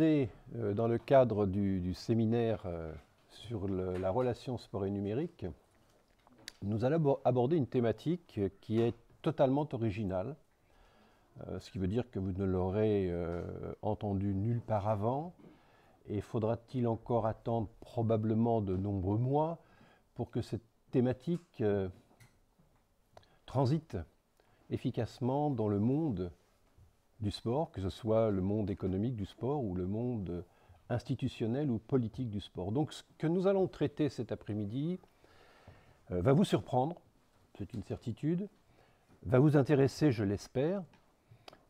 Euh, dans le cadre du, séminaire euh, sur la relation sport et numérique, nous allons aborder une thématique euh, qui est totalement originale, ce qui veut dire que vous ne l'aurez entendu nulle part avant, et faudra-t-il encore attendre probablement de nombreux mois pour que cette thématique transite efficacement dans le monde du sport, que ce soit le monde économique du sport ou le monde institutionnel ou politique du sport. Donc ce que nous allons traiter cet après-midi euh, va vous surprendre, c'est une certitude, va vous intéresser, je l'espère.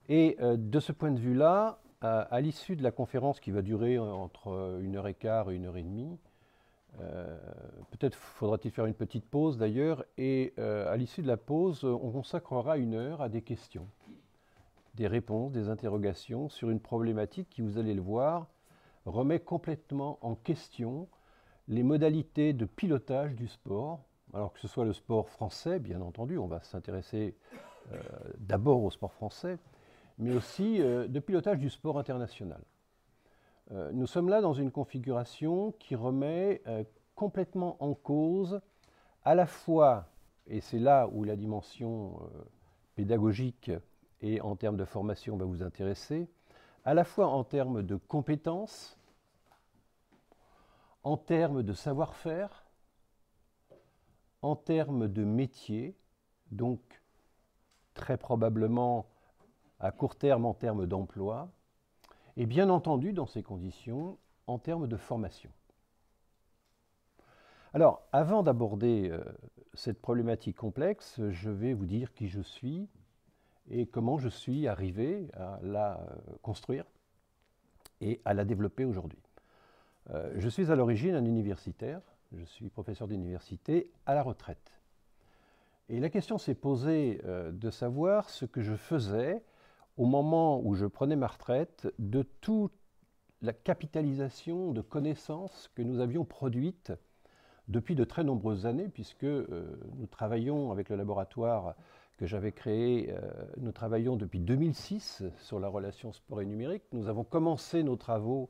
Et euh, de ce point de vue-là, à, l'issue de la conférence qui va durer entre une heure et quart et une heure et demie, euh, peut-être faudra-t-il faire une petite pause d'ailleurs, et à l'issue de la pause, on consacrera une heure à des questions des réponses, des interrogations sur une problématique qui, vous allez le voir, remet complètement en question les modalités de pilotage du sport, alors que ce soit le sport français, bien entendu, on va s'intéresser euh, d'abord au sport français, mais aussi euh, de pilotage du sport international. Euh, nous sommes là dans une configuration qui remet complètement en cause à la fois, et c'est là où la dimension pédagogique et en termes de formation, va vous intéresser, à la fois en termes de compétences, en termes de savoir-faire, en termes de métier, donc très probablement à court terme en termes d'emploi, et bien entendu dans ces conditions en termes de formation. Alors, avant d'aborder euh, cette problématique complexe, je vais vous dire qui je suis, et comment je suis arrivé à la euh, construire et à la développer aujourd'hui. Euh, je suis à l'origine un universitaire, je suis professeur d'université à la retraite. Et la question s'est posée euh, de savoir ce que je faisais au moment où je prenais ma retraite de toute la capitalisation de connaissances que nous avions produites depuis de très nombreuses années, puisque nous travaillons avec le laboratoire que j'avais créé. Euh, nous travaillons depuis 2006 sur la relation sport et numérique. Nous avons commencé nos travaux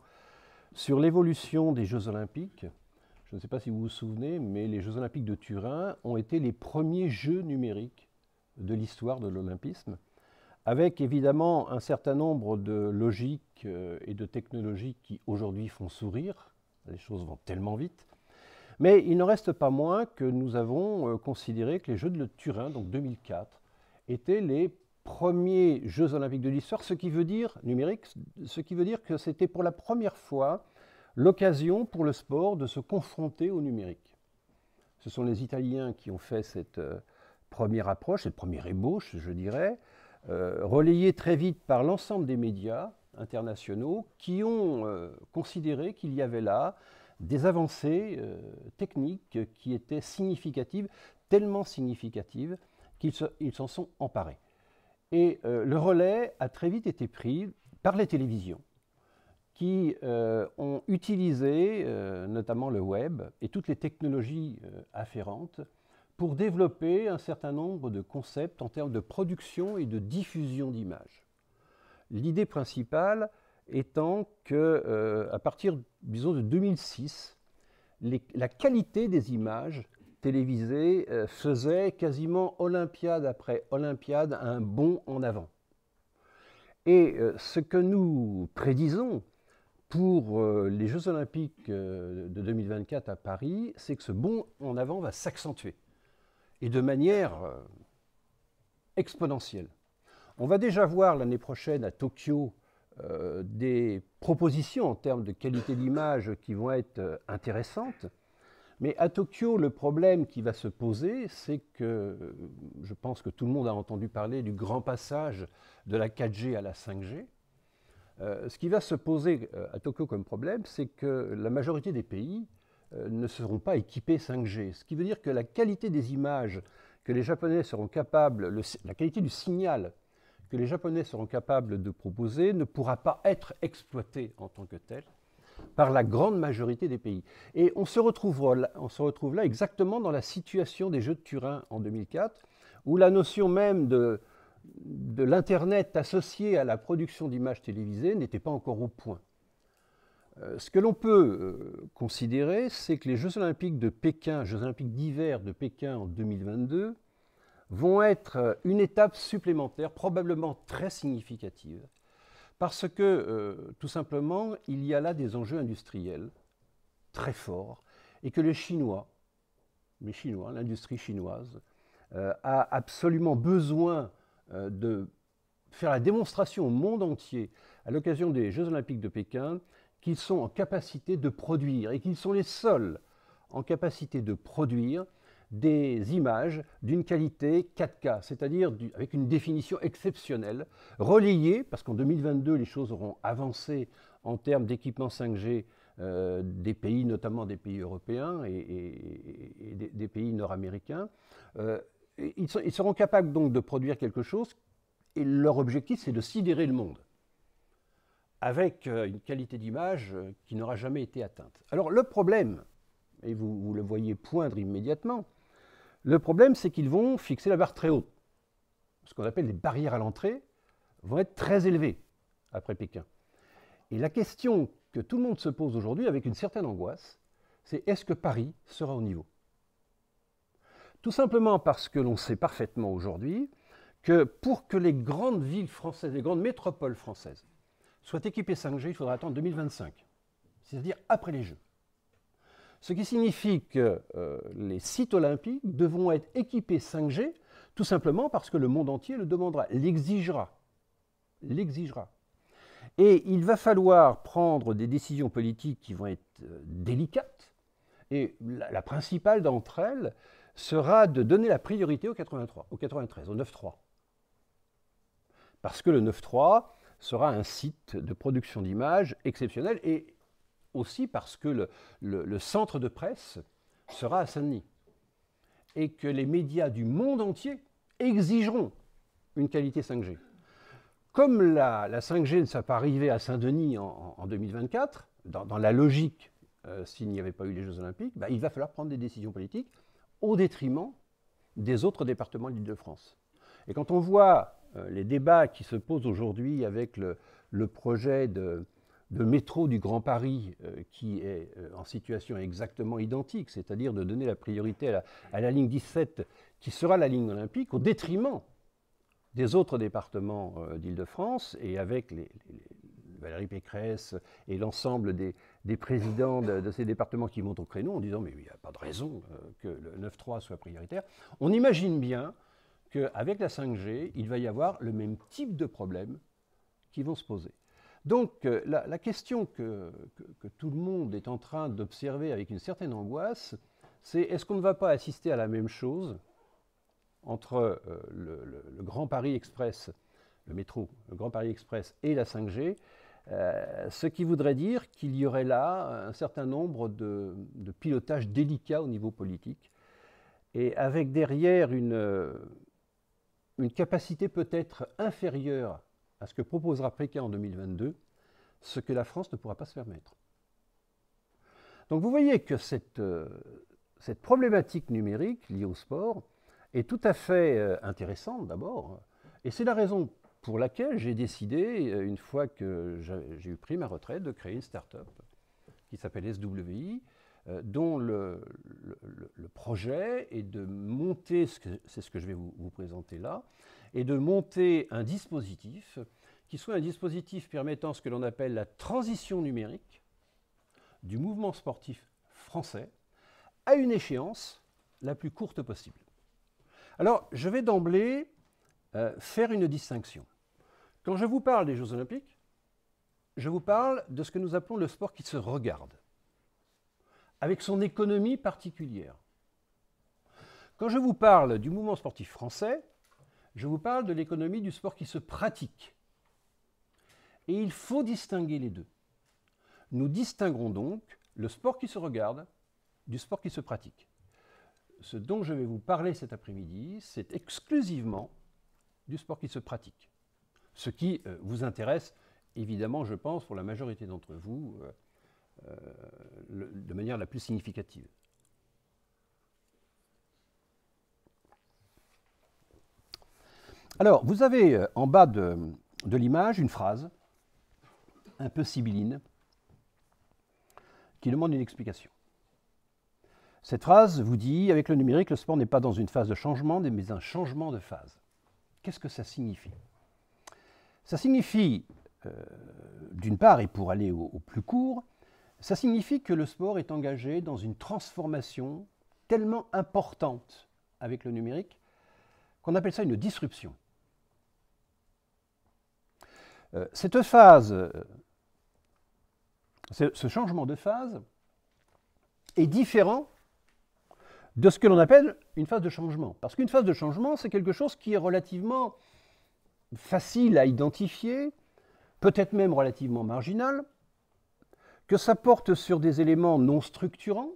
sur l'évolution des Jeux olympiques. Je ne sais pas si vous vous souvenez, mais les Jeux olympiques de Turin ont été les premiers Jeux numériques de l'histoire de l'olympisme, avec évidemment un certain nombre de logiques euh, et de technologies qui aujourd'hui font sourire. Les choses vont tellement vite. Mais il n'en reste pas moins que nous avons euh, considéré que les Jeux de Turin, donc 2004, étaient les premiers Jeux olympiques de l'histoire, ce qui veut dire, numérique, ce qui veut dire que c'était pour la première fois l'occasion pour le sport de se confronter au numérique. Ce sont les Italiens qui ont fait cette euh, première approche, cette première ébauche, je dirais, euh, relayée très vite par l'ensemble des médias internationaux qui ont considéré qu'il y avait là des avancées euh, techniques qui étaient significatives, tellement significatives qu'ils s'en sont emparés. Et euh, le relais a très vite été pris par les télévisions qui euh, ont utilisé notamment le web et toutes les technologies afférentes pour développer un certain nombre de concepts en termes de production et de diffusion d'images. L'idée principale, étant que euh, à partir, de 2006, la qualité des images télévisées euh, faisait quasiment Olympiade après Olympiade un bond en avant. Et euh, ce que nous prédisons pour les Jeux olympiques de 2024 à Paris, c'est que ce bond en avant va s'accentuer, et de manière exponentielle. On va déjà voir l'année prochaine à Tokyo euh, des propositions en termes de qualité d'image qui vont être euh, intéressantes. Mais à Tokyo, le problème qui va se poser, c'est que euh, je pense que tout le monde a entendu parler du grand passage de la 4G à la 5G. ce qui va se poser à Tokyo comme problème, c'est que la majorité des pays ne seront pas équipés 5G. Ce qui veut dire que la qualité des images que les Japonais seront capables, la qualité du signal que les Japonais seront capables de proposer ne pourra pas être exploité en tant que tel par la grande majorité des pays. Et on se, retrouve là, on se retrouve là exactement dans la situation des Jeux de Turin en 2004, où la notion même de, l'Internet associé à la production d'images télévisées n'était pas encore au point. Euh, ce que l'on peut euh, considérer, c'est que les Jeux olympiques de Pékin, Jeux olympiques d'hiver de Pékin en 2022, vont être euh, une étape supplémentaire, probablement très significative, parce que euh, tout simplement, il y a là des enjeux industriels très forts, et que les Chinois, les Chinois, l'industrie chinoise, euh, a absolument besoin de faire la démonstration au monde entier, à l'occasion des Jeux olympiques de Pékin, qu'ils sont en capacité de produire, et qu'ils sont les seuls en capacité de produire des images d'une qualité 4K, c'est-à-dire avec une définition exceptionnelle, relayée, parce qu'en 2022, les choses auront avancé en termes d'équipement 5G euh, des pays, notamment des pays européens et, des, pays nord-américains. Euh, ils, ils, seront capables donc de produire quelque chose et leur objectif, c'est de sidérer le monde avec euh, une qualité d'image qui n'aura jamais été atteinte. Alors le problème, et vous, vous le voyez poindre immédiatement, le problème, c'est qu'ils vont fixer la barre très haut. Ce qu'on appelle les barrières à l'entrée vont être très élevées après Pékin. Et la question que tout le monde se pose aujourd'hui avec une certaine angoisse, c'est est-ce que Paris sera au niveau Tout simplement parce que l'on sait parfaitement aujourd'hui que pour que les grandes villes françaises, les grandes métropoles françaises soient équipées 5G, il faudra attendre 2025, c'est-à-dire après les Jeux. Ce qui signifie que euh, les sites olympiques devront être équipés 5G, tout simplement parce que le monde entier le demandera, l'exigera. L'exigera. Et il va falloir prendre des décisions politiques qui vont être euh, délicates. Et la, principale d'entre elles sera de donner la priorité au 83, au 93, au 9.3. Parce que le 9.3 sera un site de production d'images exceptionnel et aussi parce que le, centre de presse sera à Saint-Denis et que les médias du monde entier exigeront une qualité 5G. Comme la, 5G ne sera pas arrivée à Saint-Denis en, 2024, dans, la logique, euh, s'il n'y avait pas eu les Jeux Olympiques, bah, il va falloir prendre des décisions politiques au détriment des autres départements de l'Île-de-France. Et quand on voit euh, les débats qui se posent aujourd'hui avec le projet de, le métro du Grand Paris, euh, qui est euh, en situation exactement identique, c'est-à-dire de donner la priorité à la, ligne 17, qui sera la ligne olympique, au détriment des autres départements euh, d'Île-de-France, et avec Valérie Pécresse et l'ensemble des, présidents de, ces départements qui montent au créneau en disant mais il n'y a pas de raison que le 9-3 soit prioritaire, on imagine bien qu'avec la 5G, il va y avoir le même type de problème qui vont se poser. Donc euh, la, question que, tout le monde est en train d'observer avec une certaine angoisse, c'est est-ce qu'on ne va pas assister à la même chose entre euh, le, Grand Paris Express, le métro, le Grand Paris Express et la 5G, euh, ce qui voudrait dire qu'il y aurait là un certain nombre de, de pilotages délicats au niveau politique, et avec derrière une, une capacité peut-être inférieure à ce que proposera Pékin en 2022, ce que la France ne pourra pas se permettre. Donc vous voyez que cette, euh, problématique numérique liée au sport est tout à fait euh, intéressante d'abord, et c'est la raison pour laquelle j'ai décidé, euh, une fois que j'ai eu pris ma retraite, de créer une start-up qui s'appelle SWI, dont le, projet est de monter, c'est ce que je vais vous présenter là, et de monter un dispositif qui soit un dispositif permettant ce que l'on appelle la transition numérique du mouvement sportif français à une échéance la plus courte possible. Alors, je vais d'emblée euh, faire une distinction. Quand je vous parle des Jeux olympiques, je vous parle de ce que nous appelons le sport qui se regarde, avec son économie particulière. Quand je vous parle du mouvement sportif français, je vous parle de l'économie du sport qui se pratique. Et il faut distinguer les deux. Nous distinguerons donc le sport qui se regarde du sport qui se pratique. Ce dont je vais vous parler cet après-midi, c'est exclusivement du sport qui se pratique. Ce qui euh, vous intéresse, évidemment, je pense, pour la majorité d'entre vous, euh, euh, de manière la plus significative. Alors, vous avez euh, en bas de, l'image une phrase un peu sibylline qui demande une explication. Cette phrase vous dit avec le numérique, le sport n'est pas dans une phase de changement, mais un changement de phase. Qu'est-ce que ça signifie Ça signifie, euh, d'une part, et pour aller au plus court, ça signifie que le sport est engagé dans une transformation tellement importante avec le numérique qu'on appelle ça une disruption. Euh, cette phase, euh, ce changement de phase est différent de ce que l'on appelle une phase de changement. Parce qu'une phase de changement, c'est quelque chose qui est relativement facile à identifier, peut-être même relativement marginal, que ça porte sur des éléments non structurants,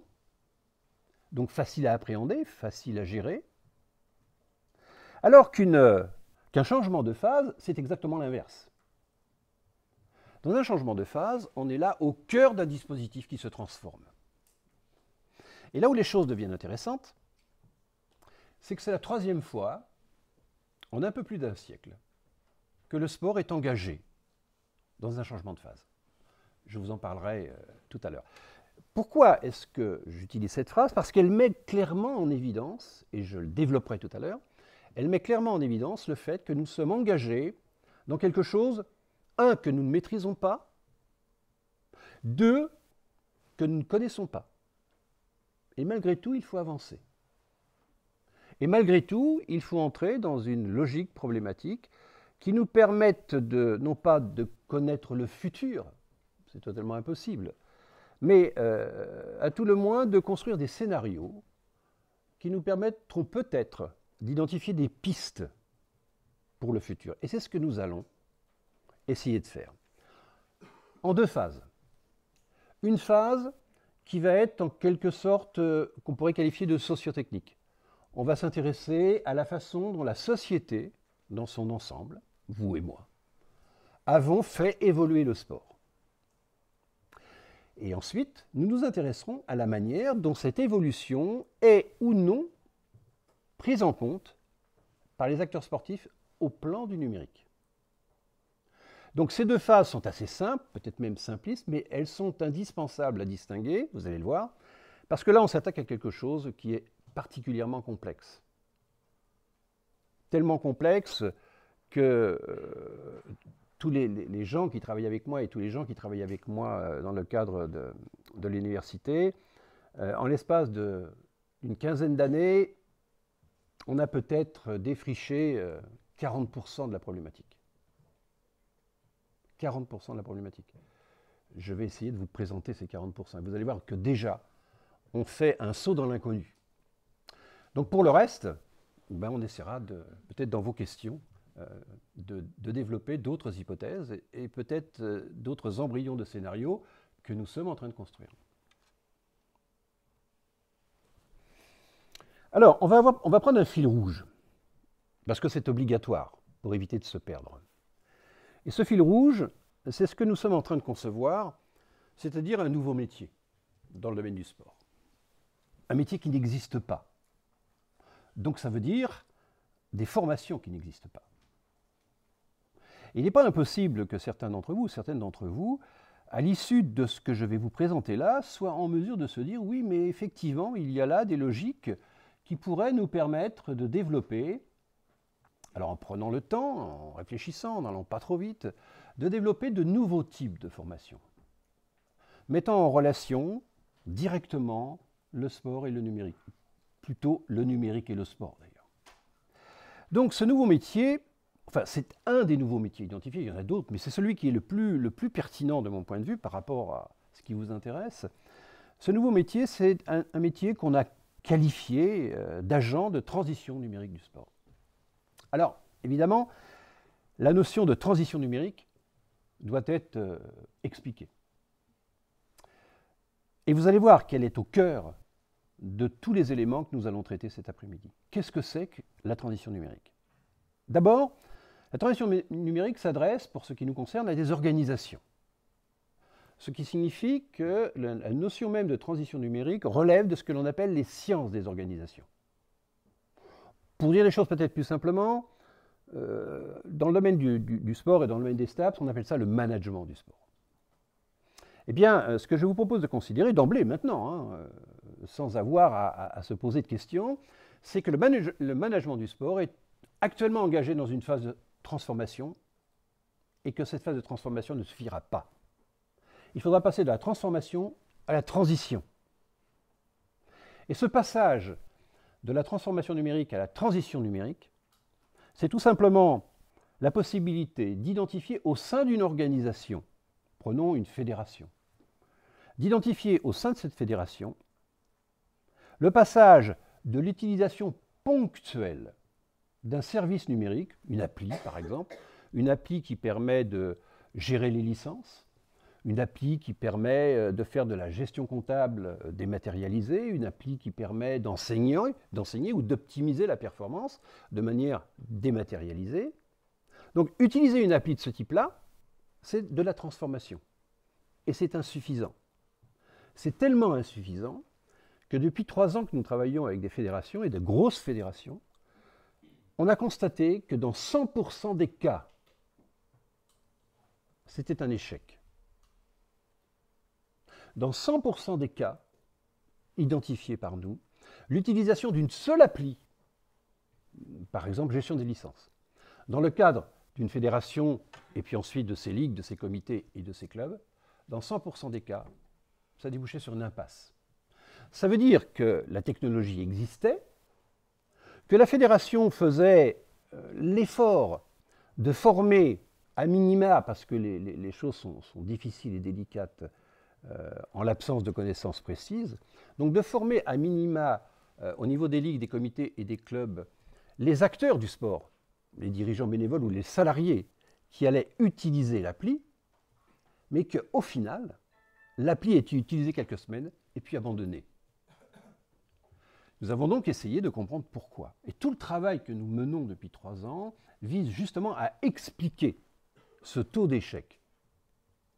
donc faciles à appréhender, faciles à gérer, alors qu'un changement de phase, c'est exactement l'inverse. Dans un changement de phase, on est là au cœur d'un dispositif qui se transforme. Et là où les choses deviennent intéressantes, c'est que c'est la troisième fois, en un peu plus d'un siècle, que le sport est engagé dans un changement de phase. Je vous en parlerai euh, tout à l'heure. Pourquoi est-ce que j'utilise cette phrase Parce qu'elle met clairement en évidence, et je le développerai tout à l'heure, elle met clairement en évidence le fait que nous sommes engagés dans quelque chose un, que nous ne maîtrisons pas, deux, que nous ne connaissons pas. Et malgré tout, il faut avancer. Et malgré tout, il faut entrer dans une logique problématique qui nous permette de, non pas de connaître le futur, c'est totalement impossible, mais euh, à tout le moins de construire des scénarios qui nous permettent peut-être d'identifier des pistes pour le futur. Et c'est ce que nous allons essayer de faire. En deux phases. Une phase qui va être en quelque sorte euh, qu'on pourrait qualifier de sociotechnique. On va s'intéresser à la façon dont la société, dans son ensemble, vous et moi, avons fait évoluer le sport. Et ensuite, nous nous intéresserons à la manière dont cette évolution est ou non prise en compte par les acteurs sportifs au plan du numérique. Donc ces deux phases sont assez simples, peut-être même simplistes, mais elles sont indispensables à distinguer, vous allez le voir, parce que là on s'attaque à quelque chose qui est particulièrement complexe. Tellement complexe que euh, tous les, gens qui travaillent avec moi et tous les gens qui travaillent avec moi euh, dans le cadre de, l'université, euh, en l'espace d'une quinzaine d'années, on a peut-être défriché 40% de la problématique. 40% de la problématique. Je vais essayer de vous présenter ces 40%. Vous allez voir que déjà, on fait un saut dans l'inconnu. Donc pour le reste, ben on essaiera peut-être dans vos questions euh, de, développer d'autres hypothèses et, peut-être euh, d'autres embryons de scénarios que nous sommes en train de construire. Alors, on va, on va prendre un fil rouge, parce que c'est obligatoire pour éviter de se perdre. Et ce fil rouge, c'est ce que nous sommes en train de concevoir, c'est-à-dire un nouveau métier dans le domaine du sport. Un métier qui n'existe pas. Donc ça veut dire des formations qui n'existent pas. Il n'est pas impossible que certains d'entre vous, certaines d'entre vous, à l'issue de ce que je vais vous présenter là, soient en mesure de se dire oui, mais effectivement, il y a là des logiques qui pourraient nous permettre de développer alors en prenant le temps, en réfléchissant, en n'allant pas trop vite, de développer de nouveaux types de formations, mettant en relation directement le sport et le numérique, plutôt le numérique et le sport d'ailleurs. Donc ce nouveau métier, enfin c'est un des nouveaux métiers identifiés, il y en a d'autres, mais c'est celui qui est le plus, le plus pertinent de mon point de vue par rapport à ce qui vous intéresse. Ce nouveau métier, c'est un, métier qu'on a qualifié euh, d'agent de transition numérique du sport. Alors, évidemment, la notion de transition numérique doit être euh, expliquée. Et vous allez voir qu'elle est au cœur de tous les éléments que nous allons traiter cet après-midi. Qu'est-ce que c'est que la transition numérique D'abord, la transition numérique s'adresse, pour ce qui nous concerne, à des organisations. Ce qui signifie que la notion même de transition numérique relève de ce que l'on appelle les sciences des organisations. Pour dire les choses peut-être plus simplement, euh, dans le domaine du, sport et dans le domaine des STAPS, on appelle ça le management du sport. Eh bien, euh, ce que je vous propose de considérer d'emblée maintenant, hein, euh, sans avoir à, se poser de questions, c'est que le management du sport est actuellement engagé dans une phase de transformation et que cette phase de transformation ne suffira pas. Il faudra passer de la transformation à la transition. Et ce passage de la transformation numérique à la transition numérique, c'est tout simplement la possibilité d'identifier au sein d'une organisation, prenons une fédération, d'identifier au sein de cette fédération le passage de l'utilisation ponctuelle d'un service numérique, une appli par exemple, une appli qui permet de gérer les licences, une appli qui permet euh, de faire de la gestion comptable euh, dématérialisée, une appli qui permet d'enseigner, d'enseigner ou d'optimiser la performance de manière dématérialisée. Donc utiliser une appli de ce type-là, c'est de la transformation. Et c'est insuffisant. C'est tellement insuffisant que depuis trois ans que nous travaillons avec des fédérations et de grosses fédérations, on a constaté que dans 100% des cas, c'était un échec. Dans 100% des cas identifiés par nous, l'utilisation d'une seule appli, par exemple gestion des licences, dans le cadre d'une fédération et puis ensuite de ses ligues, de ses comités et de ses clubs, dans 100% des cas, ça débouchait sur une impasse. Ça veut dire que la technologie existait, que la fédération faisait euh, l'effort de former à minima, parce que les, choses sont, difficiles et délicates, euh, en l'absence de connaissances précises. Donc de former à minima, euh, au niveau des ligues, des comités et des clubs, les acteurs du sport, les dirigeants bénévoles ou les salariés qui allaient utiliser l'appli, mais qu'au final, l'appli été utilisée quelques semaines et puis abandonnée. Nous avons donc essayé de comprendre pourquoi. Et tout le travail que nous menons depuis trois ans vise justement à expliquer ce taux d'échec.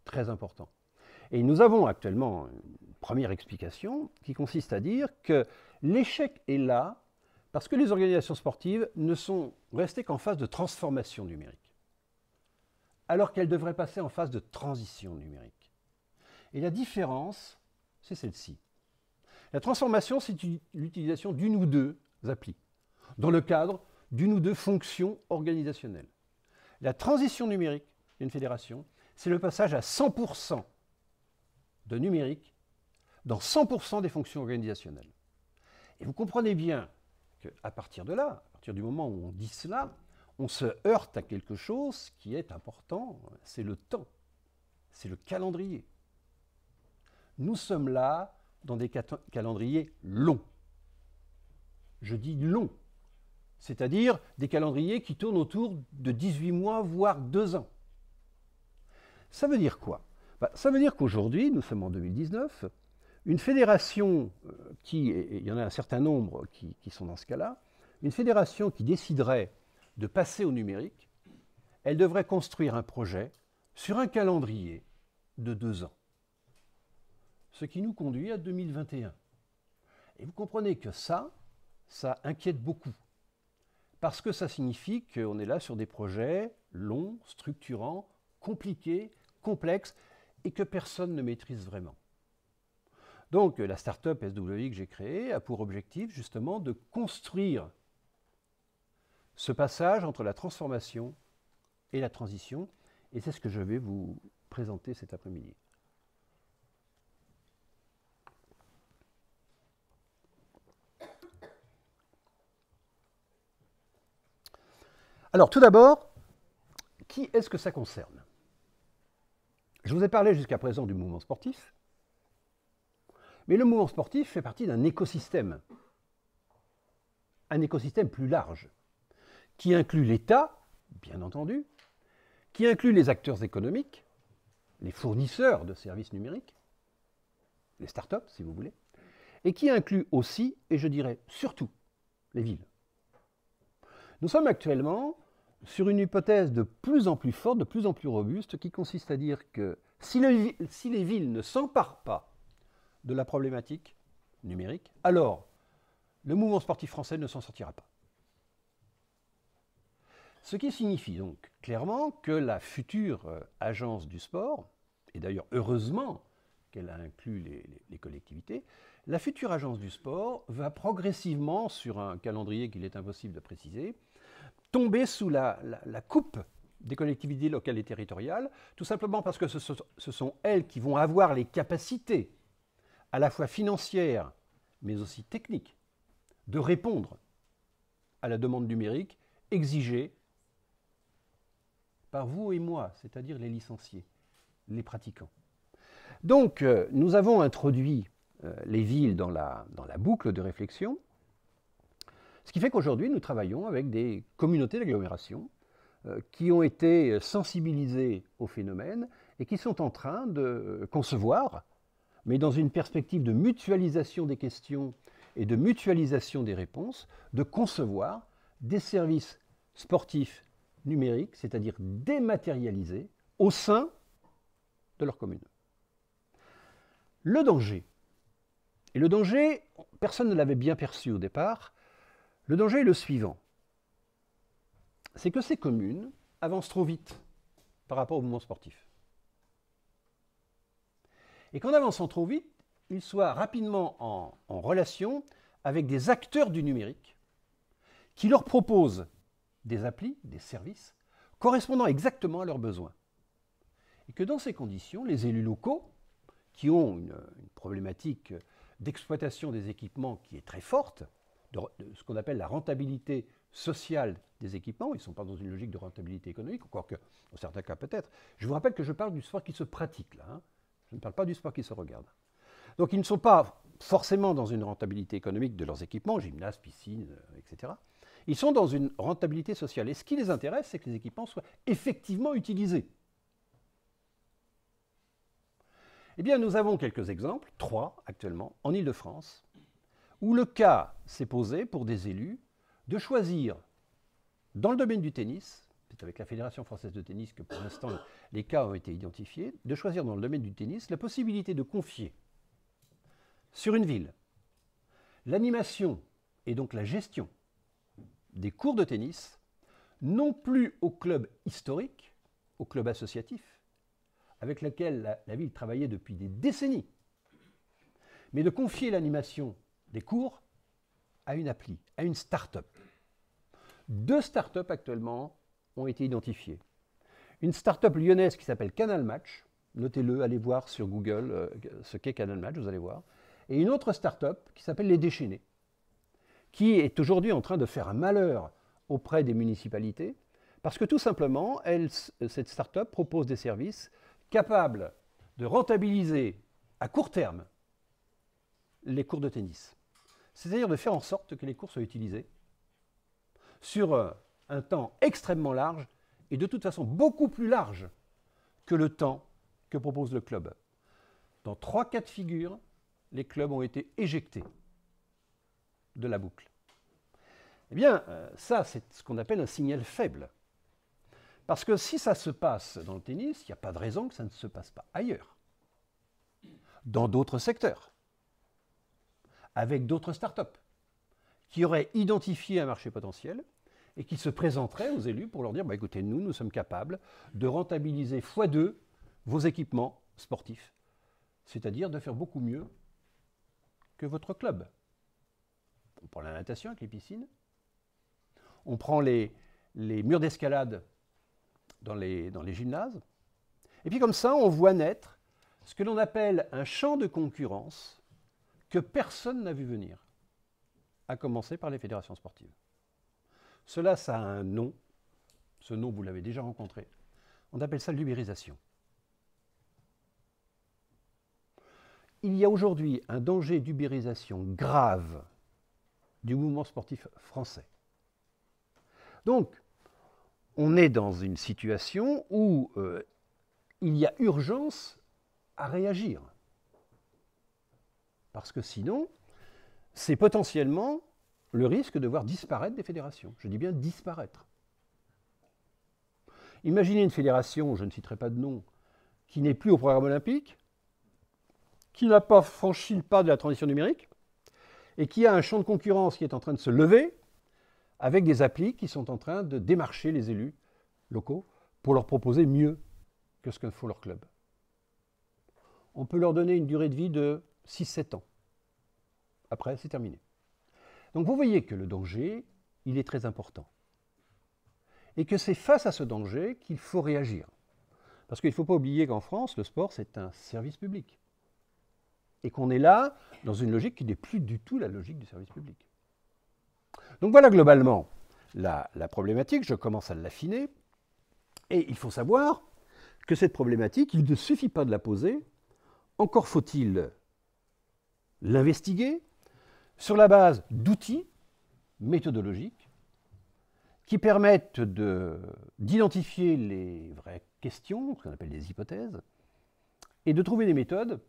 Très important. Et nous avons actuellement une première explication qui consiste à dire que l'échec est là parce que les organisations sportives ne sont restées qu'en phase de transformation numérique, alors qu'elles devraient passer en phase de transition numérique. Et la différence, c'est celle-ci. La transformation, c'est l'utilisation d'une ou deux applis, dans le cadre d'une ou deux fonctions organisationnelles. La transition numérique d'une fédération, c'est le passage à 100% de numérique dans 100% des fonctions organisationnelles. Et vous comprenez bien qu'à partir de là, à partir du moment où on dit cela, on se heurte à quelque chose qui est important, c'est le temps, c'est le calendrier. Nous sommes là dans des calendriers longs. Je dis longs, c'est-à-dire des calendriers qui tournent autour de 18 mois, voire 2 ans. Ça veut dire quoi bah, ça veut dire qu'aujourd'hui, nous sommes en 2019, une fédération euh, qui, il y en a un certain nombre qui sont dans ce cas-là, une fédération qui déciderait de passer au numérique, elle devrait construire un projet sur un calendrier de deux ans. Ce qui nous conduit à 2021. Et vous comprenez que ça, ça inquiète beaucoup. Parce que ça signifie qu'on est là sur des projets longs, structurants, compliqués, complexes, et que personne ne maîtrise vraiment. Donc la startup SWI que j'ai créée a pour objectif justement de construire ce passage entre la transformation et la transition, et c'est ce que je vais vous présenter cet après-midi. Alors tout d'abord, qui est-ce que ça concerne je vous ai parlé jusqu'à présent du mouvement sportif, mais le mouvement sportif fait partie d'un écosystème, un écosystème plus large, qui inclut l'État, bien entendu, qui inclut les acteurs économiques, les fournisseurs de services numériques, les start startups si vous voulez, et qui inclut aussi, et je dirais surtout, les villes. Nous sommes actuellement sur une hypothèse de plus en plus forte, de plus en plus robuste, qui consiste à dire que si, les villes ne s'emparent pas de la problématique numérique, alors le mouvement sportif français ne s'en sortira pas. Ce qui signifie donc clairement que la future euh, agence du sport, et d'ailleurs heureusement qu'elle a inclus les, collectivités, la future agence du sport va progressivement, sur un calendrier qu'il est impossible de préciser, tomber sous la, coupe des collectivités locales et territoriales, tout simplement parce que ce, sont elles qui vont avoir les capacités, à la fois financières, mais aussi techniques, de répondre à la demande numérique exigée par vous et moi, c'est-à-dire les licenciés, les pratiquants. Donc, euh, nous avons introduit euh, les villes dans la boucle de réflexion, ce qui fait qu'aujourd'hui, nous travaillons avec des communautés d'agglomération euh, qui ont été sensibilisées au phénomène et qui sont en train de euh, concevoir, mais dans une perspective de mutualisation des questions et de mutualisation des réponses, de concevoir des services sportifs numériques, c'est-à-dire dématérialisés, au sein de leur commune. Le danger. Et le danger, personne ne l'avait bien perçu au départ, le danger est le suivant. C'est que ces communes avancent trop vite par rapport au mouvement sportif. Et qu'en avançant trop vite, ils soient rapidement en, relation avec des acteurs du numérique qui leur proposent des applis, des services, correspondant exactement à leurs besoins. Et que dans ces conditions, les élus locaux, qui ont une problématique d'exploitation des équipements qui est très forte, de, ce qu'on appelle la rentabilité sociale des équipements. Ils ne sont pas dans une logique de rentabilité économique, encore que, dans certains cas peut-être. Je vous rappelle que je parle du sport qui se pratique, là. Hein. Je ne parle pas du sport qui se regarde. Donc ils ne sont pas forcément dans une rentabilité économique de leurs équipements, gymnase, piscine, euh, etc. Ils sont dans une rentabilité sociale. Et ce qui les intéresse, c'est que les équipements soient effectivement utilisés. Eh bien, nous avons quelques exemples, trois actuellement, en Ile-de-France, où le cas s'est posé pour des élus de choisir, dans le domaine du tennis, c'est avec la Fédération française de tennis que pour l'instant les cas ont été identifiés, de choisir dans le domaine du tennis la possibilité de confier sur une ville l'animation et donc la gestion des cours de tennis, non plus au club historique, au club associatif, avec lequel la, la ville travaillait depuis des décennies, mais de confier l'animation des cours à une appli, à une start-up. Deux start-up actuellement ont été identifiées. Une start-up lyonnaise qui s'appelle Canal Match, notez-le, allez voir sur Google euh, ce qu'est Canal Match, vous allez voir. Et une autre start-up qui s'appelle Les Déchaînés, qui est aujourd'hui en train de faire un malheur auprès des municipalités, parce que tout simplement, cette start-up propose des services capables de rentabiliser à court terme les cours de tennis c'est-à-dire de faire en sorte que les cours soient utilisés sur euh, un temps extrêmement large et de toute façon beaucoup plus large que le temps que propose le club. Dans trois cas de figure, les clubs ont été éjectés de la boucle. Eh bien, euh, ça, c'est ce qu'on appelle un signal faible. Parce que si ça se passe dans le tennis, il n'y a pas de raison que ça ne se passe pas ailleurs, dans d'autres secteurs avec d'autres start-up qui auraient identifié un marché potentiel et qui se présenteraient aux élus pour leur dire bah, écoutez, nous, nous sommes capables de rentabiliser fois 2 vos équipements sportifs, c'est-à-dire de faire beaucoup mieux que votre club. On prend la natation avec les piscines, on prend les, les murs d'escalade dans les, dans les gymnases, et puis comme ça, on voit naître ce que l'on appelle un champ de concurrence que personne n'a vu venir, à commencer par les fédérations sportives. Cela, ça a un nom. Ce nom, vous l'avez déjà rencontré. On appelle ça l'ubérisation. Il y a aujourd'hui un danger d'ubérisation grave du mouvement sportif français. Donc, on est dans une situation où euh, il y a urgence à réagir. Parce que sinon, c'est potentiellement le risque de voir disparaître des fédérations. Je dis bien disparaître. Imaginez une fédération, je ne citerai pas de nom, qui n'est plus au programme olympique, qui n'a pas franchi le pas de la transition numérique, et qui a un champ de concurrence qui est en train de se lever avec des applis qui sont en train de démarcher les élus locaux pour leur proposer mieux que ce que font leur club. On peut leur donner une durée de vie de 6-7 ans. Après, c'est terminé. Donc vous voyez que le danger, il est très important. Et que c'est face à ce danger qu'il faut réagir. Parce qu'il ne faut pas oublier qu'en France, le sport, c'est un service public. Et qu'on est là dans une logique qui n'est plus du tout la logique du service public. Donc voilà globalement la, la problématique, je commence à l'affiner. Et il faut savoir que cette problématique, il ne suffit pas de la poser, encore faut-il l'investiguer sur la base d'outils méthodologiques qui permettent d'identifier les vraies questions, ce qu'on appelle des hypothèses, et de trouver des méthodes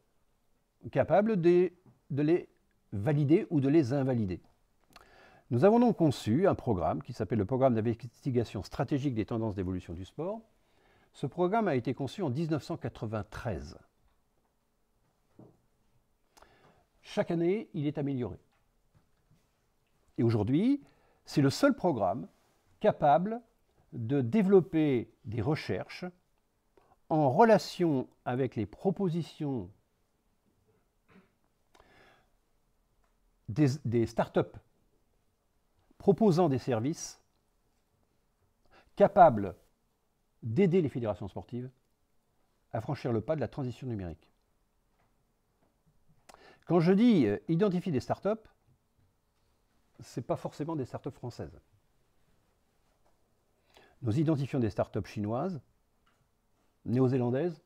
capables de, de les valider ou de les invalider. Nous avons donc conçu un programme qui s'appelle le programme d'investigation stratégique des tendances d'évolution du sport. Ce programme a été conçu en 1993. Chaque année, il est amélioré. Et aujourd'hui, c'est le seul programme capable de développer des recherches en relation avec les propositions des, start-up proposant des services capables d'aider les fédérations sportives à franchir le pas de la transition numérique. Quand je dis euh, identifie des startups, ce n'est pas forcément des startups françaises. Nous identifions des startups chinoises, néo-zélandaises,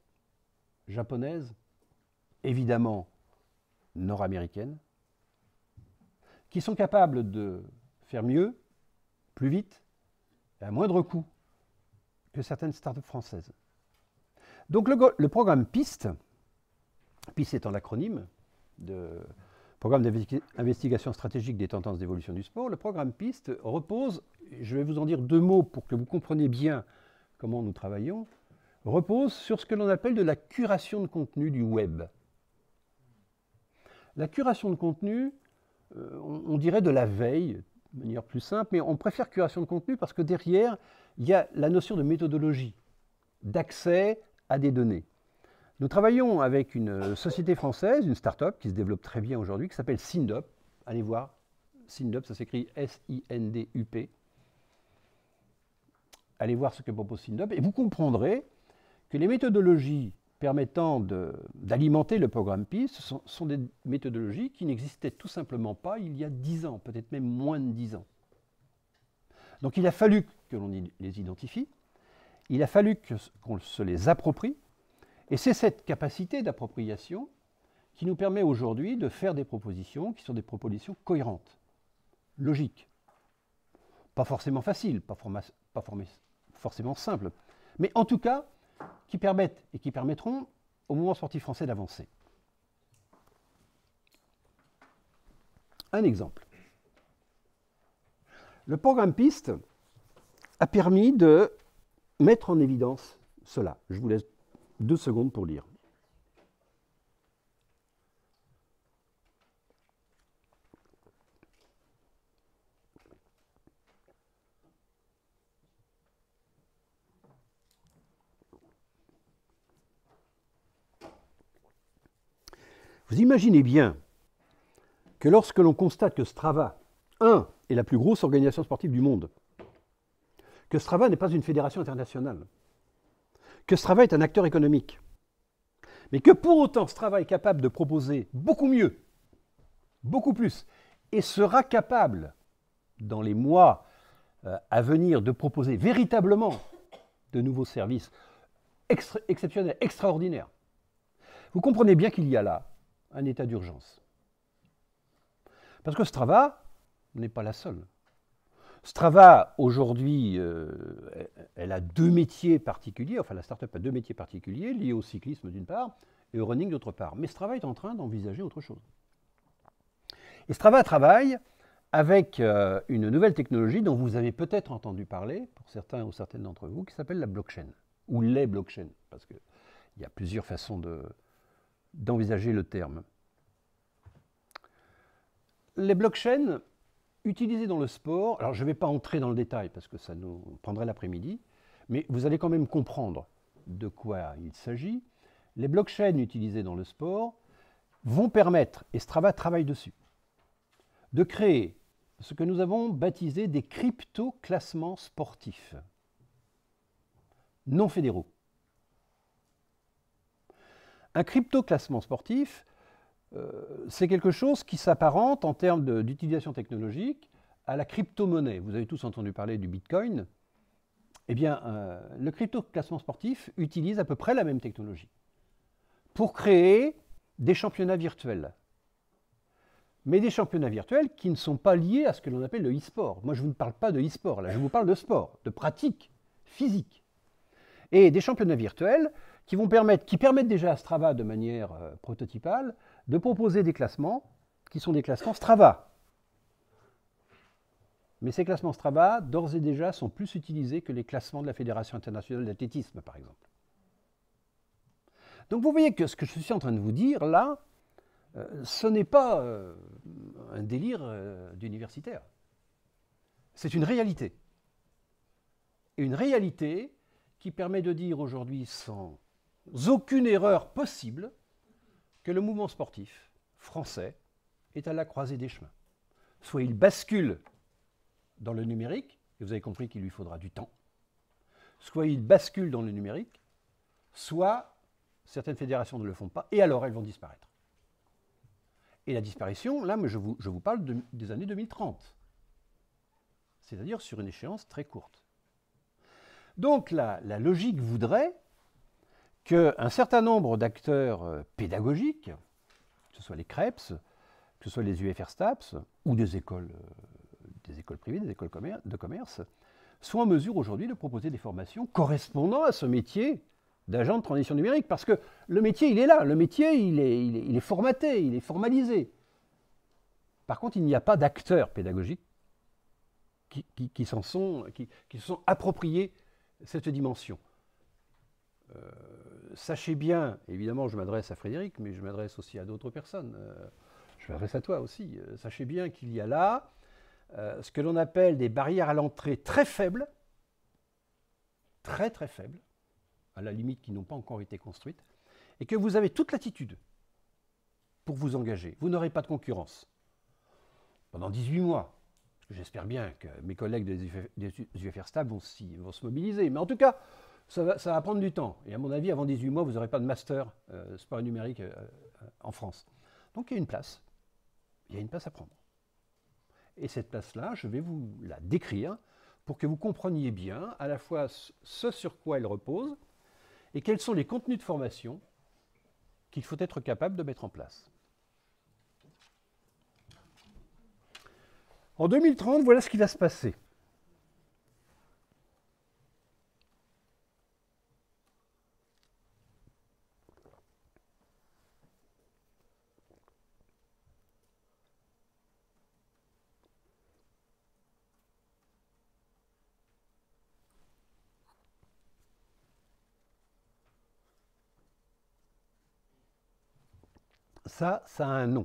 japonaises, évidemment nord-américaines, qui sont capables de faire mieux, plus vite, et à moindre coût que certaines startups françaises. Donc le, le programme PIST, PIST étant l'acronyme, de programme d'investigation stratégique des tendances d'évolution du sport, le programme PISTE repose, je vais vous en dire deux mots pour que vous compreniez bien comment nous travaillons, repose sur ce que l'on appelle de la curation de contenu du web. La curation de contenu, euh, on, on dirait de la veille, de manière plus simple, mais on préfère curation de contenu parce que derrière, il y a la notion de méthodologie, d'accès à des données. Nous travaillons avec une euh, société française, une start-up qui se développe très bien aujourd'hui, qui s'appelle Sindup. Allez voir, Sindup, ça s'écrit S-I-N-D-U-P. Allez voir ce que propose Sindup et vous comprendrez que les méthodologies permettant d'alimenter le programme PIS sont, sont des méthodologies qui n'existaient tout simplement pas il y a dix ans, peut-être même moins de dix ans. Donc il a fallu que l'on les identifie, il a fallu qu'on se les approprie, et c'est cette capacité d'appropriation qui nous permet aujourd'hui de faire des propositions qui sont des propositions cohérentes, logiques. Pas forcément faciles, pas, forcément simples, mais en tout cas qui permettent et qui permettront au mouvement sportif français d'avancer. Un exemple. Le programme PISTE a permis de mettre en évidence cela. Je vous laisse deux secondes pour lire. Vous imaginez bien que lorsque l'on constate que Strava, 1, est la plus grosse organisation sportive du monde, que Strava n'est pas une fédération internationale, que Strava est un acteur économique. Mais que pour autant, Strava est capable de proposer beaucoup mieux, beaucoup plus, et sera capable, dans les mois euh, à venir, de proposer véritablement de nouveaux services exceptionnels, extraordinaires. Vous comprenez bien qu'il y a là un état d'urgence. Parce que Strava n'est pas la seule. Strava, aujourd'hui, euh, elle a deux métiers particuliers, enfin la start-up a deux métiers particuliers, liés au cyclisme d'une part et au running d'autre part. Mais Strava est en train d'envisager autre chose. Et Strava travaille avec euh, une nouvelle technologie dont vous avez peut-être entendu parler, pour certains ou certaines d'entre vous, qui s'appelle la blockchain, ou les blockchains, parce qu'il y a plusieurs façons d'envisager le terme. Les blockchains, Utilisés dans le sport, alors je ne vais pas entrer dans le détail parce que ça nous prendrait l'après-midi, mais vous allez quand même comprendre de quoi il s'agit. Les blockchains utilisées dans le sport vont permettre, et Strava travaille dessus, de créer ce que nous avons baptisé des crypto-classements sportifs non fédéraux. Un crypto-classement sportif, euh, c'est quelque chose qui s'apparente en termes d'utilisation technologique à la crypto-monnaie. Vous avez tous entendu parler du Bitcoin. Eh bien, euh, le crypto-classement sportif utilise à peu près la même technologie pour créer des championnats virtuels. Mais des championnats virtuels qui ne sont pas liés à ce que l'on appelle le e-sport. Moi, je ne parle pas de e-sport, là, je vous parle de sport, de pratique physique. Et des championnats virtuels qui vont permettre, qui permettent déjà à Strava de manière euh, prototypale de proposer des classements qui sont des classements Strava. Mais ces classements Strava, d'ores et déjà, sont plus utilisés que les classements de la Fédération internationale d'athlétisme, par exemple. Donc vous voyez que ce que je suis en train de vous dire là, euh, ce n'est pas euh, un délire d'universitaire. C'est une réalité. Et une réalité qui permet de dire aujourd'hui sans aucune erreur possible que le mouvement sportif français est à la croisée des chemins. Soit il bascule dans le numérique, et vous avez compris qu'il lui faudra du temps, soit il bascule dans le numérique, soit certaines fédérations ne le font pas, et alors elles vont disparaître. Et la disparition, là, je vous, je vous parle des années 2030, c'est-à-dire sur une échéance très courte. Donc la logique voudrait qu'un certain nombre d'acteurs euh, pédagogiques, que ce soit les CREPS, que ce soit les UFR-STAPS ou des écoles, euh, des écoles privées, des écoles de commerce, soient en mesure aujourd'hui de proposer des formations correspondant à ce métier d'agent de transition numérique. Parce que le métier, il est là, le métier, il est, formaté, il est formalisé. Par contre, il n'y a pas d'acteurs pédagogiques qui, s'en sont, qui se sont appropriés cette dimension. Euh, sachez bien, évidemment je m'adresse à Frédéric, mais je m'adresse aussi à d'autres personnes, euh, je m'adresse à toi aussi, euh, sachez bien qu'il y a là ce que l'on appelle des barrières à l'entrée très faibles, très très faibles, à la limite qui n'ont pas encore été construites, et que vous avez toute l'attitude pour vous engager. Vous n'aurez pas de concurrence pendant 18 mois. J'espère bien que mes collègues des UFR Stab vont, vont se mobiliser. Mais en tout cas, ça va, prendre du temps. Et à mon avis, avant 18 mois, vous n'aurez pas de master euh, sport numérique euh, euh, en France. Donc il y a une place. Il y a une place à prendre. Et cette place-là, je vais vous la décrire pour que vous compreniez bien à la fois ce sur quoi elle repose et quels sont les contenus de formation qu'il faut être capable de mettre en place. En 2030, voilà ce qui va se passer. Ça, ça a un nom.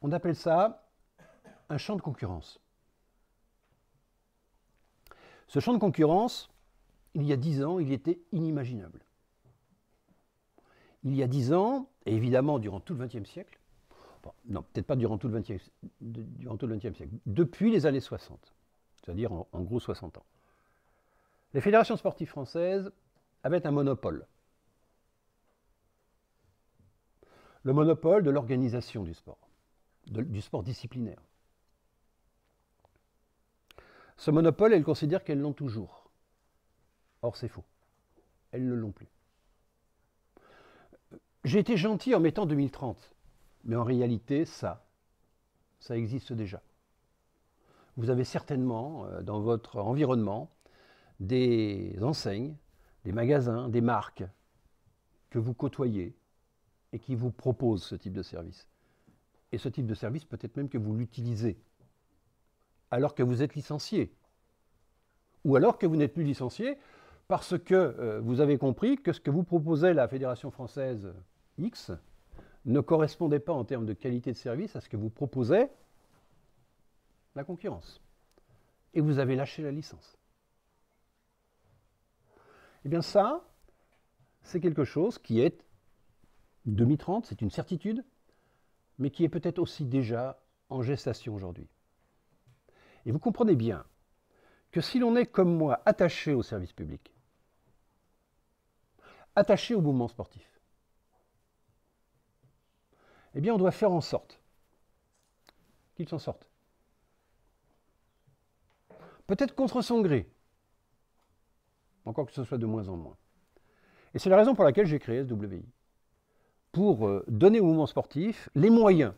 On appelle ça un champ de concurrence. Ce champ de concurrence, il y a dix ans, il était inimaginable. Il y a dix ans, et évidemment durant tout le XXe siècle, non, peut-être pas durant tout, le XXe siècle, depuis les années 60, c'est-à-dire en, en gros 60 ans, les fédérations sportives françaises avaient un monopole le monopole de l'organisation du sport, du sport disciplinaire. Ce monopole, elles considèrent qu'elles l'ont toujours. Or, c'est faux. Elles ne l'ont plus. J'ai été gentil en mettant 2030, mais en réalité, ça, ça existe déjà. Vous avez certainement euh, dans votre environnement des enseignes, des magasins, des marques que vous côtoyez, et qui vous propose ce type de service. Et ce type de service, peut-être même que vous l'utilisez, alors que vous êtes licencié. Ou alors que vous n'êtes plus licencié parce que euh, vous avez compris que ce que vous proposait la Fédération française X ne correspondait pas en termes de qualité de service à ce que vous proposait la concurrence. Et vous avez lâché la licence. Eh bien ça, c'est quelque chose qui est 2030, c'est une certitude, mais qui est peut-être aussi déjà en gestation aujourd'hui. Et vous comprenez bien que si l'on est comme moi attaché au service public, attaché au mouvement sportif, eh bien on doit faire en sorte qu'il s'en sorte. Peut-être contre son gré, encore que ce soit de moins en moins. Et c'est la raison pour laquelle j'ai créé SWI pour euh, donner au mouvement sportif les moyens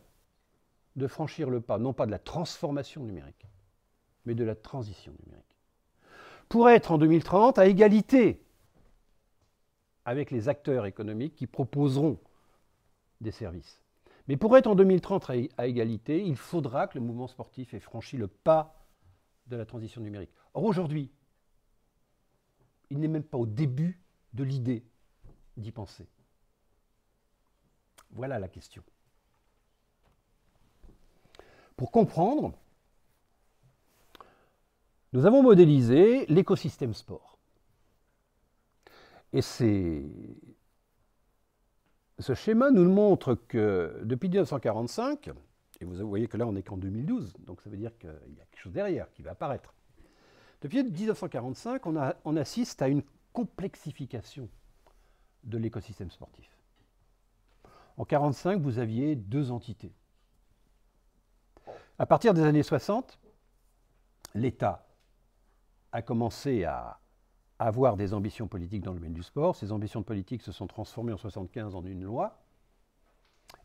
de franchir le pas, non pas de la transformation numérique, mais de la transition numérique. Pour être en 2030 à égalité avec les acteurs économiques qui proposeront des services. Mais pour être en 2030 à égalité, il faudra que le mouvement sportif ait franchi le pas de la transition numérique. Or aujourd'hui, il n'est même pas au début de l'idée d'y penser. Voilà la question. Pour comprendre, nous avons modélisé l'écosystème sport. Et c'est ce schéma nous montre que depuis 1945, et vous voyez que là on n'est qu'en 2012, donc ça veut dire qu'il y a quelque chose derrière qui va apparaître. Depuis 1945, on, on assiste à une complexification de l'écosystème sportif. En 1945, vous aviez deux entités. À partir des années 60, l'État a commencé à avoir des ambitions politiques dans le domaine du sport. Ces ambitions politiques se sont transformées en 1975 en une loi.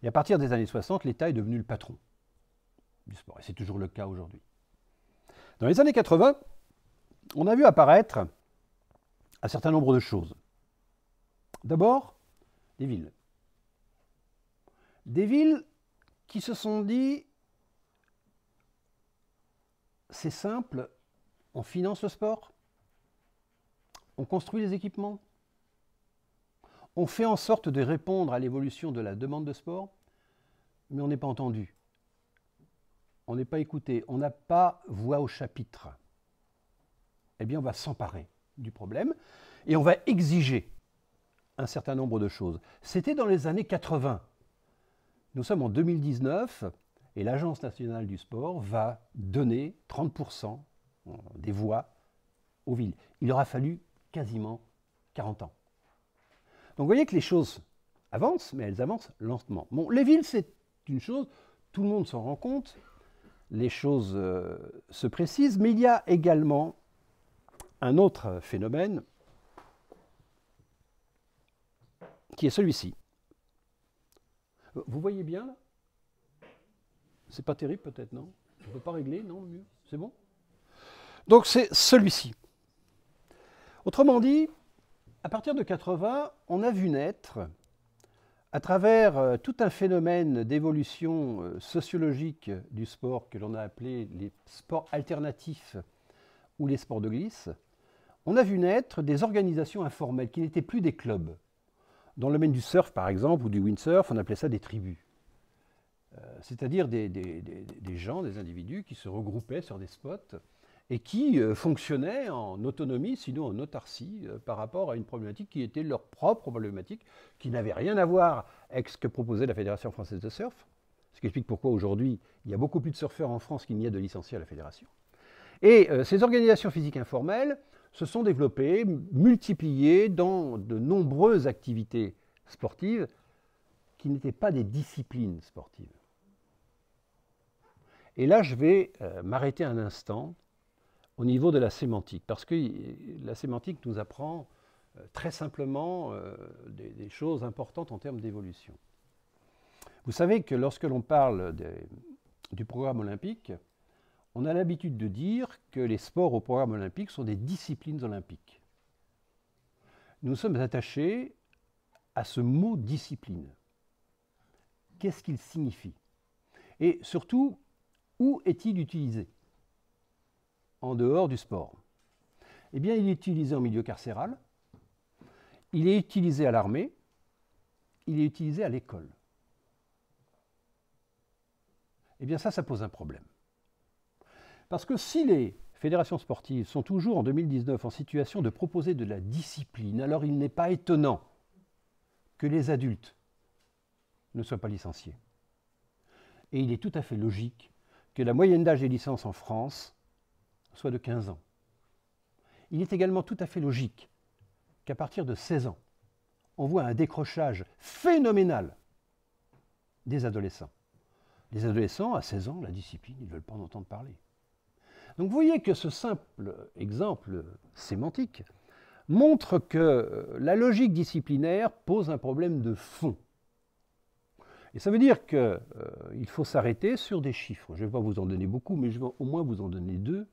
Et à partir des années 60, l'État est devenu le patron du sport. Et c'est toujours le cas aujourd'hui. Dans les années 80, on a vu apparaître un certain nombre de choses. D'abord, les villes. Des villes qui se sont dit, c'est simple, on finance le sport, on construit les équipements, on fait en sorte de répondre à l'évolution de la demande de sport, mais on n'est pas entendu, on n'est pas écouté, on n'a pas voix au chapitre. Eh bien, on va s'emparer du problème et on va exiger un certain nombre de choses. C'était dans les années 80 nous sommes en 2019 et l'Agence nationale du sport va donner 30% euh, des voix aux villes. Il aura fallu quasiment 40 ans. Donc vous voyez que les choses avancent, mais elles avancent lentement. Bon, les villes, c'est une chose, tout le monde s'en rend compte, les choses euh, se précisent, mais il y a également un autre phénomène qui est celui-ci. Vous voyez bien là C'est pas terrible peut-être, non On ne peut pas régler, non, C'est bon Donc c'est celui-ci. Autrement dit, à partir de 80, on a vu naître, à travers euh, tout un phénomène d'évolution euh, sociologique du sport que l'on a appelé les sports alternatifs ou les sports de glisse, on a vu naître des organisations informelles qui n'étaient plus des clubs, dans le domaine du surf, par exemple, ou du windsurf, on appelait ça des tribus. Euh, c'est-à-dire des, gens, des individus qui se regroupaient sur des spots et qui euh, fonctionnaient en autonomie, sinon en autarcie, euh, par rapport à une problématique qui était leur propre problématique, qui n'avait rien à voir avec ce que proposait la Fédération française de surf, ce qui explique pourquoi aujourd'hui il y a beaucoup plus de surfeurs en France qu'il n'y a de licenciés à la Fédération. Et ces organisations physiques informelles se sont développés, multipliés dans de nombreuses activités sportives qui n'étaient pas des disciplines sportives. Et là, je vais euh, m'arrêter un instant au niveau de la sémantique, parce que euh, la sémantique nous apprend euh, très simplement des, choses importantes en termes d'évolution. Vous savez que lorsque l'on parle du programme olympique, on a l'habitude de dire que les sports au programme olympique sont des disciplines olympiques. Nous sommes attachés à ce mot discipline. Qu'est-ce qu'il signifie Et surtout, où est-il utilisé En dehors du sport. Eh bien, il est utilisé en milieu carcéral, il est utilisé à l'armée, il est utilisé à l'école. Eh bien ça, ça pose un problème. Parce que si les fédérations sportives sont toujours en 2019 en situation de proposer de la discipline, alors il n'est pas étonnant que les adultes ne soient pas licenciés. Et il est tout à fait logique que la moyenne d'âge des licences en France soit de 15 ans. Il est également tout à fait logique qu'à partir de 16 ans, on voit un décrochage phénoménal des adolescents. Les adolescents, à 16 ans, la discipline, ils ne veulent pas en entendre parler. Donc vous voyez que ce simple exemple sémantique montre que euh, la logique disciplinaire pose un problème de fond. Et ça veut dire qu'il euh, faut s'arrêter sur des chiffres. Je ne vais pas vous en donner beaucoup, mais je vais au moins vous en donner deux.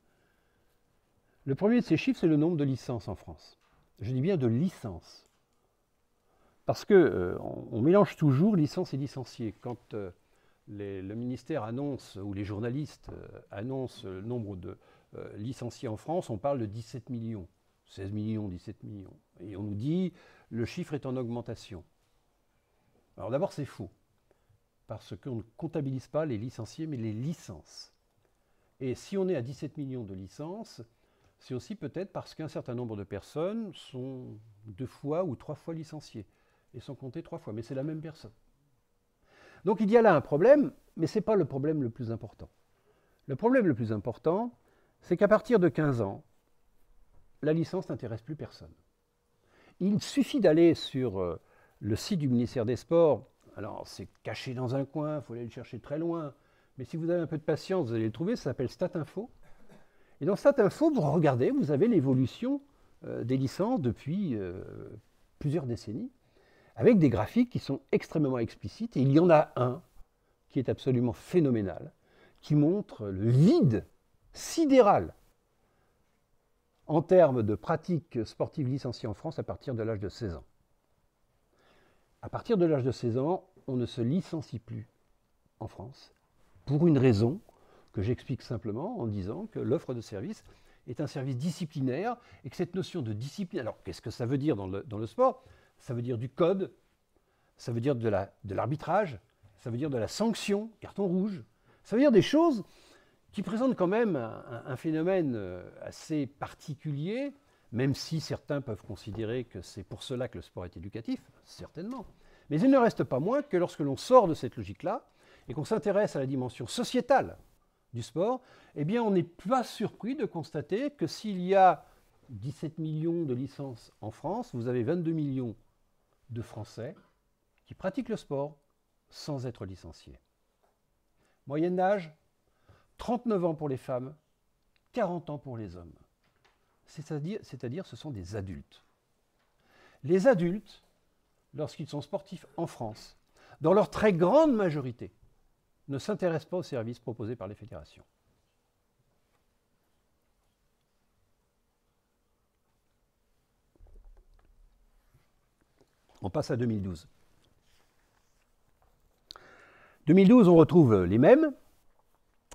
Le premier de ces chiffres, c'est le nombre de licences en France. Je dis bien de licences. Parce qu'on euh, on mélange toujours licence et licencié. Quand le ministère annonce, ou les journalistes euh, annoncent le nombre de euh, licenciés en France, on parle de 17 millions, 16 millions, 17 millions. Et on nous dit, le chiffre est en augmentation. Alors d'abord, c'est faux, parce qu'on ne comptabilise pas les licenciés, mais les licences. Et si on est à 17 millions de licences, c'est aussi peut-être parce qu'un certain nombre de personnes sont deux fois ou trois fois licenciées et sont comptées trois fois, mais c'est la même personne. Donc il y a là un problème, mais ce n'est pas le problème le plus important. Le problème le plus important, c'est qu'à partir de 15 ans, la licence n'intéresse plus personne. Il suffit d'aller sur euh, le site du ministère des Sports. Alors, c'est caché dans un coin, il faut aller le chercher très loin. Mais si vous avez un peu de patience, vous allez le trouver. Ça s'appelle StatInfo. Et dans StatInfo, vous regardez, vous avez l'évolution euh, des licences depuis euh, plusieurs décennies avec des graphiques qui sont extrêmement explicites. Et il y en a un qui est absolument phénoménal, qui montre le vide sidéral en termes de pratiques sportives licenciées en France à partir de l'âge de 16 ans. À partir de l'âge de 16 ans, on ne se licencie plus en France pour une raison que j'explique simplement en disant que l'offre de service est un service disciplinaire et que cette notion de discipline, alors qu'est-ce que ça veut dire dans le, dans le sport ça veut dire du code, ça veut dire de l'arbitrage, ça veut dire de la sanction, carton rouge, ça veut dire des choses qui présentent quand même un, un phénomène euh, assez particulier, même si certains peuvent considérer que c'est pour cela que le sport est éducatif, certainement. Mais il ne reste pas moins que lorsque l'on sort de cette logique-là et qu'on s'intéresse à la dimension sociétale du sport, eh bien on n'est pas surpris de constater que s'il y a 17 millions de licences en France, vous avez 22 millions de Français qui pratiquent le sport sans être licenciés. Moyenne d'âge 39 ans pour les femmes, 40 ans pour les hommes. C'est-à-dire, c'est-à-dire ce sont des adultes. Les adultes, lorsqu'ils sont sportifs en France, dans leur très grande majorité, ne s'intéressent pas aux services proposés par les fédérations. On passe à 2012. 2012, on retrouve les mêmes,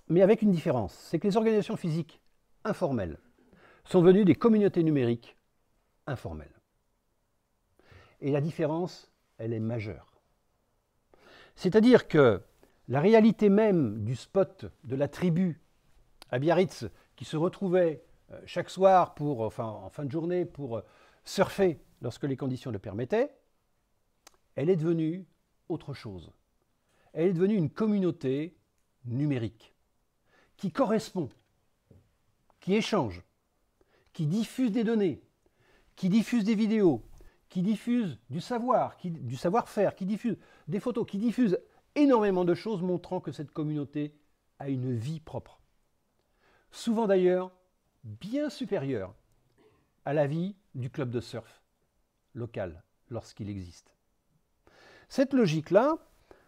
mais avec une différence, c'est que les organisations physiques informelles sont venues des communautés numériques informelles. Et la différence, elle est majeure. C'est-à-dire que la réalité même du spot, de la tribu à Biarritz, qui se retrouvait euh, chaque soir, pour, euh, enfin en fin de journée, pour euh, surfer lorsque les conditions le permettaient, elle est devenue autre chose. Elle est devenue une communauté numérique qui correspond, qui échange, qui diffuse des données, qui diffuse des vidéos, qui diffuse du savoir, du savoir-faire, qui diffuse des photos, qui diffuse énormément de choses montrant que cette communauté a une vie propre. Souvent d'ailleurs bien supérieure à la vie du club de surf local lorsqu'il existe. Cette logique-là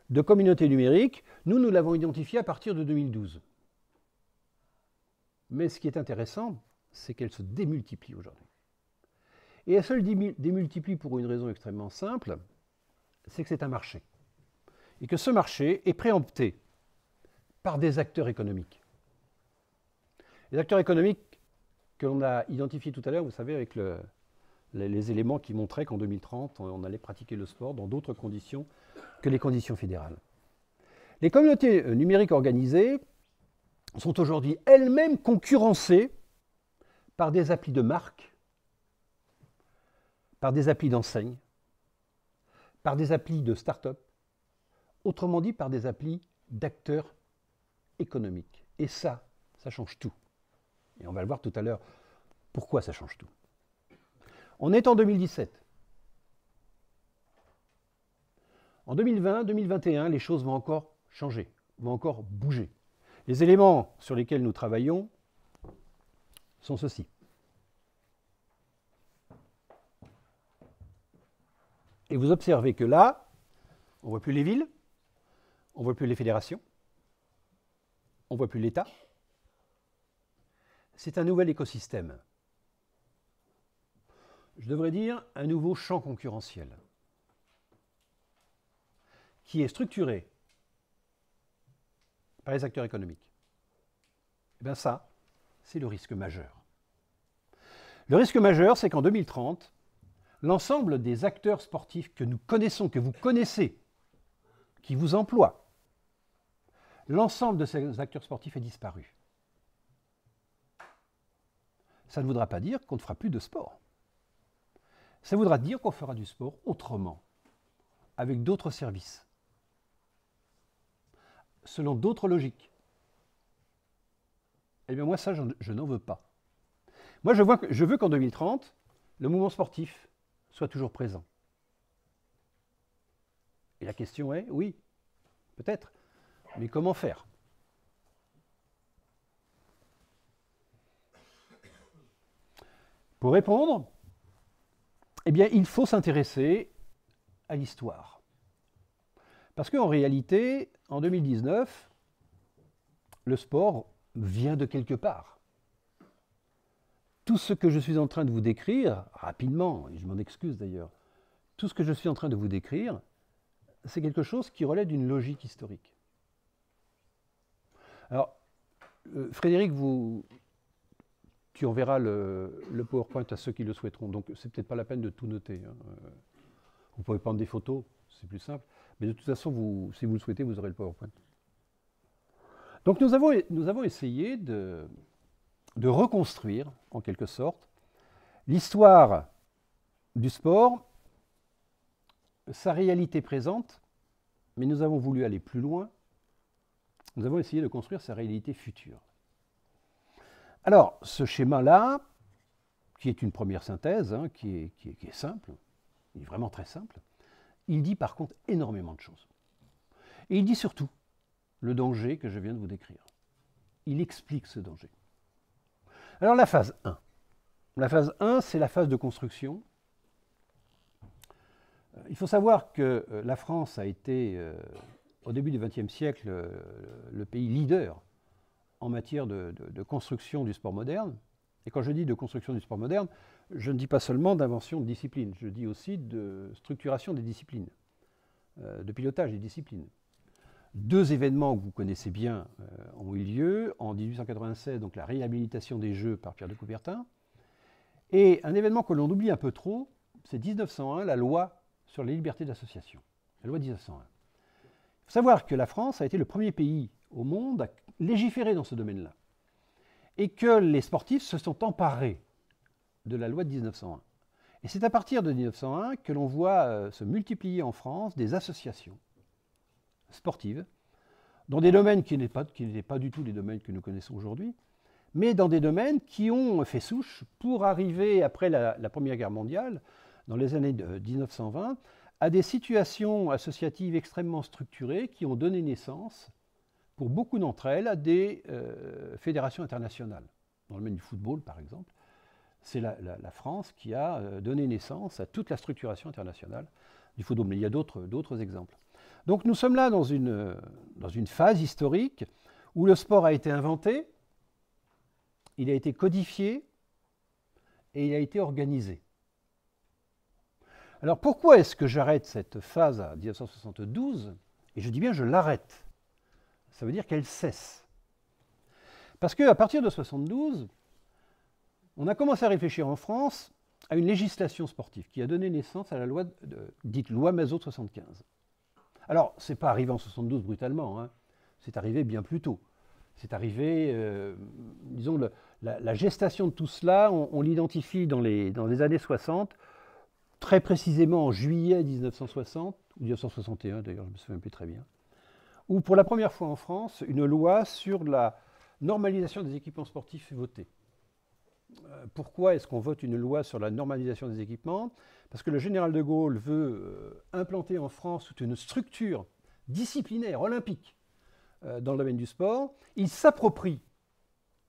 de communauté numérique, nous, nous l'avons identifiée à partir de 2012. Mais ce qui est intéressant, c'est qu'elle se démultiplie aujourd'hui. Et elle se démultiplie pour une raison extrêmement simple, c'est que c'est un marché. Et que ce marché est préempté par des acteurs économiques. Les acteurs économiques que l'on a identifiés tout à l'heure, vous savez, avec le, les, éléments qui montraient qu'en 2030, on allait pratiquer le sport dans d'autres conditions que les conditions fédérales. Les communautés euh, numériques organisées sont aujourd'hui elles-mêmes concurrencées par des applis de marque, par des applis d'enseigne, par des applis de start-up, autrement dit par des applis d'acteurs économiques. Et ça, ça change tout. Et on va le voir tout à l'heure pourquoi ça change tout. On est en 2017. En 2020, 2021, les choses vont encore changer, vont encore bouger. Les éléments sur lesquels nous travaillons sont ceux-ci. Et vous observez que là, on ne voit plus les villes, on ne voit plus les fédérations, on ne voit plus l'État. C'est un nouvel écosystème je devrais dire un nouveau champ concurrentiel qui est structuré par les acteurs économiques. Et eh bien ça, c'est le risque majeur. Le risque majeur, c'est qu'en 2030, l'ensemble des acteurs sportifs que nous connaissons, que vous connaissez, qui vous emploient, l'ensemble de ces acteurs sportifs est disparu. Ça ne voudra pas dire qu'on ne fera plus de sport. Ça voudra dire qu'on fera du sport autrement, avec d'autres services, selon d'autres logiques. Eh bien moi, ça, je n'en veux pas. Moi, je, je veux qu'en 2030, le mouvement sportif soit toujours présent. Et la question est, oui, peut-être, mais comment faire Pour répondre, eh bien, il faut s'intéresser à l'histoire. Parce qu'en réalité, en 2019, le sport vient de quelque part. Tout ce que je suis en train de vous décrire, rapidement, et je m'en excuse d'ailleurs, tout ce que je suis en train de vous décrire, c'est quelque chose qui relève d'une logique historique. Alors, euh, Frédéric, vous, tu enverras le, PowerPoint à ceux qui le souhaiteront. Donc, c'est peut-être pas la peine de tout noter. Hein. Euh, vous pouvez prendre des photos, c'est plus simple. Mais de toute façon, si vous le souhaitez, vous aurez le PowerPoint. Donc, nous avons, essayé de reconstruire, en quelque sorte, l'histoire du sport, sa réalité présente, mais nous avons voulu aller plus loin. Nous avons essayé de construire sa réalité future. Alors, ce schéma-là, qui est une première synthèse, hein, qui, est, simple, il est vraiment très simple, il dit par contre énormément de choses. Et il dit surtout le danger que je viens de vous décrire. Il explique ce danger. Alors la phase 1. La phase 1, c'est la phase de construction. Euh, il faut savoir que euh, la France a été, euh, au début du XXe siècle, le pays leader en matière de, construction du sport moderne. Et quand je dis de construction du sport moderne, je ne dis pas seulement d'invention de discipline, je dis aussi de structuration des disciplines, euh, de pilotage des disciplines. Deux événements que vous connaissez bien euh, ont eu lieu. En 1896, donc la réhabilitation des Jeux par Pierre de Coubertin. Et un événement que l'on oublie un peu trop, c'est 1901, la loi sur les libertés d'association. La loi 1901. Il faut savoir que la France a été le premier pays au monde à Légiférer dans ce domaine-là et que les sportifs se sont emparés de la loi de 1901. Et c'est à partir de 1901 que l'on voit euh, se multiplier en France des associations sportives dans des domaines qui n'étaient pas, pas, du tout les domaines que nous connaissons aujourd'hui, mais dans des domaines qui ont fait souche pour arriver, après la, Première Guerre mondiale, dans les années de 1920, à des situations associatives extrêmement structurées qui ont donné naissance pour beaucoup d'entre elles, à des euh, fédérations internationales. Dans le domaine du football, par exemple, c'est la, France qui a euh, donné naissance à toute la structuration internationale du football. Mais il y a d'autres exemples. Donc nous sommes là dans une, euh, dans une phase historique où le sport a été inventé, il a été codifié et il a été organisé. Alors pourquoi est-ce que j'arrête cette phase à 1972 Et je dis bien je l'arrête ça veut dire qu'elle cesse. Parce qu'à partir de 1972, on a commencé à réfléchir en France à une législation sportive qui a donné naissance à la loi dite loi Mazot 75. Alors, ce n'est pas arrivé en 72 brutalement, hein. c'est arrivé bien plus tôt. C'est arrivé, euh, disons, la, gestation de tout cela, on, l'identifie dans les, dans les années 60, très précisément en juillet 1960, ou 1961 d'ailleurs, je ne me souviens plus très bien où pour la première fois en France, une loi sur la normalisation des équipements sportifs est votée. Euh, pourquoi est-ce qu'on vote une loi sur la normalisation des équipements Parce que le général de Gaulle veut euh, implanter en France toute une structure disciplinaire olympique euh, dans le domaine du sport. Il s'approprie,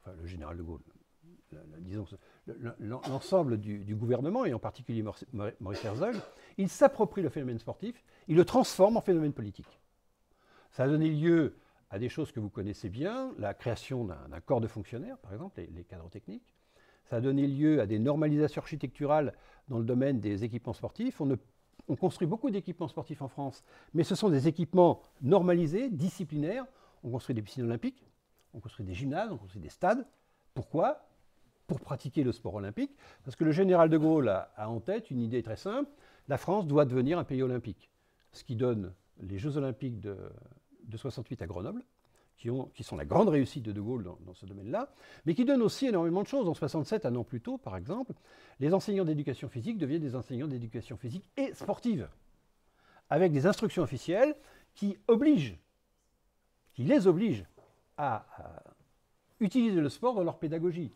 enfin le général de Gaulle, disons l'ensemble du, gouvernement, et en particulier Maurice Herzog, il s'approprie le phénomène sportif, il le transforme en phénomène politique. Ça a donné lieu à des choses que vous connaissez bien, la création d'un corps de fonctionnaires, par exemple, les, cadres techniques. Ça a donné lieu à des normalisations architecturales dans le domaine des équipements sportifs. On, construit beaucoup d'équipements sportifs en France, mais ce sont des équipements normalisés, disciplinaires. On construit des piscines olympiques, on construit des gymnases, on construit des stades. Pourquoi Pour pratiquer le sport olympique. Parce que le général de Gaulle a en tête une idée très simple. La France doit devenir un pays olympique. Ce qui donne les Jeux olympiques de de 68 à Grenoble, qui, sont la grande réussite de De Gaulle dans, ce domaine-là, mais qui donnent aussi énormément de choses. En 67, un an plus tôt, par exemple, les enseignants d'éducation physique deviennent des enseignants d'éducation physique et sportive, avec des instructions officielles qui obligent, qui les obligent à, utiliser le sport dans leur pédagogie.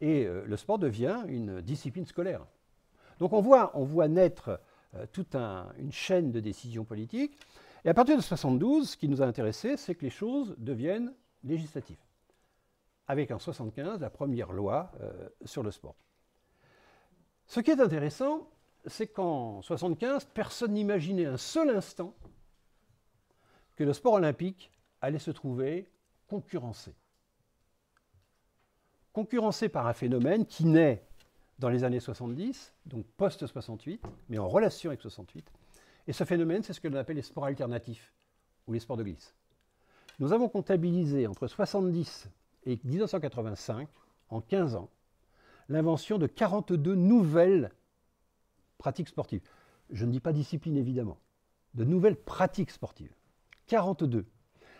Et euh, le sport devient une discipline scolaire. Donc on voit, on voit naître euh, toute une chaîne de décisions politiques et à partir de 1972, ce qui nous a intéressé, c'est que les choses deviennent législatives. Avec en 1975 la première loi euh, sur le sport. Ce qui est intéressant, c'est qu'en 1975, personne n'imaginait un seul instant que le sport olympique allait se trouver concurrencé. Concurrencé par un phénomène qui naît dans les années 70, donc post-68, mais en relation avec 68, et ce phénomène, c'est ce que l'on appelle les sports alternatifs ou les sports de glisse. Nous avons comptabilisé entre 1970 et 1985, en 15 ans, l'invention de 42 nouvelles pratiques sportives. Je ne dis pas discipline évidemment, de nouvelles pratiques sportives. 42.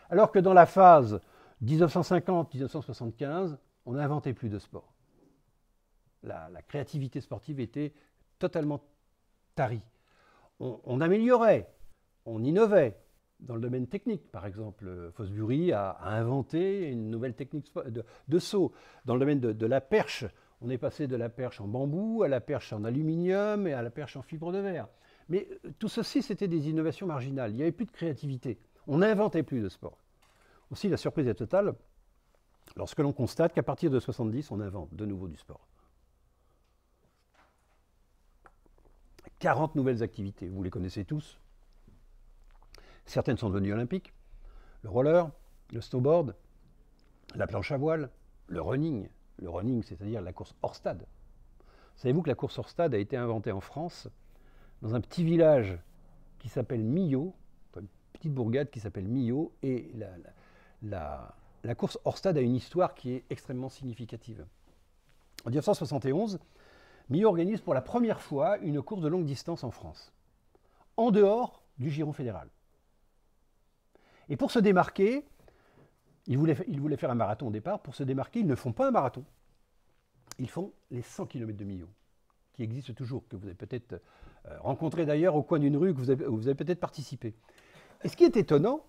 Alors que dans la phase 1950-1975, on n'inventait plus de sport. la, créativité sportive était totalement tarie on, améliorait, on innovait. Dans le domaine technique, par exemple, Fosbury a, inventé une nouvelle technique de, saut. Dans le domaine de, la perche, on est passé de la perche en bambou à la perche en aluminium et à la perche en fibre de verre. Mais euh, tout ceci, c'était des innovations marginales. Il n'y avait plus de créativité. On n'inventait plus de sport. Aussi, la surprise est totale lorsque l'on constate qu'à partir de 70, on invente de nouveau du sport. 40 nouvelles activités, vous les connaissez tous. Certaines sont devenues olympiques. Le roller, le snowboard, la planche à voile, le running. Le running, c'est-à-dire la course hors stade. Savez-vous que la course hors stade a été inventée en France dans un petit village qui s'appelle Millau, une petite bourgade qui s'appelle Millau, et la, la course hors stade a une histoire qui est extrêmement significative. En 1971, Millau organise pour la première fois une course de longue distance en France, en dehors du giron fédéral. Et pour se démarquer, ils voulaient, faire un marathon au départ. Pour se démarquer, ils ne font pas un marathon. Ils font les 100 km de Millau, qui existent toujours, que vous avez peut-être euh, rencontré d'ailleurs au coin d'une rue, que vous avez, peut-être participé. Et ce qui est étonnant,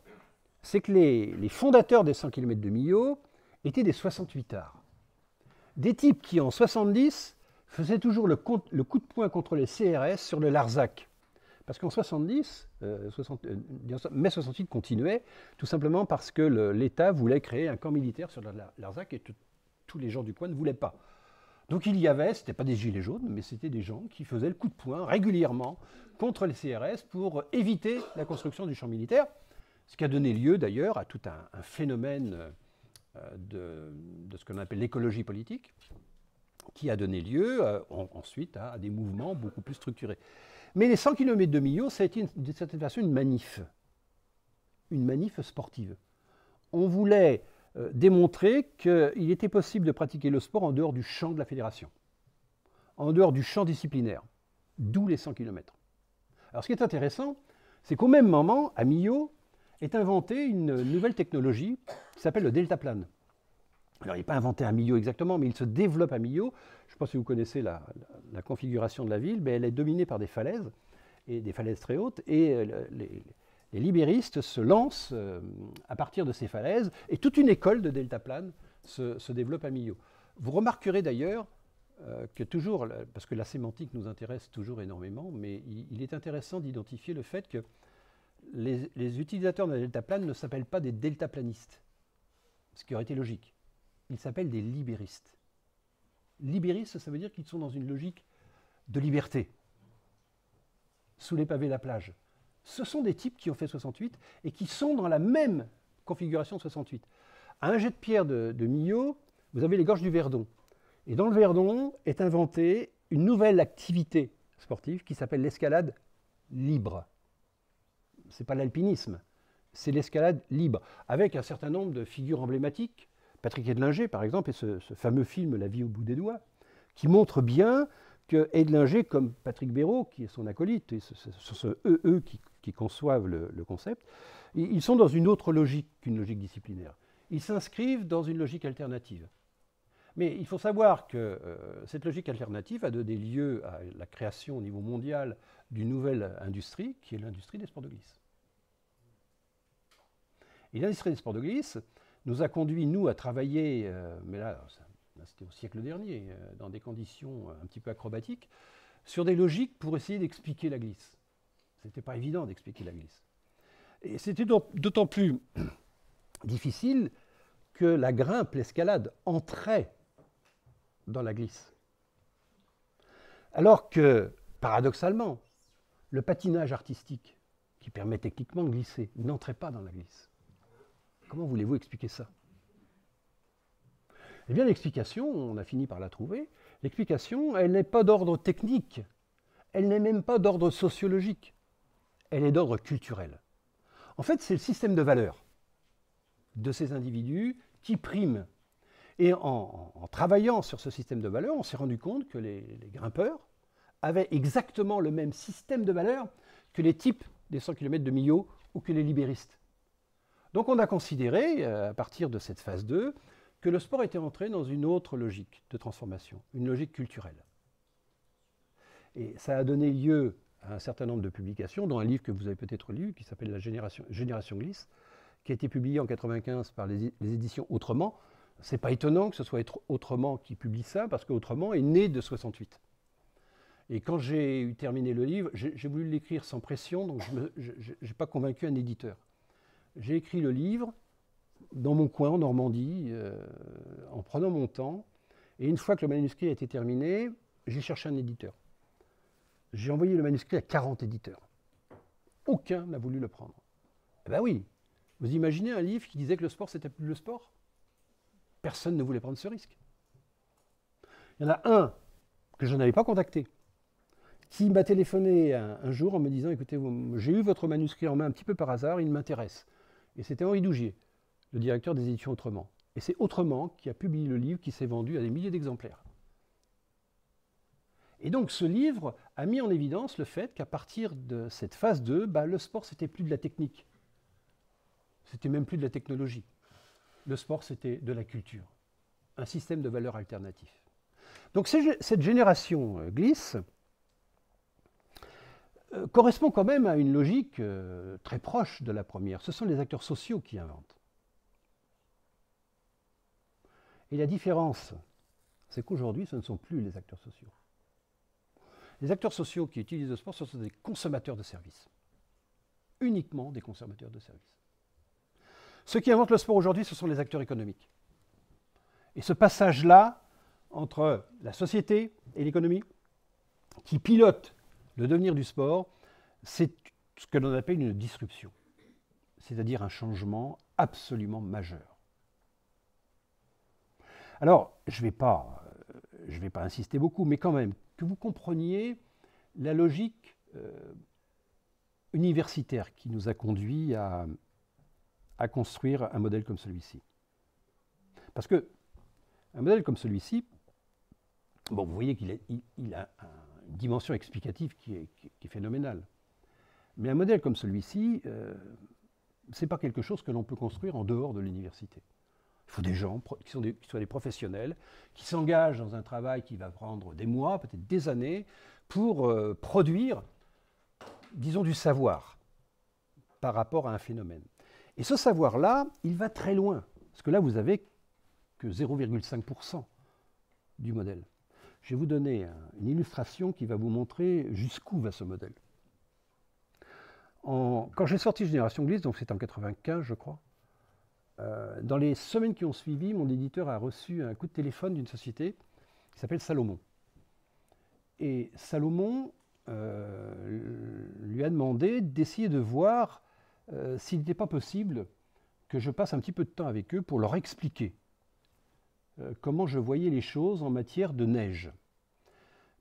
c'est que les, fondateurs des 100 km de Millau étaient des 68 arts. Des types qui, en 70, faisait toujours le, coup de poing contre les CRS sur le Larzac. Parce qu'en 70, euh, euh, mai continuait, tout simplement parce que l'État voulait créer un camp militaire sur le Larzac et tous les gens du coin ne voulaient pas. Donc il y avait, ce n'était pas des gilets jaunes, mais c'était des gens qui faisaient le coup de poing régulièrement contre les CRS pour éviter la construction du champ militaire, ce qui a donné lieu d'ailleurs à tout un, phénomène euh, de, ce qu'on appelle l'écologie politique, qui a donné lieu euh, ensuite à des mouvements beaucoup plus structurés. Mais les 100 km de Millau, ça a été d'une certaine façon une manif, une manif sportive. On voulait euh, démontrer qu'il était possible de pratiquer le sport en dehors du champ de la fédération, en dehors du champ disciplinaire, d'où les 100 km. Alors ce qui est intéressant, c'est qu'au même moment, à Millau, est inventée une nouvelle technologie qui s'appelle le deltaplane. Alors, il n'est pas inventé à Millau exactement, mais il se développe à Millau. Je pense que vous connaissez la, configuration de la ville, mais elle est dominée par des falaises, et des falaises très hautes, et euh, les, libéristes se lancent euh, à partir de ces falaises, et toute une école de delta se, se développe à Millau. Vous remarquerez d'ailleurs euh, que toujours, parce que la sémantique nous intéresse toujours énormément, mais il, est intéressant d'identifier le fait que les, les utilisateurs de la deltaplane ne s'appellent pas des deltaplanistes, ce qui aurait été logique. Ils s'appellent des libéristes. Libéristes, ça veut dire qu'ils sont dans une logique de liberté. Sous les pavés, de la plage. Ce sont des types qui ont fait 68 et qui sont dans la même configuration de 68. À un jet de pierre de, de Millau, vous avez les gorges du Verdon. Et dans le Verdon est inventée une nouvelle activité sportive qui s'appelle l'escalade libre. Ce n'est pas l'alpinisme, c'est l'escalade libre, avec un certain nombre de figures emblématiques. Patrick Edlinger, par exemple, et ce, fameux film La vie au bout des doigts, qui montre bien que Edlinger, comme Patrick Béraud, qui est son acolyte, et ce, sont eux e qui, conçoivent le, concept, ils sont dans une autre logique qu'une logique disciplinaire. Ils s'inscrivent dans une logique alternative. Mais il faut savoir que euh, cette logique alternative a donné lieu à la création au niveau mondial d'une nouvelle industrie qui est l'industrie des sports de glisse. Et l'industrie des sports de glisse, nous a conduit, nous, à travailler, euh, mais là, c'était au siècle dernier, euh, dans des conditions euh, un petit peu acrobatiques, sur des logiques pour essayer d'expliquer la glisse. Ce n'était pas évident d'expliquer la glisse. Et c'était d'autant plus difficile que la grimpe, l'escalade, entrait dans la glisse. Alors que, paradoxalement, le patinage artistique, qui permet techniquement de glisser, n'entrait pas dans la glisse. Comment voulez-vous expliquer ça Eh bien, l'explication, on a fini par la trouver, l'explication, elle n'est pas d'ordre technique, elle n'est même pas d'ordre sociologique, elle est d'ordre culturel. En fait, c'est le système de valeurs de ces individus qui prime. Et en, travaillant sur ce système de valeurs, on s'est rendu compte que les, grimpeurs avaient exactement le même système de valeurs que les types des 100 km de Millau ou que les libéristes. Donc on a considéré, euh, à partir de cette phase 2, que le sport était entré dans une autre logique de transformation, une logique culturelle. Et ça a donné lieu à un certain nombre de publications, dont un livre que vous avez peut-être lu, qui s'appelle La Génération, Glisse, qui a été publié en 1995 par les, éditions Autrement. Ce n'est pas étonnant que ce soit Autrement qui publie ça, parce qu'Autrement est né de 68. Et quand j'ai eu terminé le livre, j'ai voulu l'écrire sans pression, donc je n'ai pas convaincu un éditeur j'ai écrit le livre dans mon coin en Normandie, euh, en prenant mon temps. Et une fois que le manuscrit a été terminé, j'ai cherché un éditeur. J'ai envoyé le manuscrit à 40 éditeurs. Aucun n'a voulu le prendre. Eh bien oui, vous imaginez un livre qui disait que le sport, c'était plus le sport Personne ne voulait prendre ce risque. Il y en a un que je n'avais pas contacté, qui m'a téléphoné un, jour en me disant, écoutez, j'ai eu votre manuscrit en main un petit peu par hasard, il m'intéresse. Et c'était Henri Dougier, le directeur des éditions Autrement. Et c'est Autrement qui a publié le livre qui s'est vendu à des milliers d'exemplaires. Et donc ce livre a mis en évidence le fait qu'à partir de cette phase 2, bah, le sport, c'était plus de la technique. C'était même plus de la technologie. Le sport, c'était de la culture. Un système de valeurs alternatives. Donc cette génération euh, glisse, euh, correspond quand même à une logique euh, très proche de la première. Ce sont les acteurs sociaux qui inventent. Et la différence, c'est qu'aujourd'hui, ce ne sont plus les acteurs sociaux. Les acteurs sociaux qui utilisent le sport, ce sont des consommateurs de services. Uniquement des consommateurs de services. Ceux qui inventent le sport aujourd'hui, ce sont les acteurs économiques. Et ce passage-là, entre la société et l'économie, qui pilote le devenir du sport, c'est ce que l'on appelle une disruption, c'est-à-dire un changement absolument majeur. Alors, je ne vais, pas, insister beaucoup, mais quand même, que vous compreniez la logique euh, universitaire qui nous a conduit à, construire un modèle comme celui-ci. Parce que un modèle comme celui-ci, bon, vous voyez qu'il a un dimension explicative qui est, phénoménale. Mais un modèle comme celui-ci, euh, ce n'est pas quelque chose que l'on peut construire en dehors de l'université. Il faut des gens qui, soient des professionnels, qui s'engagent dans un travail qui va prendre des mois, peut-être des années, pour euh, produire, disons, du savoir par rapport à un phénomène. Et ce savoir-là, il va très loin, parce que là, vous avez que 0,5% du modèle. Je vais vous donner une illustration qui va vous montrer jusqu'où va ce modèle. quand j'ai sorti Génération Glisse, donc c'est en 95 je crois, euh, dans les semaines qui ont suivi, mon éditeur a reçu un coup de téléphone d'une société qui s'appelle Salomon. Et Salomon euh, lui a demandé d'essayer de voir euh, s'il n'était pas possible que je passe un petit peu de temps avec eux pour leur expliquer euh, comment je voyais les choses en matière de neige.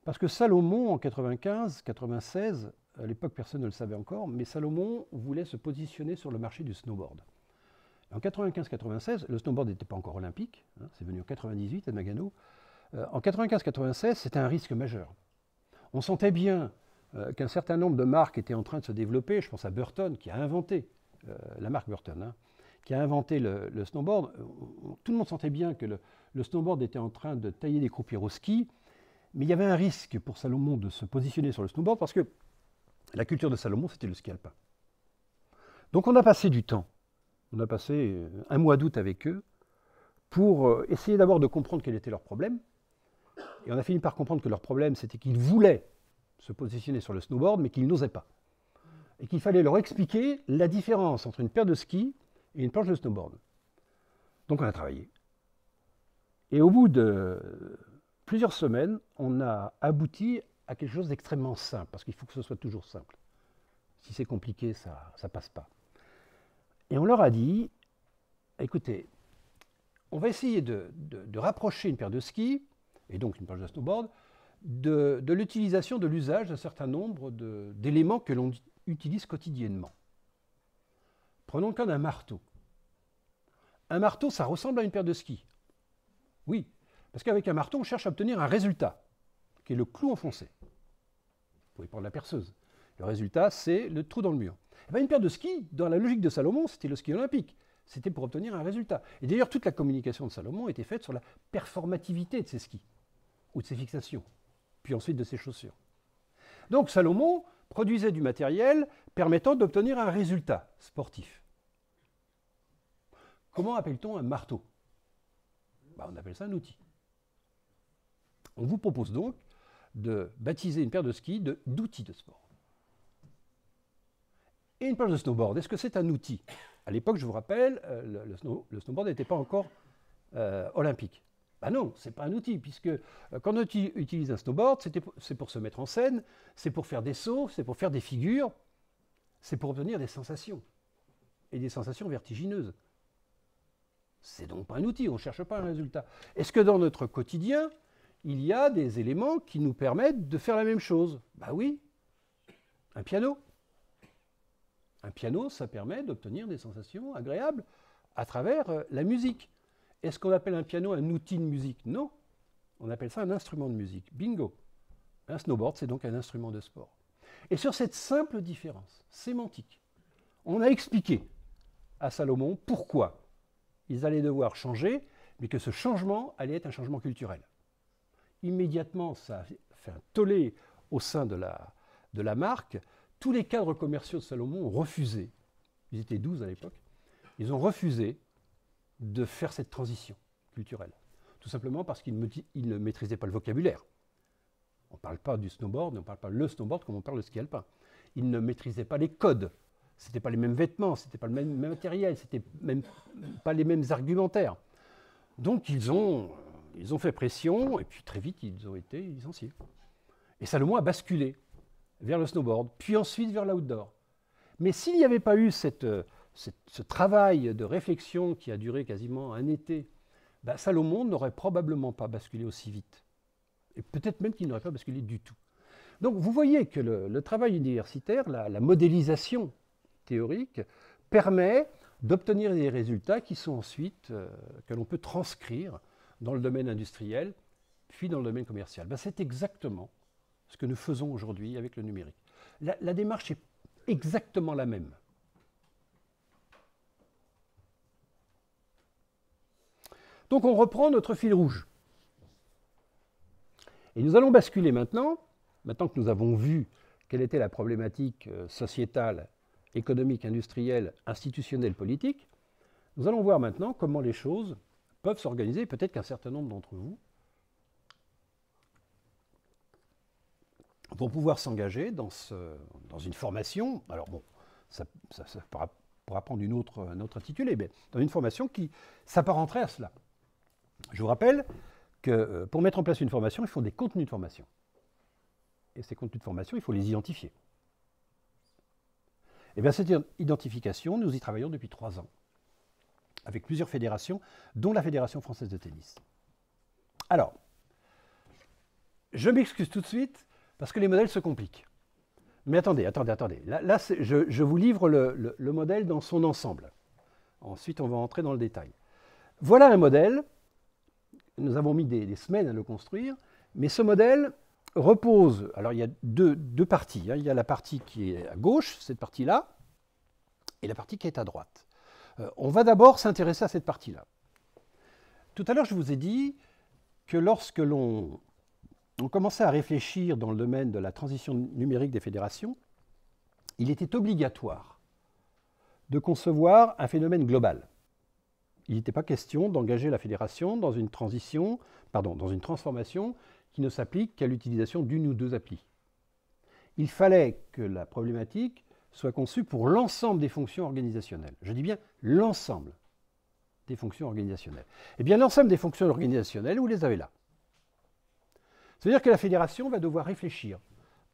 Parce que Salomon, en 95-96, à l'époque personne ne le savait encore, mais Salomon voulait se positionner sur le marché du snowboard. En 95-96, le snowboard n'était pas encore olympique, hein, c'est venu en 98 à Nagano. en 95-96, c'était un risque majeur. On sentait bien euh, qu'un certain nombre de marques étaient en train de se développer. Je pense à Burton, qui a inventé euh, la marque Burton, hein qui a inventé le, snowboard, euh, tout le monde sentait bien que le, snowboard était en train de tailler des croupières au ski, mais il y avait un risque pour Salomon de se positionner sur le snowboard parce que la culture de Salomon, c'était le ski alpin. Donc on a passé du temps, on a passé euh, un mois d'août avec eux pour euh, essayer d'abord de comprendre quel était leur problème. Et on a fini par comprendre que leur problème, c'était qu'ils voulaient se positionner sur le snowboard, mais qu'ils n'osaient pas. Et qu'il fallait leur expliquer la différence entre une paire de skis et une planche de snowboard. Donc on a travaillé. Et au bout de plusieurs semaines, on a abouti à quelque chose d'extrêmement simple, parce qu'il faut que ce soit toujours simple. Si c'est compliqué, ça ne passe pas. Et on leur a dit, écoutez, on va essayer de, rapprocher une paire de skis, et donc une planche de snowboard, de l'utilisation, de l'usage d'un certain nombre d'éléments que l'on utilise quotidiennement. Prenons le cas d'un marteau. Un marteau, ça ressemble à une paire de skis. Oui, parce qu'avec un marteau, on cherche à obtenir un résultat, qui est le clou enfoncé. Vous pouvez prendre la perceuse. Le résultat, c'est le trou dans le mur. Eh ben, une paire de skis, dans la logique de Salomon, c'était le ski olympique. C'était pour obtenir un résultat. Et d'ailleurs, toute la communication de Salomon était faite sur la performativité de ses skis, ou de ses fixations, puis ensuite de ses chaussures. Donc Salomon produisait du matériel permettant d'obtenir un résultat sportif. Comment appelle-t-on un marteau bah, On appelle ça un outil. On vous propose donc de baptiser une paire de skis d'outils de, sport. Et une paire de snowboard, est-ce que c'est un outil À l'époque, je vous rappelle, euh, le, snowboard n'était pas encore euh, olympique. Ben non, n'est pas un outil, puisque euh, quand on utilise un snowboard, c'est pour se mettre en scène, c'est pour faire des sauts, c'est pour faire des figures, c'est pour obtenir des sensations, et des sensations vertigineuses. C'est donc pas un outil, on ne cherche pas un résultat. Est-ce que dans notre quotidien, il y a des éléments qui nous permettent de faire la même chose Bah oui, un piano. Un piano, ça permet d'obtenir des sensations agréables à travers euh, la musique. Est-ce qu'on appelle un piano un outil de musique Non, on appelle ça un instrument de musique. Bingo. Un snowboard, c'est donc un instrument de sport. Et sur cette simple différence sémantique, on a expliqué à Salomon pourquoi ils allaient devoir changer, mais que ce changement allait être un changement culturel. Immédiatement, ça a fait un tollé au sein de la, de la marque. Tous les cadres commerciaux de Salomon ont refusé, ils étaient 12 à l'époque, ils ont refusé de faire cette transition culturelle. Tout simplement parce qu'ils ne maîtrisaient pas le vocabulaire. On ne parle pas du snowboard, on ne parle pas le snowboard comme on parle de ski alpin. Ils ne maîtrisaient pas les codes c'était pas les mêmes vêtements, c'était pas le même matériel, c'était même pas les mêmes argumentaires. Donc ils ont, ils ont fait pression et puis très vite ils ont été licenciés. Et Salomon a basculé vers le snowboard, puis ensuite vers l'outdoor. Mais s'il n'y avait pas eu cette, euh, ce travail de réflexion qui a duré quasiment un été, Salomon bah, n'aurait probablement pas basculé aussi vite. Et peut-être même qu'il n'aurait pas basculé du tout. Donc vous voyez que le, travail universitaire, la modélisation théorique permet d'obtenir des résultats qui sont ensuite, euh, que l'on peut transcrire dans le domaine industriel, puis dans le domaine commercial. Ben, c'est exactement ce que nous faisons aujourd'hui avec le numérique. la démarche est exactement la même. Donc on reprend notre fil rouge. Et nous allons basculer maintenant, maintenant que nous avons vu quelle était la problématique euh, sociétale économique, industriel, institutionnel, politique, nous allons voir maintenant comment les choses peuvent s'organiser. Peut-être qu'un certain nombre d'entre vous vont pouvoir s'engager dans, une formation. Alors bon, ça, pourra, prendre une autre, un autre intitulé, mais dans une formation qui s'apparenterait à cela. Je vous rappelle que euh, pour mettre en place une formation, il faut des contenus de formation. Et ces contenus de formation, il faut les identifier. Eh bien, cette identification, nous y travaillons depuis trois ans, avec plusieurs fédérations, dont la Fédération française de tennis. Alors, je m'excuse tout de suite, parce que les modèles se compliquent. Mais attendez, attendez, attendez. Là, je, vous livre le, modèle dans son ensemble. Ensuite, on va entrer dans le détail. Voilà un modèle. Nous avons mis des semaines à le construire, mais ce modèle, repose, alors il y a deux, parties, hein. il y a la partie qui est à gauche, cette partie-là, et la partie qui est à droite. Euh, on va d'abord s'intéresser à cette partie-là. Tout à l'heure, je vous ai dit que lorsque l'on commençait à réfléchir dans le domaine de la transition numérique des fédérations, il était obligatoire de concevoir un phénomène global. Il n'était pas question d'engager la fédération dans une transition, pardon, dans une transformation qui ne s'applique qu'à l'utilisation d'une ou deux applis. Il fallait que la problématique soit conçue pour l'ensemble des fonctions organisationnelles. Je dis bien l'ensemble des fonctions organisationnelles. Eh bien, l'ensemble des fonctions organisationnelles, vous les avez là. C'est-à-dire que la fédération va devoir réfléchir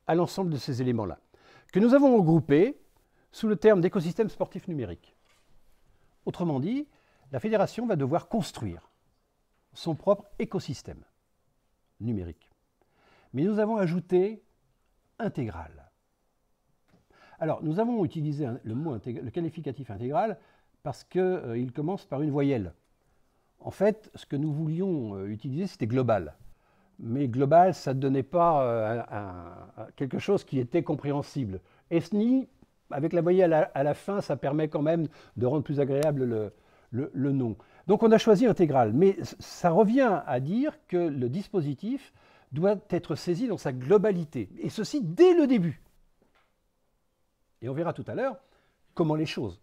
à l'ensemble de ces éléments-là, que nous avons regroupés sous le terme d'écosystème sportif numérique. Autrement dit, la fédération va devoir construire son propre écosystème numérique. Mais nous avons ajouté intégral. Alors, nous avons utilisé le, mot le qualificatif intégral parce qu'il euh, il commence par une voyelle. En fait, ce que nous voulions euh, utiliser, c'était global. Mais global, ça ne donnait pas euh, quelque chose qui était compréhensible. et SNI, avec la voyelle à la, fin, ça permet quand même de rendre plus agréable le, le nom. Donc on a choisi intégral, mais ça revient à dire que le dispositif doit être saisi dans sa globalité, et ceci dès le début. Et on verra tout à l'heure comment les choses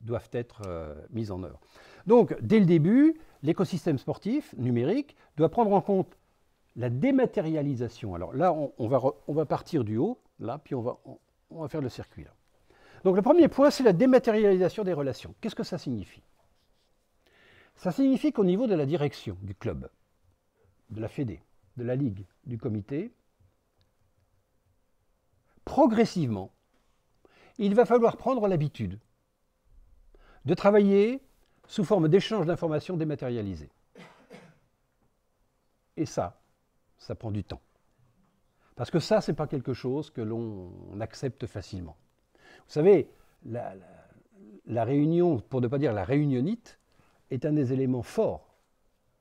doivent être euh, mises en œuvre. Donc, dès le début, l'écosystème sportif numérique doit prendre en compte la dématérialisation. Alors là, on, va, partir du haut, là, puis on va, va faire le circuit. Donc le premier point, c'est la dématérialisation des relations. Qu'est-ce que ça signifie ça signifie qu'au niveau de la direction du club, de la Fédé, de la Ligue, du comité, progressivement, il va falloir prendre l'habitude de travailler sous forme d'échange d'informations dématérialisées. Et ça, ça prend du temps. Parce que ça, ce n'est pas quelque chose que l'on accepte facilement. Vous savez, la, la réunion, pour ne pas dire la réunionnite, est un des éléments forts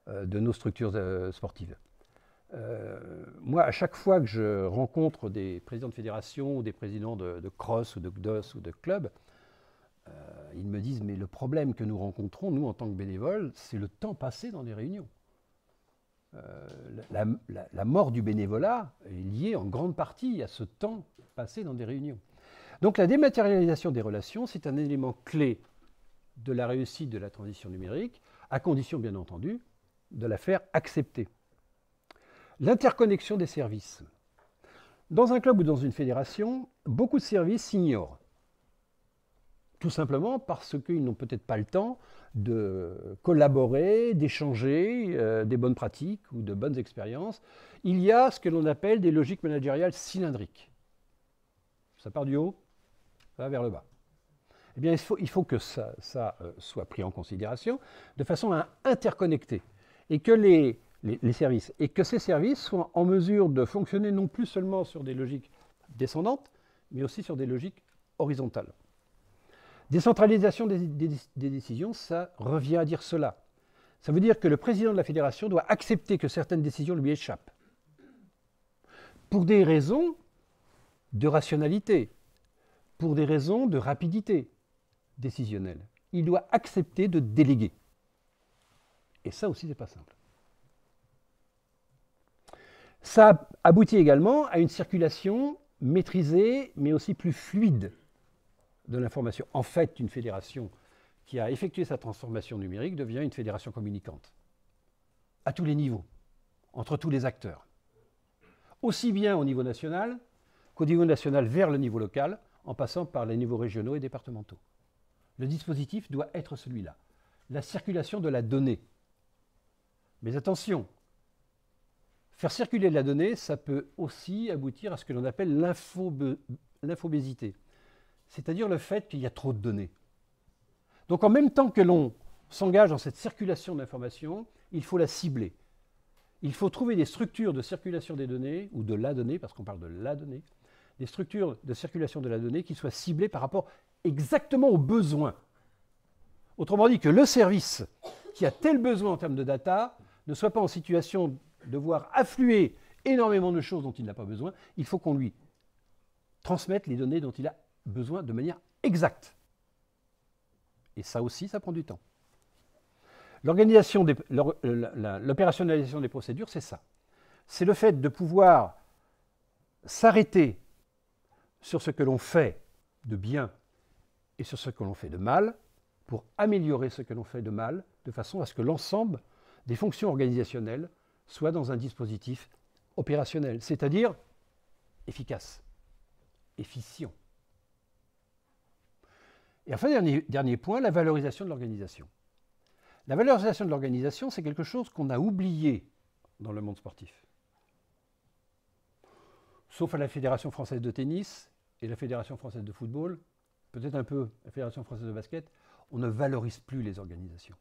euh, de nos structures euh, sportives. Euh, moi, à chaque fois que je rencontre des présidents de fédération ou des présidents de, cross ou de GDOS ou de club, ils me disent, mais le problème que nous rencontrons, nous, en tant que bénévoles, c'est le temps passé dans les réunions. La, la mort du bénévolat est liée en grande partie à ce temps passé dans des réunions. Donc la dématérialisation des relations, c'est un élément clé de la réussite de la transition numérique, à condition bien entendu de la faire accepter. L'interconnexion des services. Dans un club ou dans une fédération, beaucoup de services s'ignorent. Tout simplement parce qu'ils n'ont peut-être pas le temps de collaborer, d'échanger euh, des bonnes pratiques ou de bonnes expériences. Il y a ce que l'on appelle des logiques managériales cylindriques. Ça part du haut, ça va vers le bas. Eh il faut, que ça, euh, soit pris en considération de façon à interconnecter et que les, services et que ces services soient en mesure de fonctionner non plus seulement sur des logiques descendantes, mais aussi sur des logiques horizontales. Décentralisation des décisions, ça revient à dire cela. Ça veut dire que le président de la fédération doit accepter que certaines décisions lui échappent. Pour des raisons de rationalité, pour des raisons de rapidité, décisionnel. Il doit accepter de déléguer. Et ça aussi, ce n'est pas simple. Ça aboutit également à une circulation maîtrisée, mais aussi plus fluide de l'information. En fait, une fédération qui a effectué sa transformation numérique devient une fédération communicante, à tous les niveaux, entre tous les acteurs, aussi bien au niveau national qu'au niveau national vers le niveau local, en passant par les niveaux régionaux et départementaux. Le dispositif doit être celui-là. La circulation de la donnée. Mais attention, faire circuler de la donnée, ça peut aussi aboutir à ce que l'on appelle l'infobésité, c'est-à-dire le fait qu'il y a trop de données. Donc en même temps que l'on s'engage dans cette circulation d'informations, il faut la cibler. Il faut trouver des structures de circulation des données, ou de la donnée, parce qu'on parle de la donnée, des structures de circulation de la donnée qui soient ciblées par rapport exactement aux besoin. Autrement dit, que le service qui a tel besoin en termes de data ne soit pas en situation de voir affluer énormément de choses dont il n'a pas besoin. Il faut qu'on lui transmette les données dont il a besoin de manière exacte. Et ça aussi, ça prend du temps. Euh, l'opérationnalisation des procédures, c'est ça. C'est le fait de pouvoir s'arrêter sur ce que l'on fait de bien et sur ce que l'on fait de mal, pour améliorer ce que l'on fait de mal, de façon à ce que l'ensemble des fonctions organisationnelles soit dans un dispositif opérationnel, c'est-à-dire efficace, efficient. Et enfin, dernier, dernier point, la valorisation de l'organisation. La valorisation de l'organisation, c'est quelque chose qu'on a oublié dans le monde sportif. Sauf à la Fédération française de tennis et la Fédération française de football, peut-être un peu la Fédération française de basket, on ne valorise plus les organisations.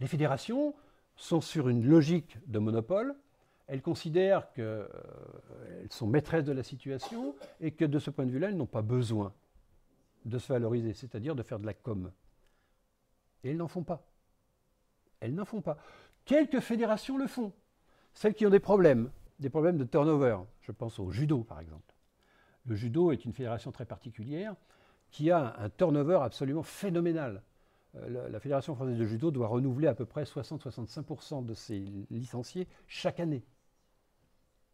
Les fédérations sont sur une logique de monopole. Elles considèrent qu'elles euh, sont maîtresses de la situation et que de ce point de vue-là, elles n'ont pas besoin de se valoriser, c'est-à-dire de faire de la com. Et elles n'en font pas. Elles n'en font pas. Quelques fédérations le font. Celles qui ont des problèmes, des problèmes de turnover. Je pense au judo, par exemple. Le judo est une fédération très particulière qui a un turnover absolument phénoménal. Euh, la, Fédération française de judo doit renouveler à peu près 60-65% de ses licenciés chaque année.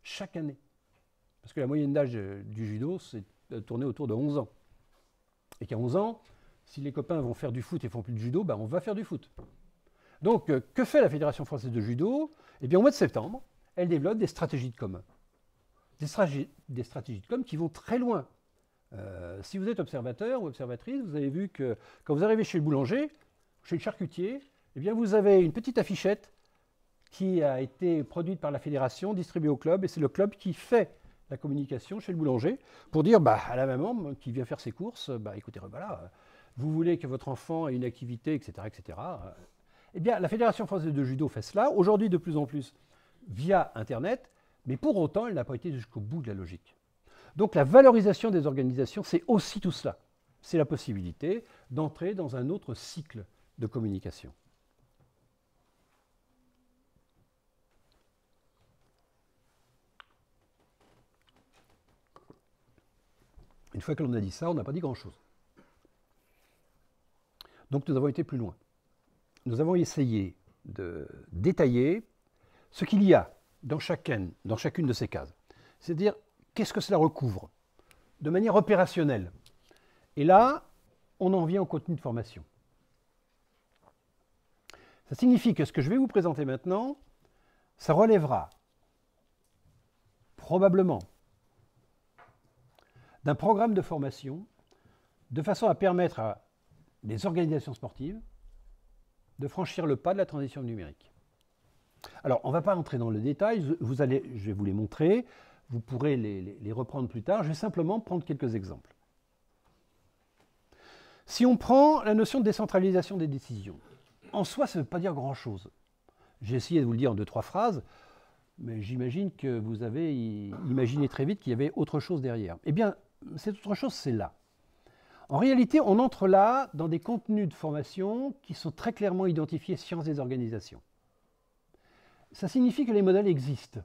Chaque année. Parce que la moyenne d'âge euh, du judo, c'est euh, tourné autour de 11 ans. Et qu'à 11 ans, si les copains vont faire du foot et font plus de judo, ben on va faire du foot. Donc, que fait la Fédération française de judo Eh bien, au mois de septembre, elle développe des stratégies de commun des, stratégies, des stratégies de com qui vont très loin. Euh, si vous êtes observateur ou observatrice, vous avez vu que quand vous arrivez chez le boulanger, chez le charcutier, eh bien vous avez une petite affichette qui a été produite par la fédération, distribuée au club, et c'est le club qui fait la communication chez le boulanger pour dire bah, à la maman qui vient faire ses courses, bah, écoutez, voilà, vous voulez que votre enfant ait une activité, etc. etc. Eh bien, la Fédération française de judo fait cela. Aujourd'hui, de plus en plus, via Internet, mais pour autant, elle n'a pas été jusqu'au bout de la logique. Donc la valorisation des organisations, c'est aussi tout cela. C'est la possibilité d'entrer dans un autre cycle de communication. Une fois que l'on a dit ça, on n'a pas dit grand-chose. Donc nous avons été plus loin. Nous avons essayé de détailler ce qu'il y a dans chacune, dans chacune de ces cases. C'est-à-dire, qu'est-ce que cela recouvre De manière opérationnelle. Et là, on en vient au contenu de formation. Ça signifie que ce que je vais vous présenter maintenant, ça relèvera probablement d'un programme de formation de façon à permettre à des organisations sportives de franchir le pas de la transition numérique. Alors, on ne va pas entrer dans le détail, vous allez, je vais vous les montrer, vous pourrez les, les reprendre plus tard, je vais simplement prendre quelques exemples. Si on prend la notion de décentralisation des décisions, en soi, ça ne veut pas dire grand-chose. J'ai essayé de vous le dire en deux, trois phrases, mais j'imagine que vous avez imaginé très vite qu'il y avait autre chose derrière. Eh bien, cette autre chose, c'est là. En réalité, on entre là dans des contenus de formation qui sont très clairement identifiés sciences des organisations ça signifie que les modèles existent.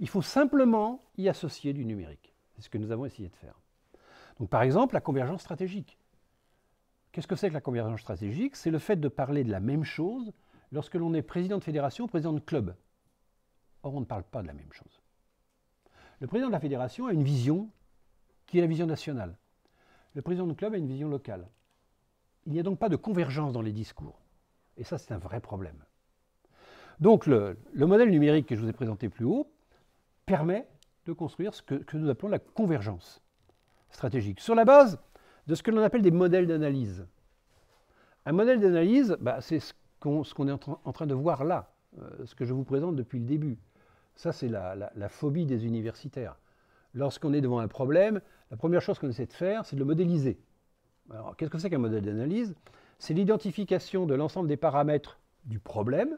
Il faut simplement y associer du numérique. C'est ce que nous avons essayé de faire. Donc, par exemple, la convergence stratégique. Qu'est-ce que c'est que la convergence stratégique C'est le fait de parler de la même chose lorsque l'on est président de fédération ou président de club. Or, on ne parle pas de la même chose. Le président de la fédération a une vision qui est la vision nationale. Le président de club a une vision locale. Il n'y a donc pas de convergence dans les discours. Et ça, c'est un vrai problème. Donc le, modèle numérique que je vous ai présenté plus haut permet de construire ce que, nous appelons la convergence stratégique, sur la base de ce que l'on appelle des modèles d'analyse. Un modèle d'analyse, bah, c'est ce qu'on est en, train de voir là, euh, ce que je vous présente depuis le début. Ça, c'est la, la phobie des universitaires. Lorsqu'on est devant un problème, la première chose qu'on essaie de faire, c'est de le modéliser. Alors, qu'est-ce que c'est qu'un modèle d'analyse C'est l'identification de l'ensemble des paramètres du problème,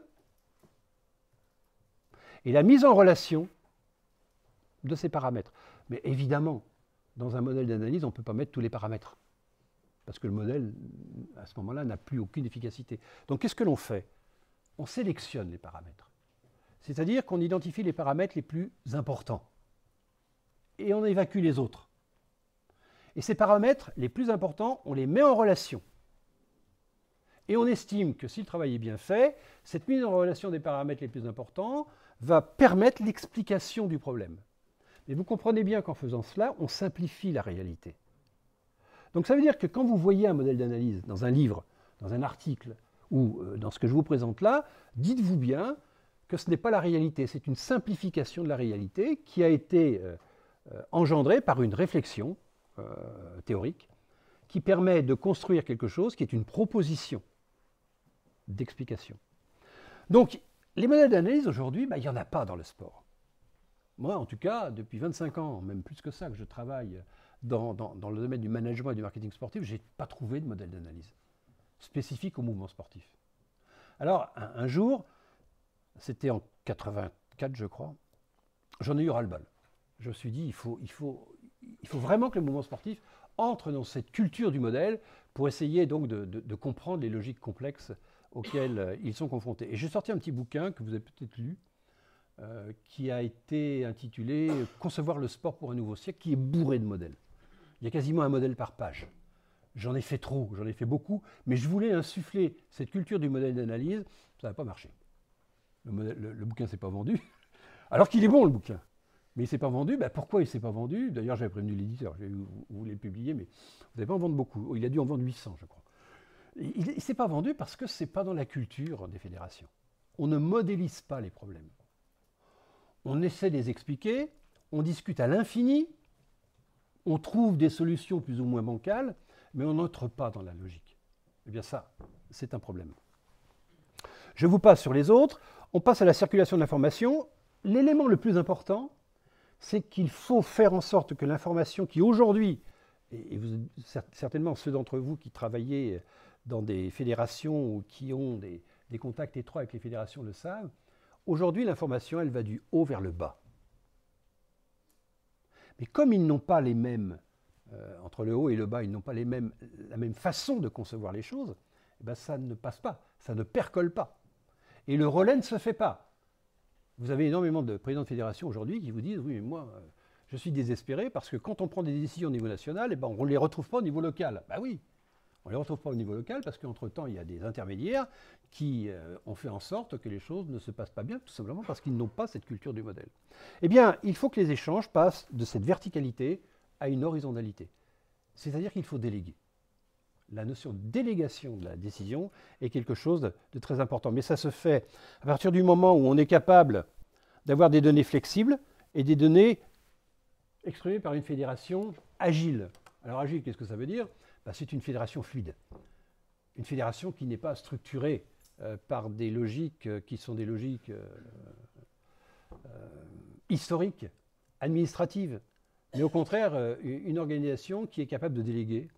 et la mise en relation de ces paramètres. Mais évidemment, dans un modèle d'analyse, on ne peut pas mettre tous les paramètres, parce que le modèle, à ce moment-là, n'a plus aucune efficacité. Donc qu'est-ce que l'on fait On sélectionne les paramètres. C'est-à-dire qu'on identifie les paramètres les plus importants, et on évacue les autres. Et ces paramètres les plus importants, on les met en relation. Et on estime que si le travail est bien fait, cette mise en relation des paramètres les plus importants va permettre l'explication du problème. Mais vous comprenez bien qu'en faisant cela, on simplifie la réalité. Donc ça veut dire que quand vous voyez un modèle d'analyse dans un livre, dans un article ou euh, dans ce que je vous présente là, dites-vous bien que ce n'est pas la réalité, c'est une simplification de la réalité qui a été euh, euh, engendrée par une réflexion théorique qui permet de construire quelque chose qui est une proposition d'explication. Donc les modèles d'analyse aujourd'hui, bah, il n'y en a pas dans le sport. Moi, en tout cas, depuis 25 ans, même plus que ça, que je travaille dans, le domaine du management et du marketing sportif, je n'ai pas trouvé de modèle d'analyse spécifique au mouvement sportif. Alors, un, jour, c'était en 84, je crois, j'en ai eu ras-le-bol. Je me suis dit, il faut, il, faut, il faut vraiment que le mouvement sportif entre dans cette culture du modèle pour essayer donc de comprendre les logiques complexes auxquels euh, ils sont confrontés. Et j'ai sorti un petit bouquin que vous avez peut-être lu, euh, qui a été intitulé Concevoir le sport pour un nouveau siècle, qui est bourré de modèles. Il y a quasiment un modèle par page. J'en ai fait trop, j'en ai fait beaucoup, mais je voulais insuffler cette culture du modèle d'analyse, ça n'a pas marché. Le, bouquin ne s'est pas vendu, alors qu'il est bon le bouquin. Mais il ne s'est pas vendu. Bah, pourquoi il ne s'est pas vendu D'ailleurs, j'avais prévenu l'éditeur, vous voulez le publier, mais vous n'avez pas en vendre beaucoup. Il a dû en vendre 800, je crois. Il ne s'est pas vendu parce que ce n'est pas dans la culture des fédérations. On ne modélise pas les problèmes. On essaie de les expliquer, on discute à l'infini, on trouve des solutions plus ou moins bancales, mais on n'entre pas dans la logique. Eh bien ça, c'est un problème. Je vous passe sur les autres. On passe à la circulation de l'information. L'élément le plus important, c'est qu'il faut faire en sorte que l'information qui aujourd'hui, et certainement ceux d'entre vous qui travaillez dans des fédérations ou qui ont des, contacts étroits avec les fédérations le savent, aujourd'hui l'information, elle va du haut vers le bas. Mais comme ils n'ont pas les mêmes, euh, entre le haut et le bas, ils n'ont pas les mêmes, la même façon de concevoir les choses, eh ben, ça ne passe pas, ça ne percole pas. Et le relais ne se fait pas. Vous avez énormément de présidents de fédérations aujourd'hui qui vous disent Oui, mais moi, euh, je suis désespéré parce que quand on prend des décisions au niveau national, eh ben, on ne les retrouve pas au niveau local. Ben oui, on ne les retrouve pas au niveau local parce qu'entre-temps, il y a des intermédiaires qui euh, ont fait en sorte que les choses ne se passent pas bien, tout simplement parce qu'ils n'ont pas cette culture du modèle. Eh bien, il faut que les échanges passent de cette verticalité à une horizontalité. C'est-à-dire qu'il faut déléguer. La notion de délégation de la décision est quelque chose de très important. Mais ça se fait à partir du moment où on est capable d'avoir des données flexibles et des données exprimées par une fédération agile. Alors agile, qu'est-ce que ça veut dire bah, c'est une fédération fluide. Une fédération qui n'est pas structurée euh, par des logiques euh, qui sont des logiques euh, historiques, administratives, mais au contraire une organisation qui est capable de déléguer,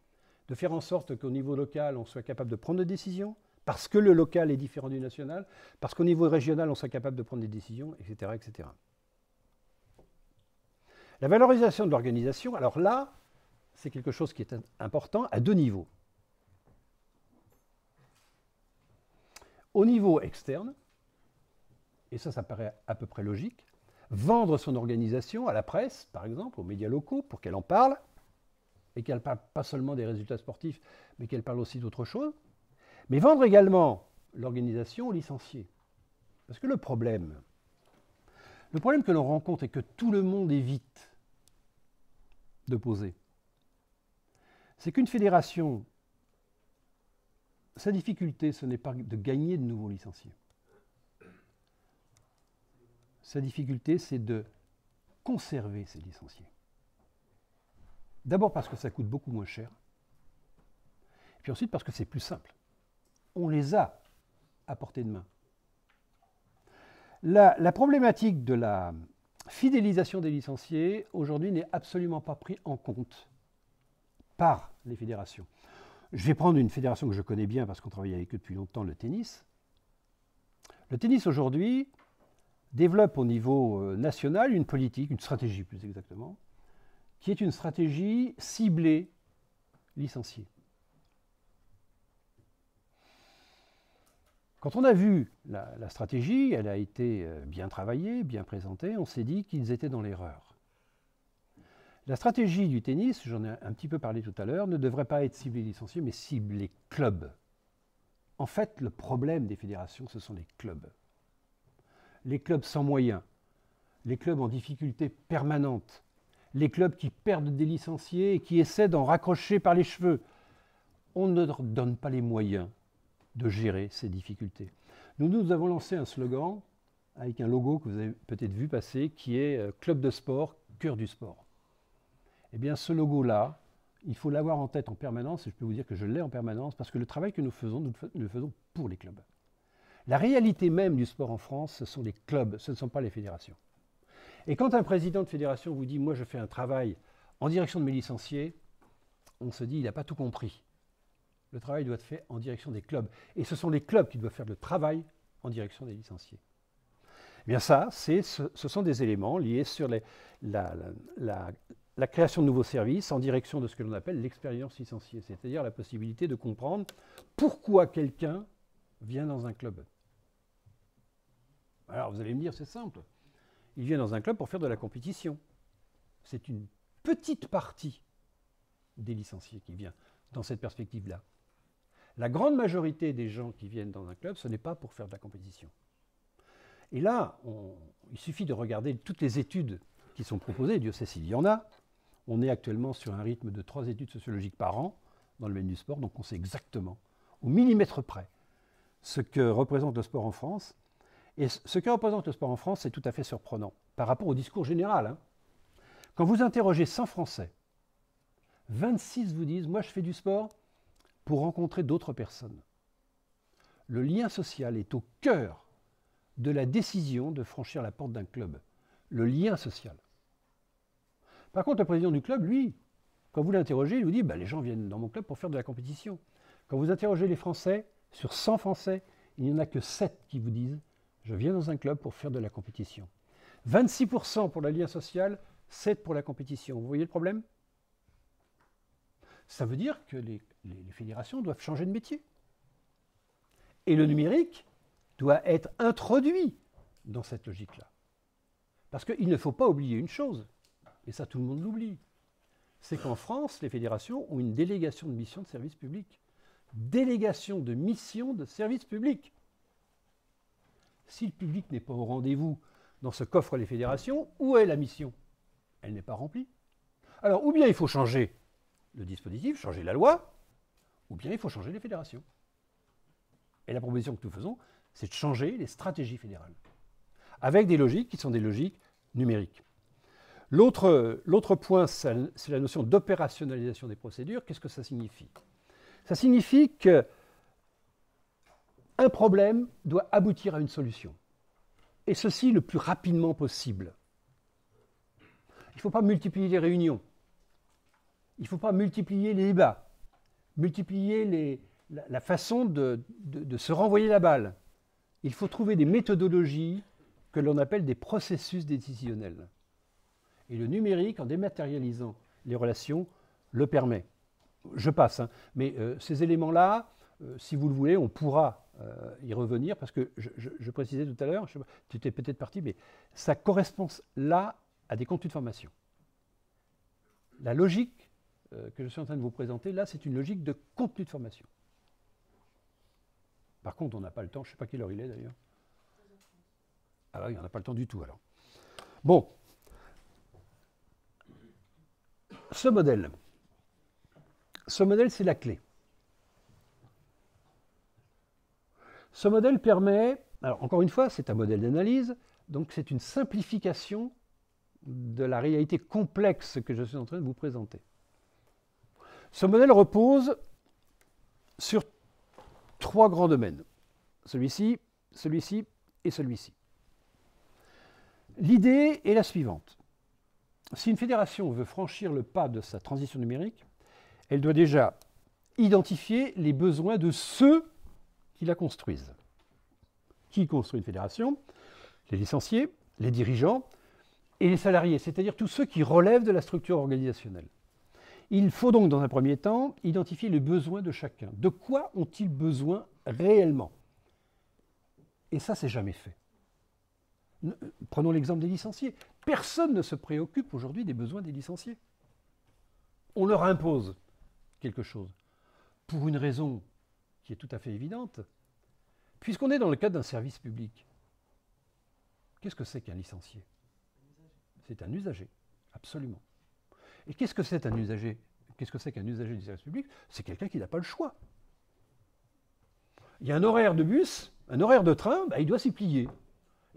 de faire en sorte qu'au niveau local, on soit capable de prendre des décisions, parce que le local est différent du national, parce qu'au niveau régional, on soit capable de prendre des décisions, etc. etc. La valorisation de l'organisation, alors là, c'est quelque chose qui est important à deux niveaux. Au niveau externe, et ça, ça paraît à peu près logique, vendre son organisation à la presse, par exemple, aux médias locaux, pour qu'elle en parle, et qu'elle parle pas seulement des résultats sportifs, mais qu'elle parle aussi d'autre chose, mais vendre également l'organisation aux licenciés. Parce que le problème, le problème que l'on rencontre et que tout le monde évite de poser, c'est qu'une fédération, sa difficulté, ce n'est pas de gagner de nouveaux licenciés. Sa difficulté, c'est de conserver ses licenciés. D'abord parce que ça coûte beaucoup moins cher, puis ensuite parce que c'est plus simple. On les a à portée de main. La, la problématique de la fidélisation des licenciés, aujourd'hui, n'est absolument pas prise en compte par les fédérations. Je vais prendre une fédération que je connais bien parce qu'on travaille avec eux depuis longtemps, le tennis. Le tennis aujourd'hui développe au niveau euh, national une politique, une stratégie plus exactement, qui est une stratégie ciblée, licenciée. Quand on a vu la, la stratégie, elle a été euh, bien travaillée, bien présentée, on s'est dit qu'ils étaient dans l'erreur. La stratégie du tennis, j'en ai un petit peu parlé tout à l'heure, ne devrait pas être cibler licenciés, mais cibler clubs. En fait, le problème des fédérations, ce sont les clubs. Les clubs sans moyens, les clubs en difficulté permanente, les clubs qui perdent des licenciés et qui essaient d'en raccrocher par les cheveux. On ne leur donne pas les moyens de gérer ces difficultés. Nous, nous avons lancé un slogan avec un logo que vous avez peut-être vu passer qui est euh, Club de sport, cœur du sport. Eh bien, ce logo-là, il faut l'avoir en tête en permanence, et je peux vous dire que je l'ai en permanence, parce que le travail que nous faisons, nous le faisons pour les clubs. La réalité même du sport en France, ce sont les clubs, ce ne sont pas les fédérations. Et quand un président de fédération vous dit, moi je fais un travail en direction de mes licenciés, on se dit, il n'a pas tout compris. Le travail doit être fait en direction des clubs. Et ce sont les clubs qui doivent faire le travail en direction des licenciés. Eh bien ça, ce, ce, sont des éléments liés sur la la création de nouveaux services en direction de ce que l'on appelle l'expérience licenciée, c'est-à-dire la possibilité de comprendre pourquoi quelqu'un vient dans un club. Alors vous allez me dire, c'est simple. Il vient dans un club pour faire de la compétition. C'est une petite partie des licenciés qui vient dans cette perspective-là. La grande majorité des gens qui viennent dans un club, ce n'est pas pour faire de la compétition. Et là, il suffit de regarder toutes les études qui sont proposées, Dieu sait s'il y en a, on est actuellement sur un rythme de trois études sociologiques par an dans le domaine du sport, donc on sait exactement, au millimètre près, ce que représente le sport en France. Et ce que représente le sport en France, c'est tout à fait surprenant par rapport au discours général. Hein. Quand vous interrogez 100 Français, 26 vous disent, moi je fais du sport pour rencontrer d'autres personnes. Le lien social est au cœur de la décision de franchir la porte d'un club. Le lien social. Par contre, le président du club, lui, quand vous l'interrogez, il vous dit bah, les gens viennent dans mon club pour faire de la compétition. Quand vous interrogez les Français, sur 100 Français, il n'y en a que 7 qui vous disent je viens dans un club pour faire de la compétition. 26% pour la lien sociale, 7 pour la compétition. Vous voyez le problème Ça veut dire que les fédérations doivent changer de métier. Et le numérique doit être introduit dans cette logique-là. Parce qu'il ne faut pas oublier une chose, et ça tout le monde l'oublie, c'est qu'en France, les fédérations ont une délégation de mission de service public. Délégation de mission de service public. Si le public n'est pas au rendez-vous dans ce coffre les fédérations, où est la mission Elle n'est pas remplie. Alors, ou bien il faut changer le dispositif, changer la loi, ou bien il faut changer les fédérations. Et la proposition que nous faisons, c'est de changer les stratégies fédérales, avec des logiques qui sont des logiques numériques. L'autre point, c'est la notion d'opérationnalisation des procédures. Qu'est-ce que ça signifie Ça signifie qu'un problème doit aboutir à une solution. Et ceci le plus rapidement possible. Il ne faut pas multiplier les réunions. Il ne faut pas multiplier les débats. Multiplier la, façon de se renvoyer la balle. Il faut trouver des méthodologies que l'on appelle des processus décisionnels. Et le numérique, en dématérialisant les relations, le permet. Je passe, hein. mais euh, ces éléments-là, euh, si vous le voulez, on pourra euh, y revenir, parce que je, précisais tout à l'heure, tu étais peut-être parti, mais ça correspond là à des contenus de formation. La logique que je suis en train de vous présenter, là, c'est une logique de contenu de formation. Par contre, on n'a pas le temps, je ne sais pas quelle heure il est d'ailleurs. Ah bah oui, on n'a pas le temps du tout alors. Bon, ce modèle, ce modèle, c'est la clé. Ce modèle permet, encore une fois, c'est un modèle d'analyse, donc c'est une simplification de la réalité complexe que je suis en train de vous présenter. Ce modèle repose sur trois grands domaines. Celui-ci, celui-ci et celui-ci. L'idée est la suivante si une fédération veut franchir le pas de sa transition numérique, elle doit déjà identifier les besoins de ceux qui la construisent. Qui construit une fédération Les licenciés, les dirigeants et les salariés, c'est-à-dire tous ceux qui relèvent de la structure organisationnelle. Il faut donc, dans un premier temps, identifier les besoins de chacun. De quoi ont-ils besoin réellement Et ça, c'est jamais fait. Euh, prenons l'exemple des licenciés. Personne ne se préoccupe aujourd'hui des besoins des licenciés. On leur impose quelque chose, pour une raison qui est tout à fait évidente. Puisqu'on est dans le cadre d'un service public, qu'est-ce que c'est qu'un licencié C'est un usager, absolument. Et qu'est-ce que c'est un usager Qu'est-ce que c'est qu'un usager du service public C'est quelqu'un qui n'a pas le choix. Il y a un horaire de bus, un horaire de train, bah, il doit s'y plier.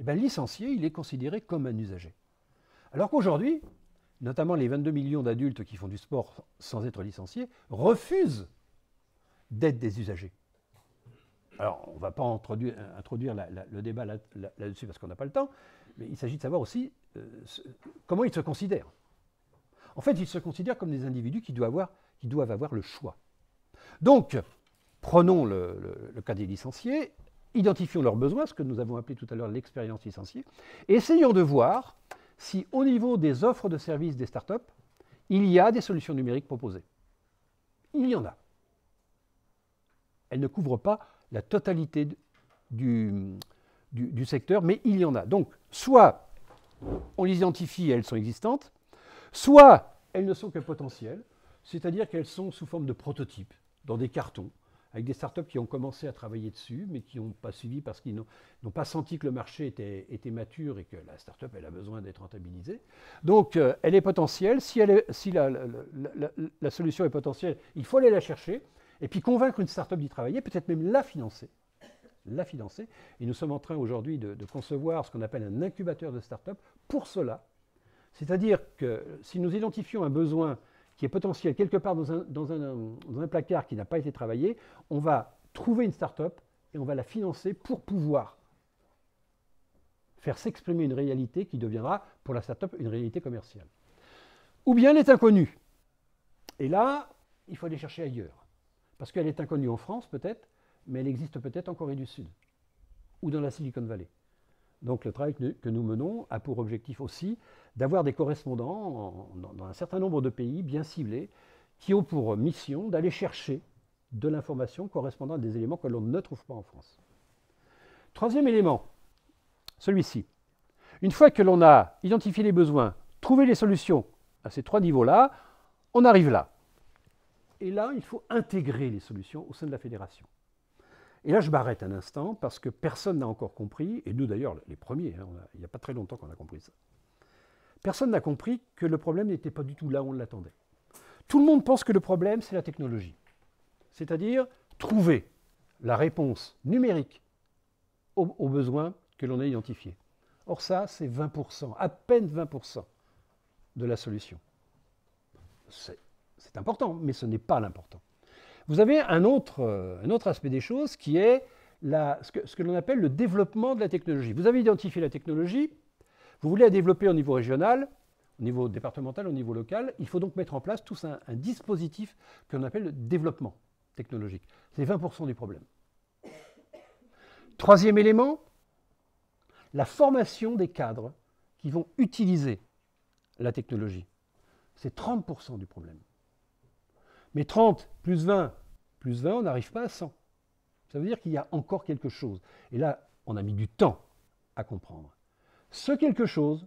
Eh ben, licencié, il est considéré comme un usager. Alors qu'aujourd'hui, notamment les 22 millions d'adultes qui font du sport sans être licenciés, refusent d'être des usagers. Alors, on ne va pas introduire, le débat là-dessus parce qu'on n'a pas le temps, mais il s'agit de savoir aussi euh, comment ils se considèrent. En fait, ils se considèrent comme des individus qui doivent avoir, le choix. Donc, prenons le cas des licenciés, identifions leurs besoins, ce que nous avons appelé tout à l'heure l'expérience licenciée, et essayons de voir si au niveau des offres de services des startups, il y a des solutions numériques proposées. Il y en a. Elles ne couvrent pas la totalité du, secteur, mais il y en a. Donc, soit on les identifie et elles sont existantes, soit elles ne sont que potentielles, c'est-à-dire qu'elles sont sous forme de prototypes, dans des cartons, avec des startups qui ont commencé à travailler dessus, mais qui n'ont pas suivi parce qu'ils n'ont pas senti que le marché était, mature et que la startup, elle a besoin d'être rentabilisée. Donc, euh, elle est potentielle. Si, la, solution est potentielle, il faut aller la chercher et puis convaincre une startup d'y travailler, peut-être même la financer. La financer. Et nous sommes en train aujourd'hui de, de concevoir ce qu'on appelle un incubateur de startup pour cela. C'est-à-dire que si nous identifions un besoin qui est potentiel quelque part dans un, un, dans un placard qui n'a pas été travaillé, on va trouver une start-up et on va la financer pour pouvoir faire s'exprimer une réalité qui deviendra pour la start-up une réalité commerciale. Ou bien elle est inconnue. Et là, il faut aller chercher ailleurs. Parce qu'elle est inconnue en France peut-être, mais elle existe peut-être en Corée du Sud ou dans la Silicon Valley. Donc le travail que nous menons a pour objectif aussi d'avoir des correspondants dans un certain nombre de pays bien ciblés qui ont pour mission d'aller chercher de l'information correspondant à des éléments que l'on ne trouve pas en France. Troisième élément, celui-ci. Une fois que l'on a identifié les besoins, trouvé les solutions à ces trois niveaux-là, on arrive là. Et là, il faut intégrer les solutions au sein de la fédération. Et là, je m'arrête un instant parce que personne n'a encore compris, et nous d'ailleurs les premiers, hein, il n'y a pas très longtemps qu'on a compris ça. Personne n'a compris que le problème n'était pas du tout là où on l'attendait. Tout le monde pense que le problème, c'est la technologie. C'est-à-dire trouver la réponse numérique aux, aux besoins que l'on a identifiés. Or ça, c'est 20%, à peine 20% de la solution. C'est important, mais ce n'est pas l'important. Vous avez un autre, euh, un autre aspect des choses qui est la, ce que, ce que l'on appelle le développement de la technologie. Vous avez identifié la technologie, vous voulez la développer au niveau régional, au niveau départemental, au niveau local. Il faut donc mettre en place tout un, un dispositif que l'on appelle le développement technologique. C'est 20% du problème. Troisième élément, la formation des cadres qui vont utiliser la technologie. C'est 30% du problème. Mais 30 plus 20 plus 20, on n'arrive pas à 100. Ça veut dire qu'il y a encore quelque chose. Et là, on a mis du temps à comprendre. Ce quelque chose,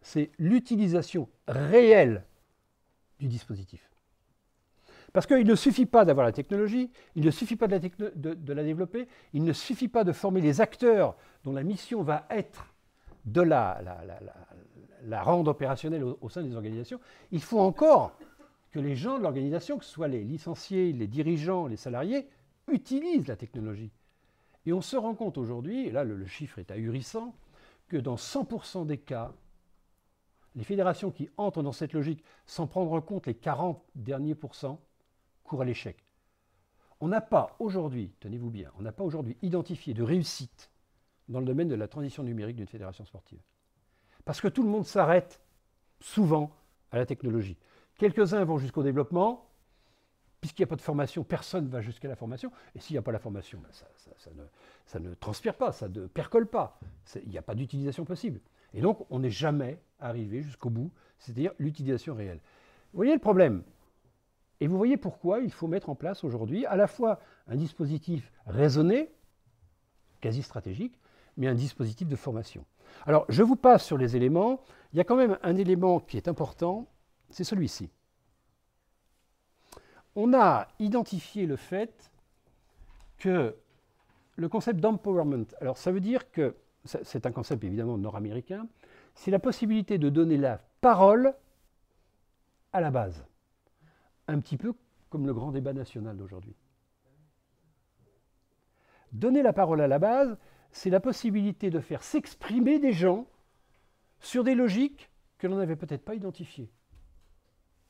c'est l'utilisation réelle du dispositif. Parce qu'il ne suffit pas d'avoir la technologie, il ne suffit pas de la, développer, il ne suffit pas de former les acteurs dont la mission va être de la, rendre opérationnelle au sein des organisations. Il faut encore que les gens de l'organisation, que ce soit les licenciés, les dirigeants, les salariés, utilisent la technologie. Et on se rend compte aujourd'hui, et là le, chiffre est ahurissant, que dans 100% des cas, les fédérations qui entrent dans cette logique sans prendre en compte les 40 derniers pourcents courent à l'échec. On n'a pas aujourd'hui, tenez-vous bien, on n'a pas aujourd'hui identifié de réussite dans le domaine de la transition numérique d'une fédération sportive. Parce que tout le monde s'arrête souvent à la technologie. Quelques-uns vont jusqu'au développement. Puisqu'il n'y a pas de formation, personne ne va jusqu'à la formation. Et s'il n'y a pas la formation, ben, ça, ne, ça, ne, transpire pas, ça ne percole pas. Il n'y a pas d'utilisation possible. Et donc, on n'est jamais arrivé jusqu'au bout, c'est-à-dire l'utilisation réelle. Vous voyez le problème Et vous voyez pourquoi il faut mettre en place aujourd'hui à la fois un dispositif raisonné, quasi stratégique, mais un dispositif de formation. Alors, je vous passe sur les éléments. Il y a quand même un élément qui est important, c'est celui-ci. On a identifié le fait que le concept d'empowerment, alors ça veut dire que, c'est un concept évidemment nord-américain, c'est la possibilité de donner la parole à la base. Un petit peu comme le grand débat national d'aujourd'hui. Donner la parole à la base, c'est la possibilité de faire s'exprimer des gens sur des logiques que l'on n'avait peut-être pas identifiées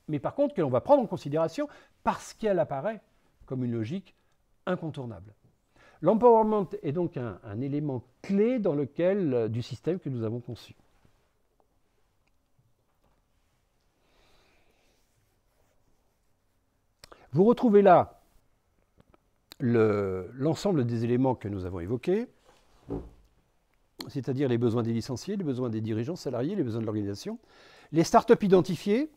mais par contre que l'on va prendre en considération parce qu'elle apparaît comme une logique incontournable. L'empowerment est donc un, élément clé dans lequel euh, du système que nous avons conçu. Vous retrouvez là l'ensemble des éléments que nous avons évoqués, c'est-à-dire les besoins des licenciés, les besoins des dirigeants salariés, les besoins de l'organisation, les startups identifiées,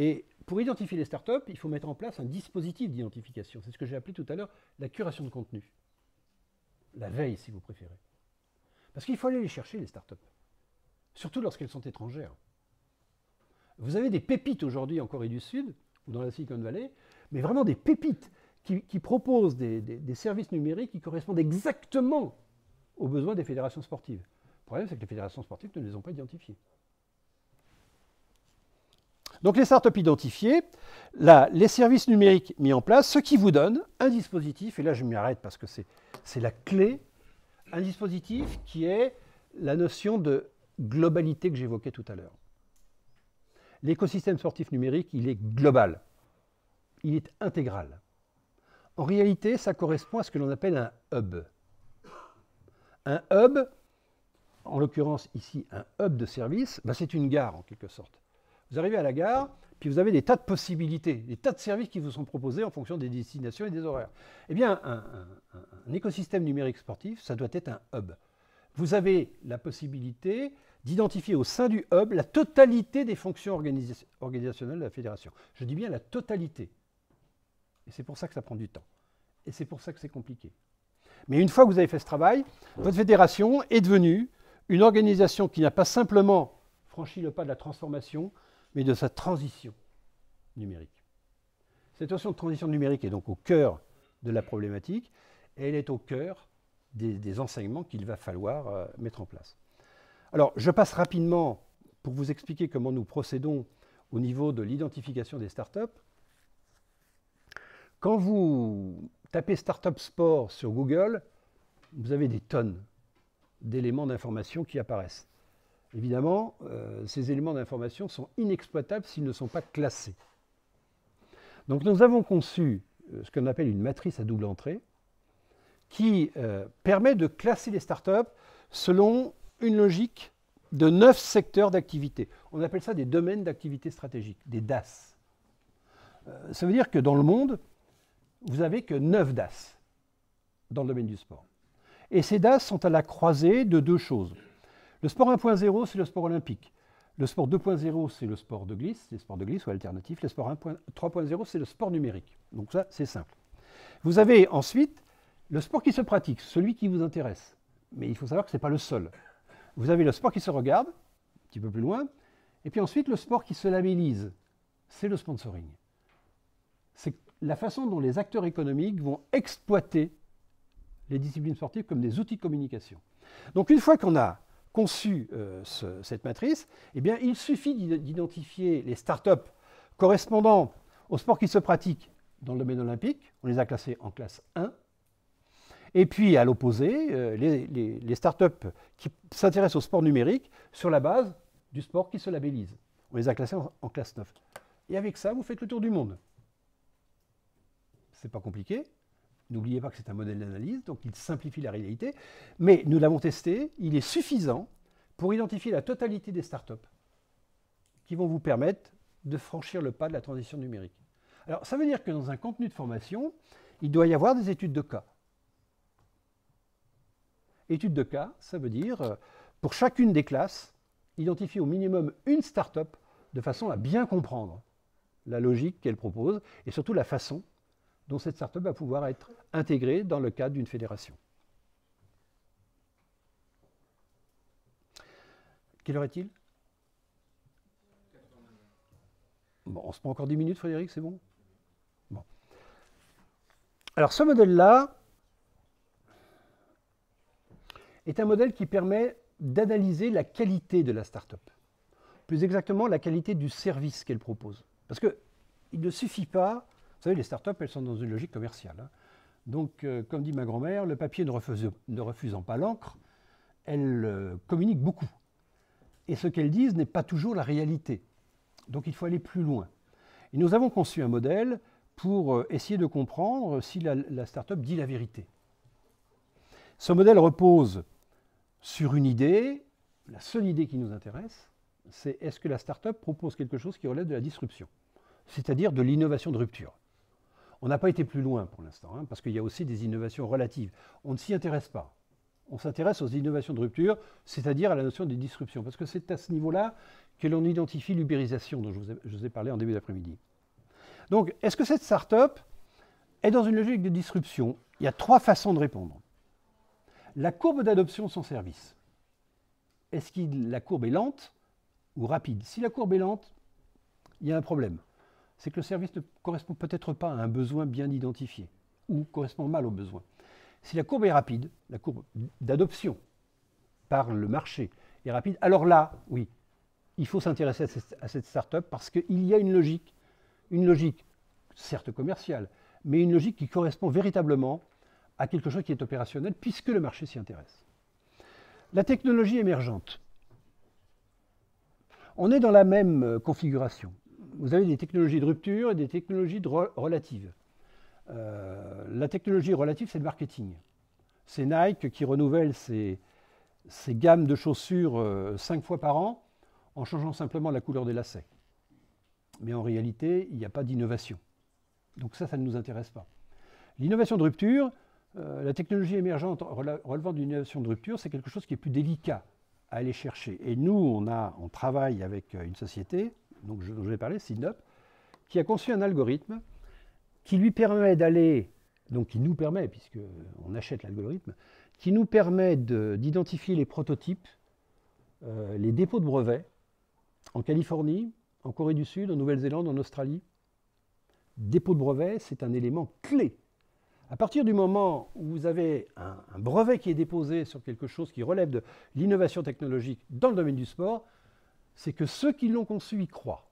et pour identifier les startups, il faut mettre en place un dispositif d'identification. C'est ce que j'ai appelé tout à l'heure la curation de contenu. La veille, si vous préférez. Parce qu'il faut aller les chercher, les startups. Surtout lorsqu'elles sont étrangères. Vous avez des pépites aujourd'hui en Corée du Sud, ou dans la Silicon Valley, mais vraiment des pépites qui, proposent des, services numériques qui correspondent exactement aux besoins des fédérations sportives. Le problème, c'est que les fédérations sportives ne les ont pas identifiées. Donc les startups identifiées, là, les services numériques mis en place, ce qui vous donne un dispositif, et là je m'y arrête parce que c'est la clé, un dispositif qui est la notion de globalité que j'évoquais tout à l'heure. L'écosystème sportif numérique, il est global, il est intégral. En réalité, ça correspond à ce que l'on appelle un hub. Un hub, en l'occurrence ici un hub de service, bah, c'est une gare en quelque sorte. Vous arrivez à la gare, puis vous avez des tas de possibilités, des tas de services qui vous sont proposés en fonction des destinations et des horaires. Eh bien, un, écosystème numérique sportif, ça doit être un hub. Vous avez la possibilité d'identifier au sein du hub la totalité des fonctions organisationnelles de la fédération. Je dis bien la totalité. Et c'est pour ça que ça prend du temps. Et c'est pour ça que c'est compliqué. Mais une fois que vous avez fait ce travail, votre fédération est devenue une organisation qui n'a pas simplement franchi le pas de la transformation, mais de sa transition numérique. Cette notion de transition numérique est donc au cœur de la problématique et elle est au cœur des, enseignements qu'il va falloir euh, mettre en place. Alors, je passe rapidement pour vous expliquer comment nous procédons au niveau de l'identification des startups. Quand vous tapez Startup Sport sur Google, vous avez des tonnes d'éléments d'information qui apparaissent. Évidemment, euh, ces éléments d'information sont inexploitables s'ils ne sont pas classés. Donc nous avons conçu euh, ce qu'on appelle une matrice à double entrée, qui euh, permet de classer les startups selon une logique de neuf secteurs d'activité. On appelle ça des domaines d'activité stratégique, des DAS. ça veut dire que dans le monde, vous n'avez que neuf DAS dans le domaine du sport. Et ces DAS sont à la croisée de deux choses. Le sport 1.0, c'est le sport olympique. Le sport 2.0, c'est le sport de glisse, les sports de glisse ou alternatifs. Le sport 3.0, c'est le sport numérique. Donc ça, c'est simple. Vous avez ensuite le sport qui se pratique, celui qui vous intéresse. Mais il faut savoir que ce n'est pas le seul. Vous avez le sport qui se regarde, un petit peu plus loin. Et puis ensuite, le sport qui se labellise, c'est le sponsoring. C'est la façon dont les acteurs économiques vont exploiter les disciplines sportives comme des outils de communication. Donc une fois qu'on a conçu euh, cette matrice, eh bien, il suffit d'identifier les startups correspondant au sport qui se pratique dans le domaine olympique. On les a classés en classe 1. Et puis, à l'opposé, euh, les, startups qui s'intéressent au sport numérique sur la base du sport qui se labellise. On les a classés en, en classe 9. Et avec ça, vous faites le tour du monde. C'est pas compliqué. N'oubliez pas que c'est un modèle d'analyse, donc il simplifie la réalité. Mais nous l'avons testé, il est suffisant pour identifier la totalité des startups qui vont vous permettre de franchir le pas de la transition numérique. Alors ça veut dire que dans un contenu de formation, il doit y avoir des études de cas. Études de cas, ça veut dire, euh, pour chacune des classes, identifier au minimum une startup de façon à bien comprendre la logique qu'elle propose et surtout la façon dont cette start-up va pouvoir être intégrée dans le cadre d'une fédération. Quelle heure est-il bon, On se prend encore 10 minutes, Frédéric, c'est bon Bon. Alors ce modèle-là est un modèle qui permet d'analyser la qualité de la start-up. Plus exactement, la qualité du service qu'elle propose. Parce qu'il ne suffit pas vous savez, les startups, elles sont dans une logique commerciale. Hein. Donc, euh, comme dit ma grand-mère, le papier ne, refusant pas l'encre, elle euh, communique beaucoup. Et ce qu'elles disent n'est pas toujours la réalité. Donc, il faut aller plus loin. Et nous avons conçu un modèle pour euh, essayer de comprendre si la, la startup dit la vérité. Ce modèle repose sur une idée, la seule idée qui nous intéresse, c'est est-ce que la startup propose quelque chose qui relève de la disruption, c'est-à-dire de l'innovation de rupture. On n'a pas été plus loin pour l'instant, hein, parce qu'il y a aussi des innovations relatives. On ne s'y intéresse pas. On s'intéresse aux innovations de rupture, c'est-à-dire à la notion de disruption, parce que c'est à ce niveau-là que l'on identifie l'ubérisation dont je vous, ai, parlé en début d'après-midi. Donc, est-ce que cette start-up est dans une logique de disruption Il y a trois façons de répondre. La courbe d'adoption sans service. Est-ce que la courbe est lente ou rapide Si la courbe est lente, il y a un problème c'est que le service ne correspond peut-être pas à un besoin bien identifié ou correspond mal au besoin. Si la courbe est rapide, la courbe d'adoption par le marché est rapide, alors là, oui, il faut s'intéresser à cette start-up parce qu'il y a une logique, une logique certes commerciale, mais une logique qui correspond véritablement à quelque chose qui est opérationnel puisque le marché s'y intéresse. La technologie émergente. On est dans la même configuration vous avez des technologies de rupture et des technologies relatives. Euh, la technologie relative, c'est le marketing. C'est Nike qui renouvelle ses, gammes de chaussures euh, cinq fois par an en changeant simplement la couleur des lacets. Mais en réalité, il n'y a pas d'innovation. Donc ça, ça ne nous intéresse pas. L'innovation de rupture, euh, la technologie émergente relevant d'une innovation de rupture, c'est quelque chose qui est plus délicat à aller chercher. Et nous, on travaille avec une société donc je, dont je vais parler, Sidnop, qui a conçu un algorithme qui lui permet d'aller, donc qui nous permet, puisque on achète l'algorithme, qui nous permet d'identifier les prototypes, euh, les dépôts de brevets en Californie, en Corée du Sud, en Nouvelle-Zélande, en Australie. Dépôt de brevet, c'est un élément clé. À partir du moment où vous avez un brevet qui est déposé sur quelque chose qui relève de l'innovation technologique dans le domaine du sport, c'est que ceux qui l'ont conçu y croient.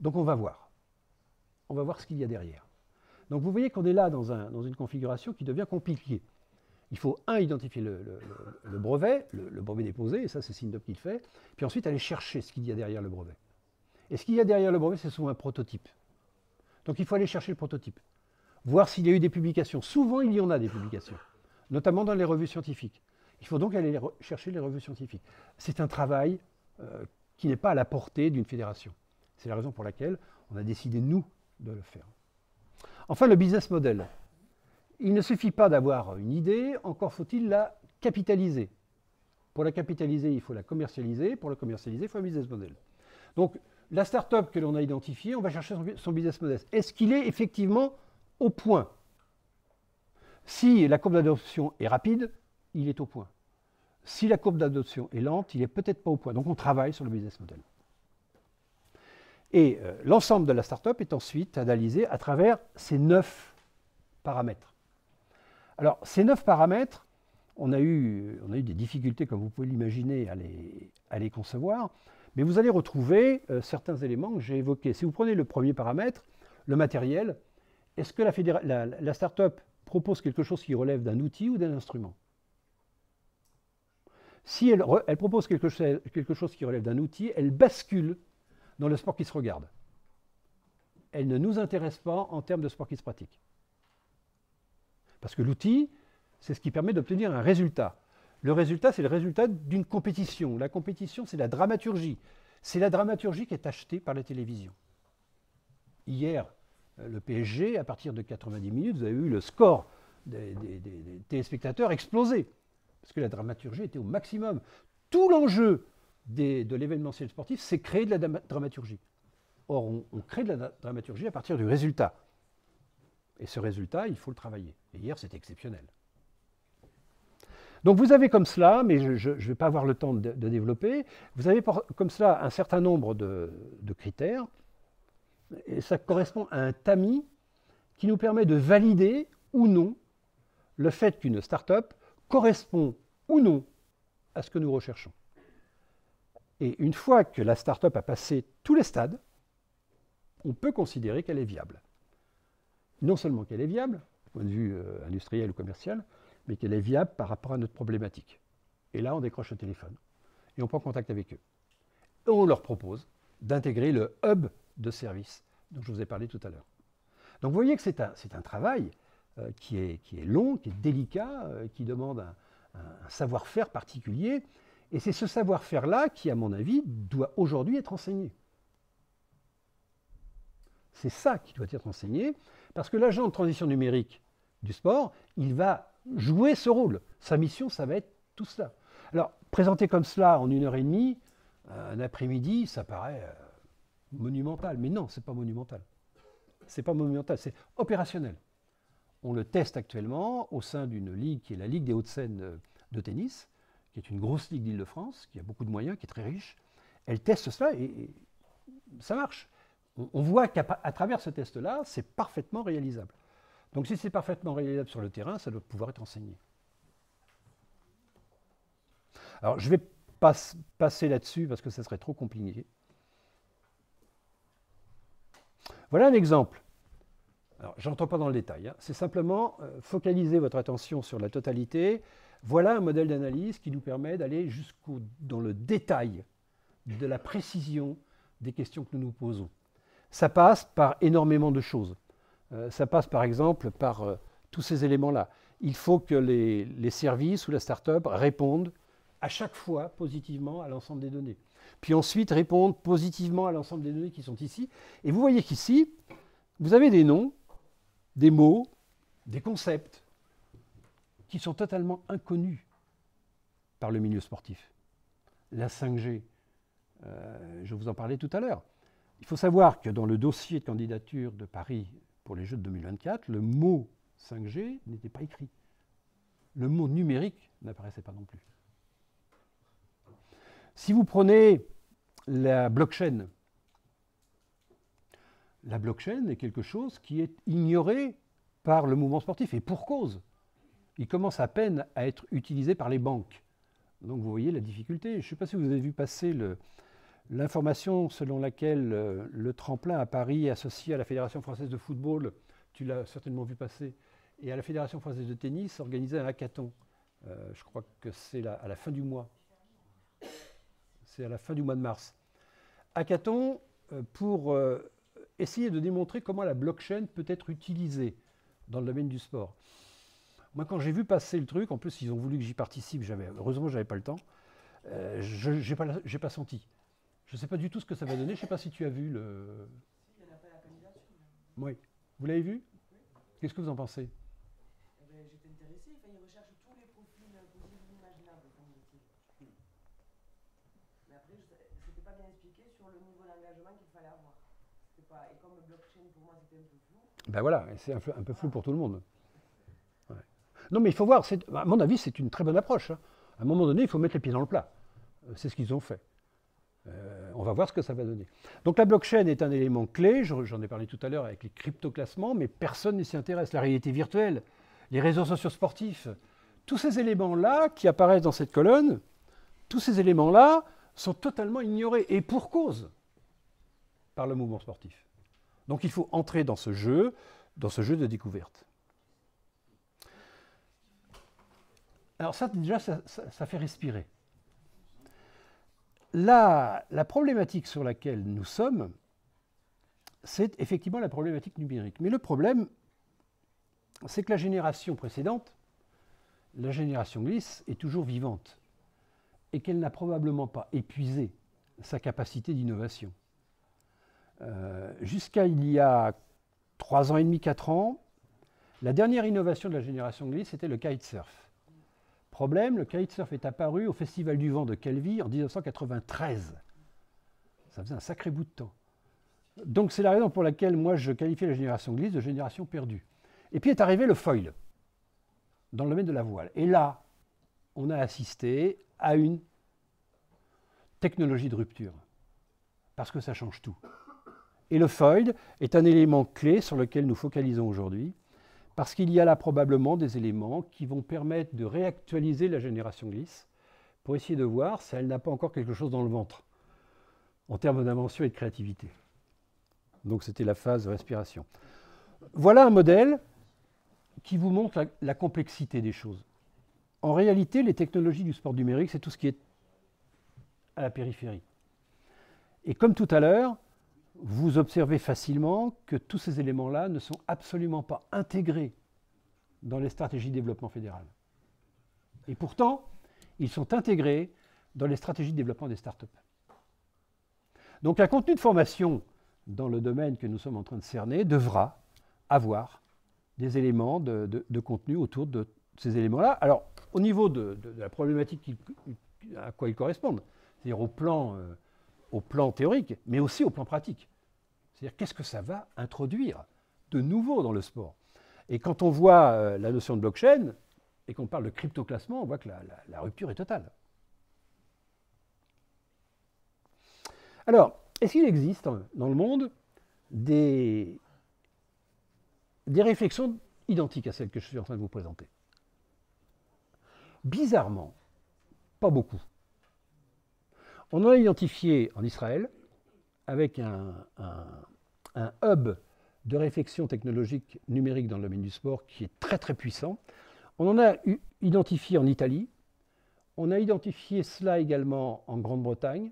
Donc on va voir. On va voir ce qu'il y a derrière. Donc vous voyez qu'on est là dans, une configuration qui devient compliquée. Il faut, un, identifier le, brevet, le, brevet déposé, et ça c'est Syndop qui le fait, puis ensuite aller chercher ce qu'il y a derrière le brevet. Et ce qu'il y a derrière le brevet, c'est souvent un prototype. Donc il faut aller chercher le prototype, voir s'il y a eu des publications. Souvent, il y en a des publications, notamment dans les revues scientifiques. Il faut donc aller chercher les revues scientifiques. C'est un travail euh, qui n'est pas à la portée d'une fédération. C'est la raison pour laquelle on a décidé, nous, de le faire. Enfin, le business model. Il ne suffit pas d'avoir une idée, encore faut-il la capitaliser. Pour la capitaliser, il faut la commercialiser. Pour la commercialiser, il faut un business model. Donc, la start-up que l'on a identifiée, on va chercher son, business model. Est-ce qu'il est effectivement au point Si la courbe d'adoption est rapide, il est au point. Si la courbe d'adoption est lente, il n'est peut-être pas au point. Donc on travaille sur le business model. Et euh, l'ensemble de la startup est ensuite analysé à travers ces neuf paramètres. Alors ces neuf paramètres, on a, eu, des difficultés, comme vous pouvez l'imaginer, à les, concevoir, mais vous allez retrouver euh, certains éléments que j'ai évoqués. Si vous prenez le premier paramètre, le matériel, est-ce que la, la, la startup propose quelque chose qui relève d'un outil ou d'un instrument si elle, propose quelque chose, quelque chose qui relève d'un outil, elle bascule dans le sport qui se regarde. Elle ne nous intéresse pas en termes de sport qui se pratique. Parce que l'outil, c'est ce qui permet d'obtenir un résultat. Le résultat, c'est le résultat d'une compétition. La compétition, c'est la dramaturgie. C'est la dramaturgie qui est achetée par la télévision. Hier, euh, le PSG, à partir de 90 minutes, vous avez eu le score des, des téléspectateurs exploser parce que la dramaturgie était au maximum. Tout l'enjeu de l'événementiel sportif, c'est créer de la dramaturgie. Or, on, crée de la dramaturgie à partir du résultat. Et ce résultat, il faut le travailler. Et hier, c'était exceptionnel. Donc vous avez comme cela, mais je ne vais pas avoir le temps de, développer, vous avez comme cela un certain nombre de, de, critères, et ça correspond à un tamis qui nous permet de valider ou non le fait qu'une start-up correspond ou non à ce que nous recherchons. Et une fois que la startup a passé tous les stades, on peut considérer qu'elle est viable. Non seulement qu'elle est viable, du point de vue euh, industriel ou commercial, mais qu'elle est viable par rapport à notre problématique. Et là, on décroche le téléphone et on prend contact avec eux. Et on leur propose d'intégrer le hub de service dont je vous ai parlé tout à l'heure. Donc vous voyez que c'est un travail euh, qui, est, long, qui est délicat, euh, qui demande un, un savoir-faire particulier. Et c'est ce savoir-faire-là qui, à mon avis, doit aujourd'hui être enseigné. C'est ça qui doit être enseigné, parce que l'agent de transition numérique du sport, il va jouer ce rôle. Sa mission, ça va être tout cela. Alors, présenter comme cela en une heure et demie, euh, un après-midi, ça paraît monumental. Mais non, c'est pas monumental. C'est pas monumental, c'est opérationnel. On le teste actuellement au sein d'une ligue qui est la Ligue des Hauts-de-Seine euh, de tennis, qui est une grosse ligue d'Île-de-France, qui a beaucoup de moyens, qui est très riche. Elle teste cela et, ça marche. On, voit qu'à travers ce test-là, c'est parfaitement réalisable. Donc si c'est parfaitement réalisable sur le terrain, ça doit pouvoir être enseigné. Alors je vais pas, passer là-dessus parce que ça serait trop compliqué. Voilà un exemple. Alors, n'entends pas dans le détail, hein. c'est simplement euh, focaliser votre attention sur la totalité. Voilà un modèle d'analyse qui nous permet d'aller jusqu'au dans le détail de la précision des questions que nous nous posons. Ça passe par énormément de choses. Euh, ça passe par exemple par euh, tous ces éléments-là. Il faut que les, les services ou la start-up répondent à chaque fois positivement à l'ensemble des données. Puis ensuite répondent positivement à l'ensemble des données qui sont ici. Et vous voyez qu'ici, vous avez des noms des mots, des concepts qui sont totalement inconnus par le milieu sportif. La 5G, euh, je vous en parlais tout à l'heure. Il faut savoir que dans le dossier de candidature de Paris pour les Jeux de 2024, le mot 5G n'était pas écrit. Le mot numérique n'apparaissait pas non plus. Si vous prenez la blockchain, la blockchain est quelque chose qui est ignoré par le mouvement sportif, et pour cause. Il commence à peine à être utilisé par les banques. Donc vous voyez la difficulté. Je ne sais pas si vous avez vu passer l'information selon laquelle euh, le, tremplin à Paris associé à la Fédération française de football, tu l'as certainement vu passer, et à la Fédération française de tennis organisait un hackathon. Euh, je crois que c'est à la fin du mois. C'est à la fin du mois de mars. Hackathon euh, pour essayer de démontrer comment la blockchain peut être utilisée dans le domaine du sport. Moi, quand j'ai vu passer le truc, en plus, ils ont voulu que j'y participe. Heureusement, heureusement, j'avais pas le temps. Euh, je n'ai pas, pas, senti. Je ne sais pas du tout ce que ça va donner. Je ne sais pas si tu as vu le. Oui. Vous l'avez vu Qu'est-ce que vous en pensez Ben voilà, c'est un, peu flou pour tout le monde. Non, mais il faut voir, à mon avis, c'est une très bonne approche. Hein. À un moment donné, il faut mettre les pieds dans le plat. Euh, c'est ce qu'ils ont fait. Euh, on va voir ce que ça va donner. Donc la blockchain est un élément clé, j'en ai parlé tout à l'heure avec les crypto-classements, mais personne ne s'y intéresse. La réalité virtuelle, les réseaux sociaux sportifs, tous ces éléments-là qui apparaissent dans cette colonne, tous ces éléments-là sont totalement ignorés, et pour cause, par le mouvement sportif. Donc il faut entrer dans ce jeu, dans ce jeu de découverte. Alors ça, déjà, ça, fait respirer. Là la problématique sur laquelle nous sommes, c'est effectivement la problématique numérique. Mais le problème, c'est que la génération précédente, la génération glisse, est toujours vivante et qu'elle n'a probablement pas épuisé sa capacité d'innovation. Euh, jusqu'à il y a 3 ans et demi, 4 ans, la dernière innovation de la génération glisse c'était le kitesurf. Problème, le kitesurf est apparu au Festival du Vent de Calvi en 1993. Ça faisait un sacré bout de temps. Donc c'est la raison pour laquelle moi je qualifiais la génération glisse de génération perdue. Et puis est arrivé le foil dans le domaine de la voile. Et là, on a assisté à une technologie de rupture. Parce que ça change tout. Et le FOID est un élément clé sur lequel nous focalisons aujourd'hui, parce qu'il y a là probablement des éléments qui vont permettre de réactualiser la génération glisse, pour essayer de voir si elle n'a pas encore quelque chose dans le ventre, en termes d'invention et de créativité. Donc c'était la phase de respiration. Voilà un modèle qui vous montre la complexité des choses. En réalité, les technologies du sport numérique, c'est tout ce qui est à la périphérie. Et comme tout à l'heure, vous observez facilement que tous ces éléments-là ne sont absolument pas intégrés dans les stratégies de développement fédéral. Et pourtant, ils sont intégrés dans les stratégies de développement des startups. Donc un contenu de formation dans le domaine que nous sommes en train de cerner devra avoir des éléments de, contenu autour de ces éléments-là. Alors, au niveau de, la problématique à quoi ils correspondent, c'est-à-dire au plan euh, au plan théorique, mais aussi au plan pratique. C'est-à-dire qu'est-ce que ça va introduire de nouveau dans le sport Et quand on voit euh, la notion de blockchain et qu'on parle de crypto-classement, on voit que la, rupture est totale. Alors, est-ce qu'il existe hein, dans le monde des, des réflexions identiques à celles que je suis en train de vous présenter Bizarrement, pas beaucoup. On en a identifié en Israël, avec un, hub de réflexion technologique numérique dans le domaine du sport qui est très très puissant. On en a identifié en Italie, on a identifié cela également en Grande-Bretagne,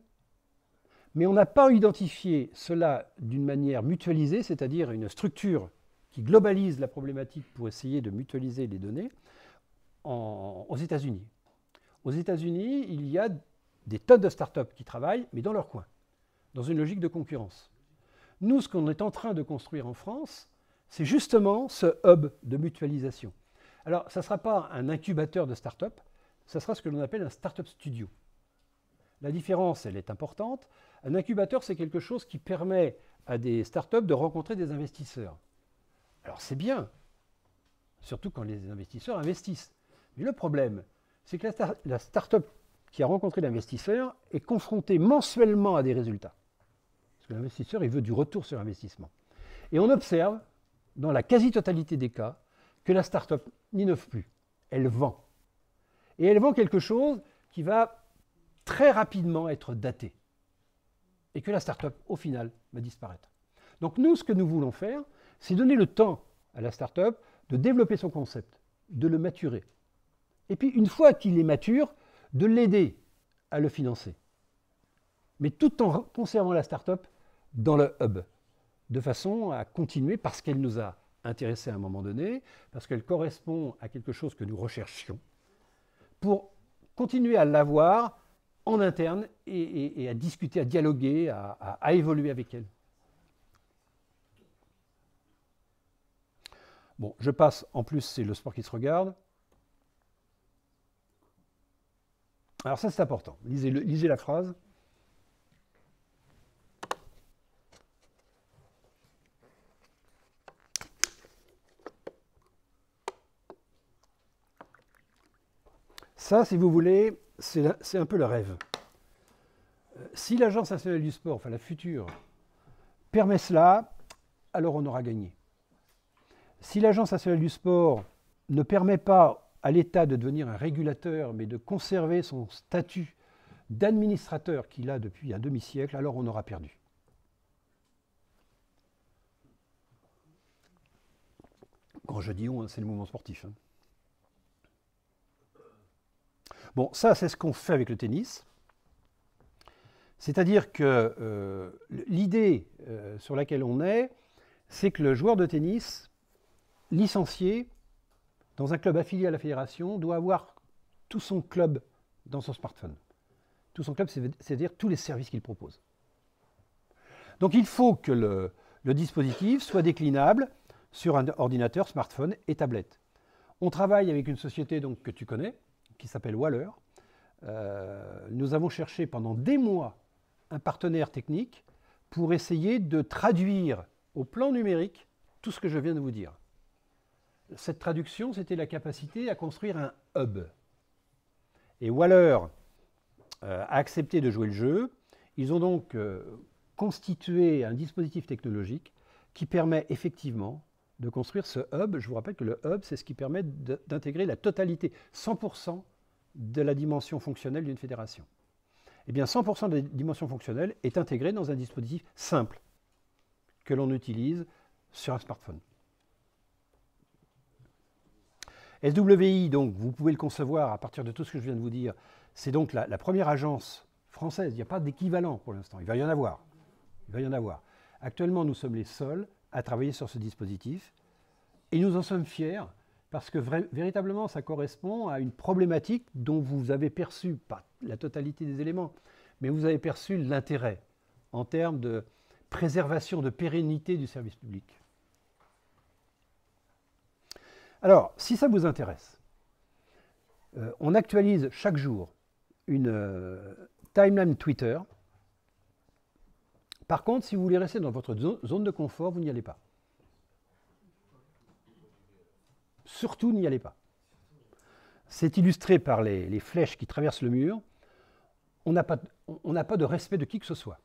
mais on n'a pas identifié cela d'une manière mutualisée, c'est-à-dire une structure qui globalise la problématique pour essayer de mutualiser les données aux États-Unis. Aux États-Unis, il y a des tonnes de startups qui travaillent, mais dans leur coin, dans une logique de concurrence. Nous, ce qu'on est en train de construire en France, c'est justement ce hub de mutualisation. Alors, ça ne sera pas un incubateur de start-up, ça sera ce que l'on appelle un start-up studio. La différence, elle est importante. Un incubateur, c'est quelque chose qui permet à des start de rencontrer des investisseurs. Alors, c'est bien, surtout quand les investisseurs investissent. Mais le problème, c'est que la, start-up qui a rencontré l'investisseur est confronté mensuellement à des résultats. Parce que l'investisseur, il veut du retour sur investissement. Et on observe, dans la quasi-totalité des cas, que la start-up n'innove plus. Elle vend. Et elle vend quelque chose qui va très rapidement être daté. Et que la start-up, au final, va disparaître. Donc nous, ce que nous voulons faire, c'est donner le temps à la start-up de développer son concept, de le maturer. Et puis, une fois qu'il est mature, de l'aider à le financer, mais tout en conservant la start-up dans le hub, de façon à continuer parce qu'elle nous a intéressés à un moment donné, parce qu'elle correspond à quelque chose que nous recherchions, pour continuer à l'avoir en interne et, à discuter, à dialoguer, à évoluer avec elle. Bon, je passe, en plus c'est le sport qui se regarde. Alors ça, c'est important. Lisez, la phrase. Ça, si vous voulez, c'est un peu le rêve. Euh, si l'Agence nationale du sport, enfin la future, permet cela, alors on aura gagné. Si l'Agence nationale du sport ne permet pas à l'État de devenir un régulateur, mais de conserver son statut d'administrateur qu'il a depuis un demi-siècle, alors on aura perdu. Quand je dis on, hein, c'est le mouvement sportif. Hein. Bon, ça, c'est ce qu'on fait avec le tennis. C'est-à-dire que euh, l'idée euh, sur laquelle on est, c'est que le joueur de tennis licencié dans un club affilié à la fédération, doit avoir tout son club dans son smartphone. Tout son club, c'est-à-dire tous les services qu'il propose. Donc il faut que le, dispositif soit déclinable sur un ordinateur, smartphone et tablette. On travaille avec une société donc, que tu connais, qui s'appelle Waller. Euh, nous avons cherché pendant des mois un partenaire technique pour essayer de traduire au plan numérique tout ce que je viens de vous dire cette traduction, c'était la capacité à construire un hub. Et Waller euh, a accepté de jouer le jeu. Ils ont donc euh, constitué un dispositif technologique qui permet effectivement de construire ce hub. Je vous rappelle que le hub, c'est ce qui permet d'intégrer la totalité, 100% de la dimension fonctionnelle d'une fédération. Eh bien, 100% de la dimension fonctionnelle est intégrée dans un dispositif simple que l'on utilise sur un smartphone. SWI, donc, vous pouvez le concevoir à partir de tout ce que je viens de vous dire, c'est donc la, première agence française. Il n'y a pas d'équivalent pour l'instant. Il va y en avoir. Il va y en avoir. Actuellement, nous sommes les seuls à travailler sur ce dispositif et nous en sommes fiers parce que véritablement, ça correspond à une problématique dont vous avez perçu, pas la totalité des éléments, mais vous avez perçu l'intérêt en termes de préservation de pérennité du service public. Alors, si ça vous intéresse, euh, on actualise chaque jour une euh, timeline Twitter. Par contre, si vous voulez rester dans votre zone de confort, vous n'y allez pas. Surtout, n'y allez pas. C'est illustré par les, flèches qui traversent le mur. On n'a pas, pas de respect de qui que ce soit.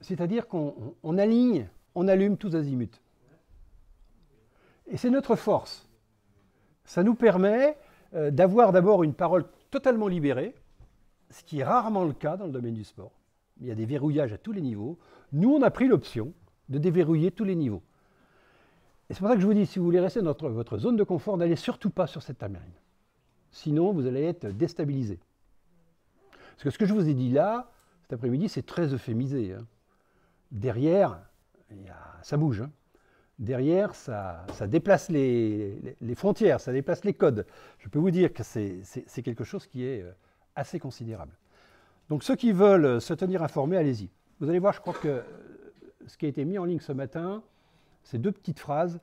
C'est-à-dire qu'on aligne, on allume tous azimuts. Et c'est notre force. Ça nous permet euh, d'avoir d'abord une parole totalement libérée, ce qui est rarement le cas dans le domaine du sport. Il y a des verrouillages à tous les niveaux. Nous, on a pris l'option de déverrouiller tous les niveaux. Et c'est pour ça que je vous dis, si vous voulez rester dans votre zone de confort, n'allez surtout pas sur cette timeline. Sinon, vous allez être déstabilisé. Parce que ce que je vous ai dit là, cet après-midi, c'est très euphémisé. Hein. Derrière, ça bouge. Hein derrière, ça, déplace les, frontières, ça déplace les codes. Je peux vous dire que c'est quelque chose qui est euh, assez considérable. Donc ceux qui veulent euh, se tenir informés, allez-y. Vous allez voir, je crois que euh, ce qui a été mis en ligne ce matin, c'est deux petites phrases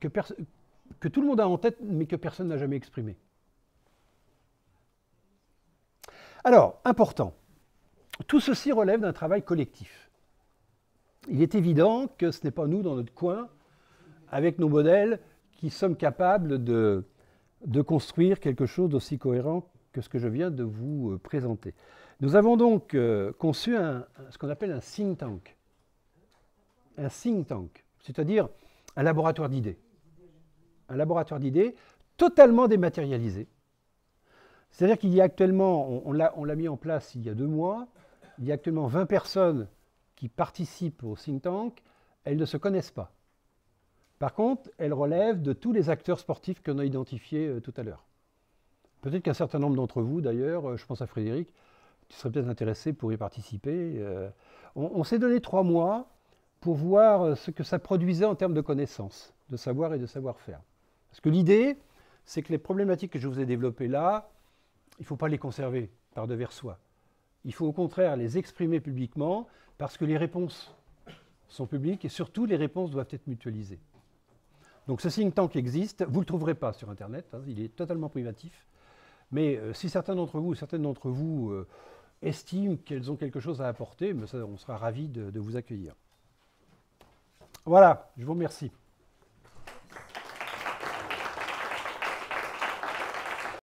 que tout le monde a en tête, mais que personne n'a jamais exprimées. Alors, important, tout ceci relève d'un travail collectif il est évident que ce n'est pas nous, dans notre coin, avec nos modèles, qui sommes capables de, de construire quelque chose d'aussi cohérent que ce que je viens de vous euh, présenter. Nous avons donc euh, conçu un, ce qu'on appelle un think tank. Un think tank, c'est-à-dire un laboratoire d'idées. Un laboratoire d'idées totalement dématérialisé. C'est-à-dire qu'il y a actuellement, on, on l'a mis en place il y a deux mois, il y a actuellement 20 personnes qui participent au think tank, elles ne se connaissent pas. Par contre, elles relèvent de tous les acteurs sportifs qu'on a identifiés euh, tout à l'heure. Peut-être qu'un certain nombre d'entre vous, d'ailleurs, euh, je pense à Frédéric, tu serais peut-être intéressé pour y participer. Euh. on, on s'est donné trois mois pour voir ce que ça produisait en termes de connaissances, de savoir et de savoir-faire. Parce que l'idée, c'est que les problématiques que je vous ai développées là, il ne faut pas les conserver par devers soi. Il faut au contraire les exprimer publiquement parce que les réponses sont publiques et surtout les réponses doivent être mutualisées. Donc ce think tank existe, vous ne le trouverez pas sur Internet, hein. il est totalement privatif, mais euh, si certains d'entre vous, certaines d'entre vous euh, estiment qu'elles ont quelque chose à apporter, ben, on sera ravis de vous accueillir. Voilà, je vous remercie.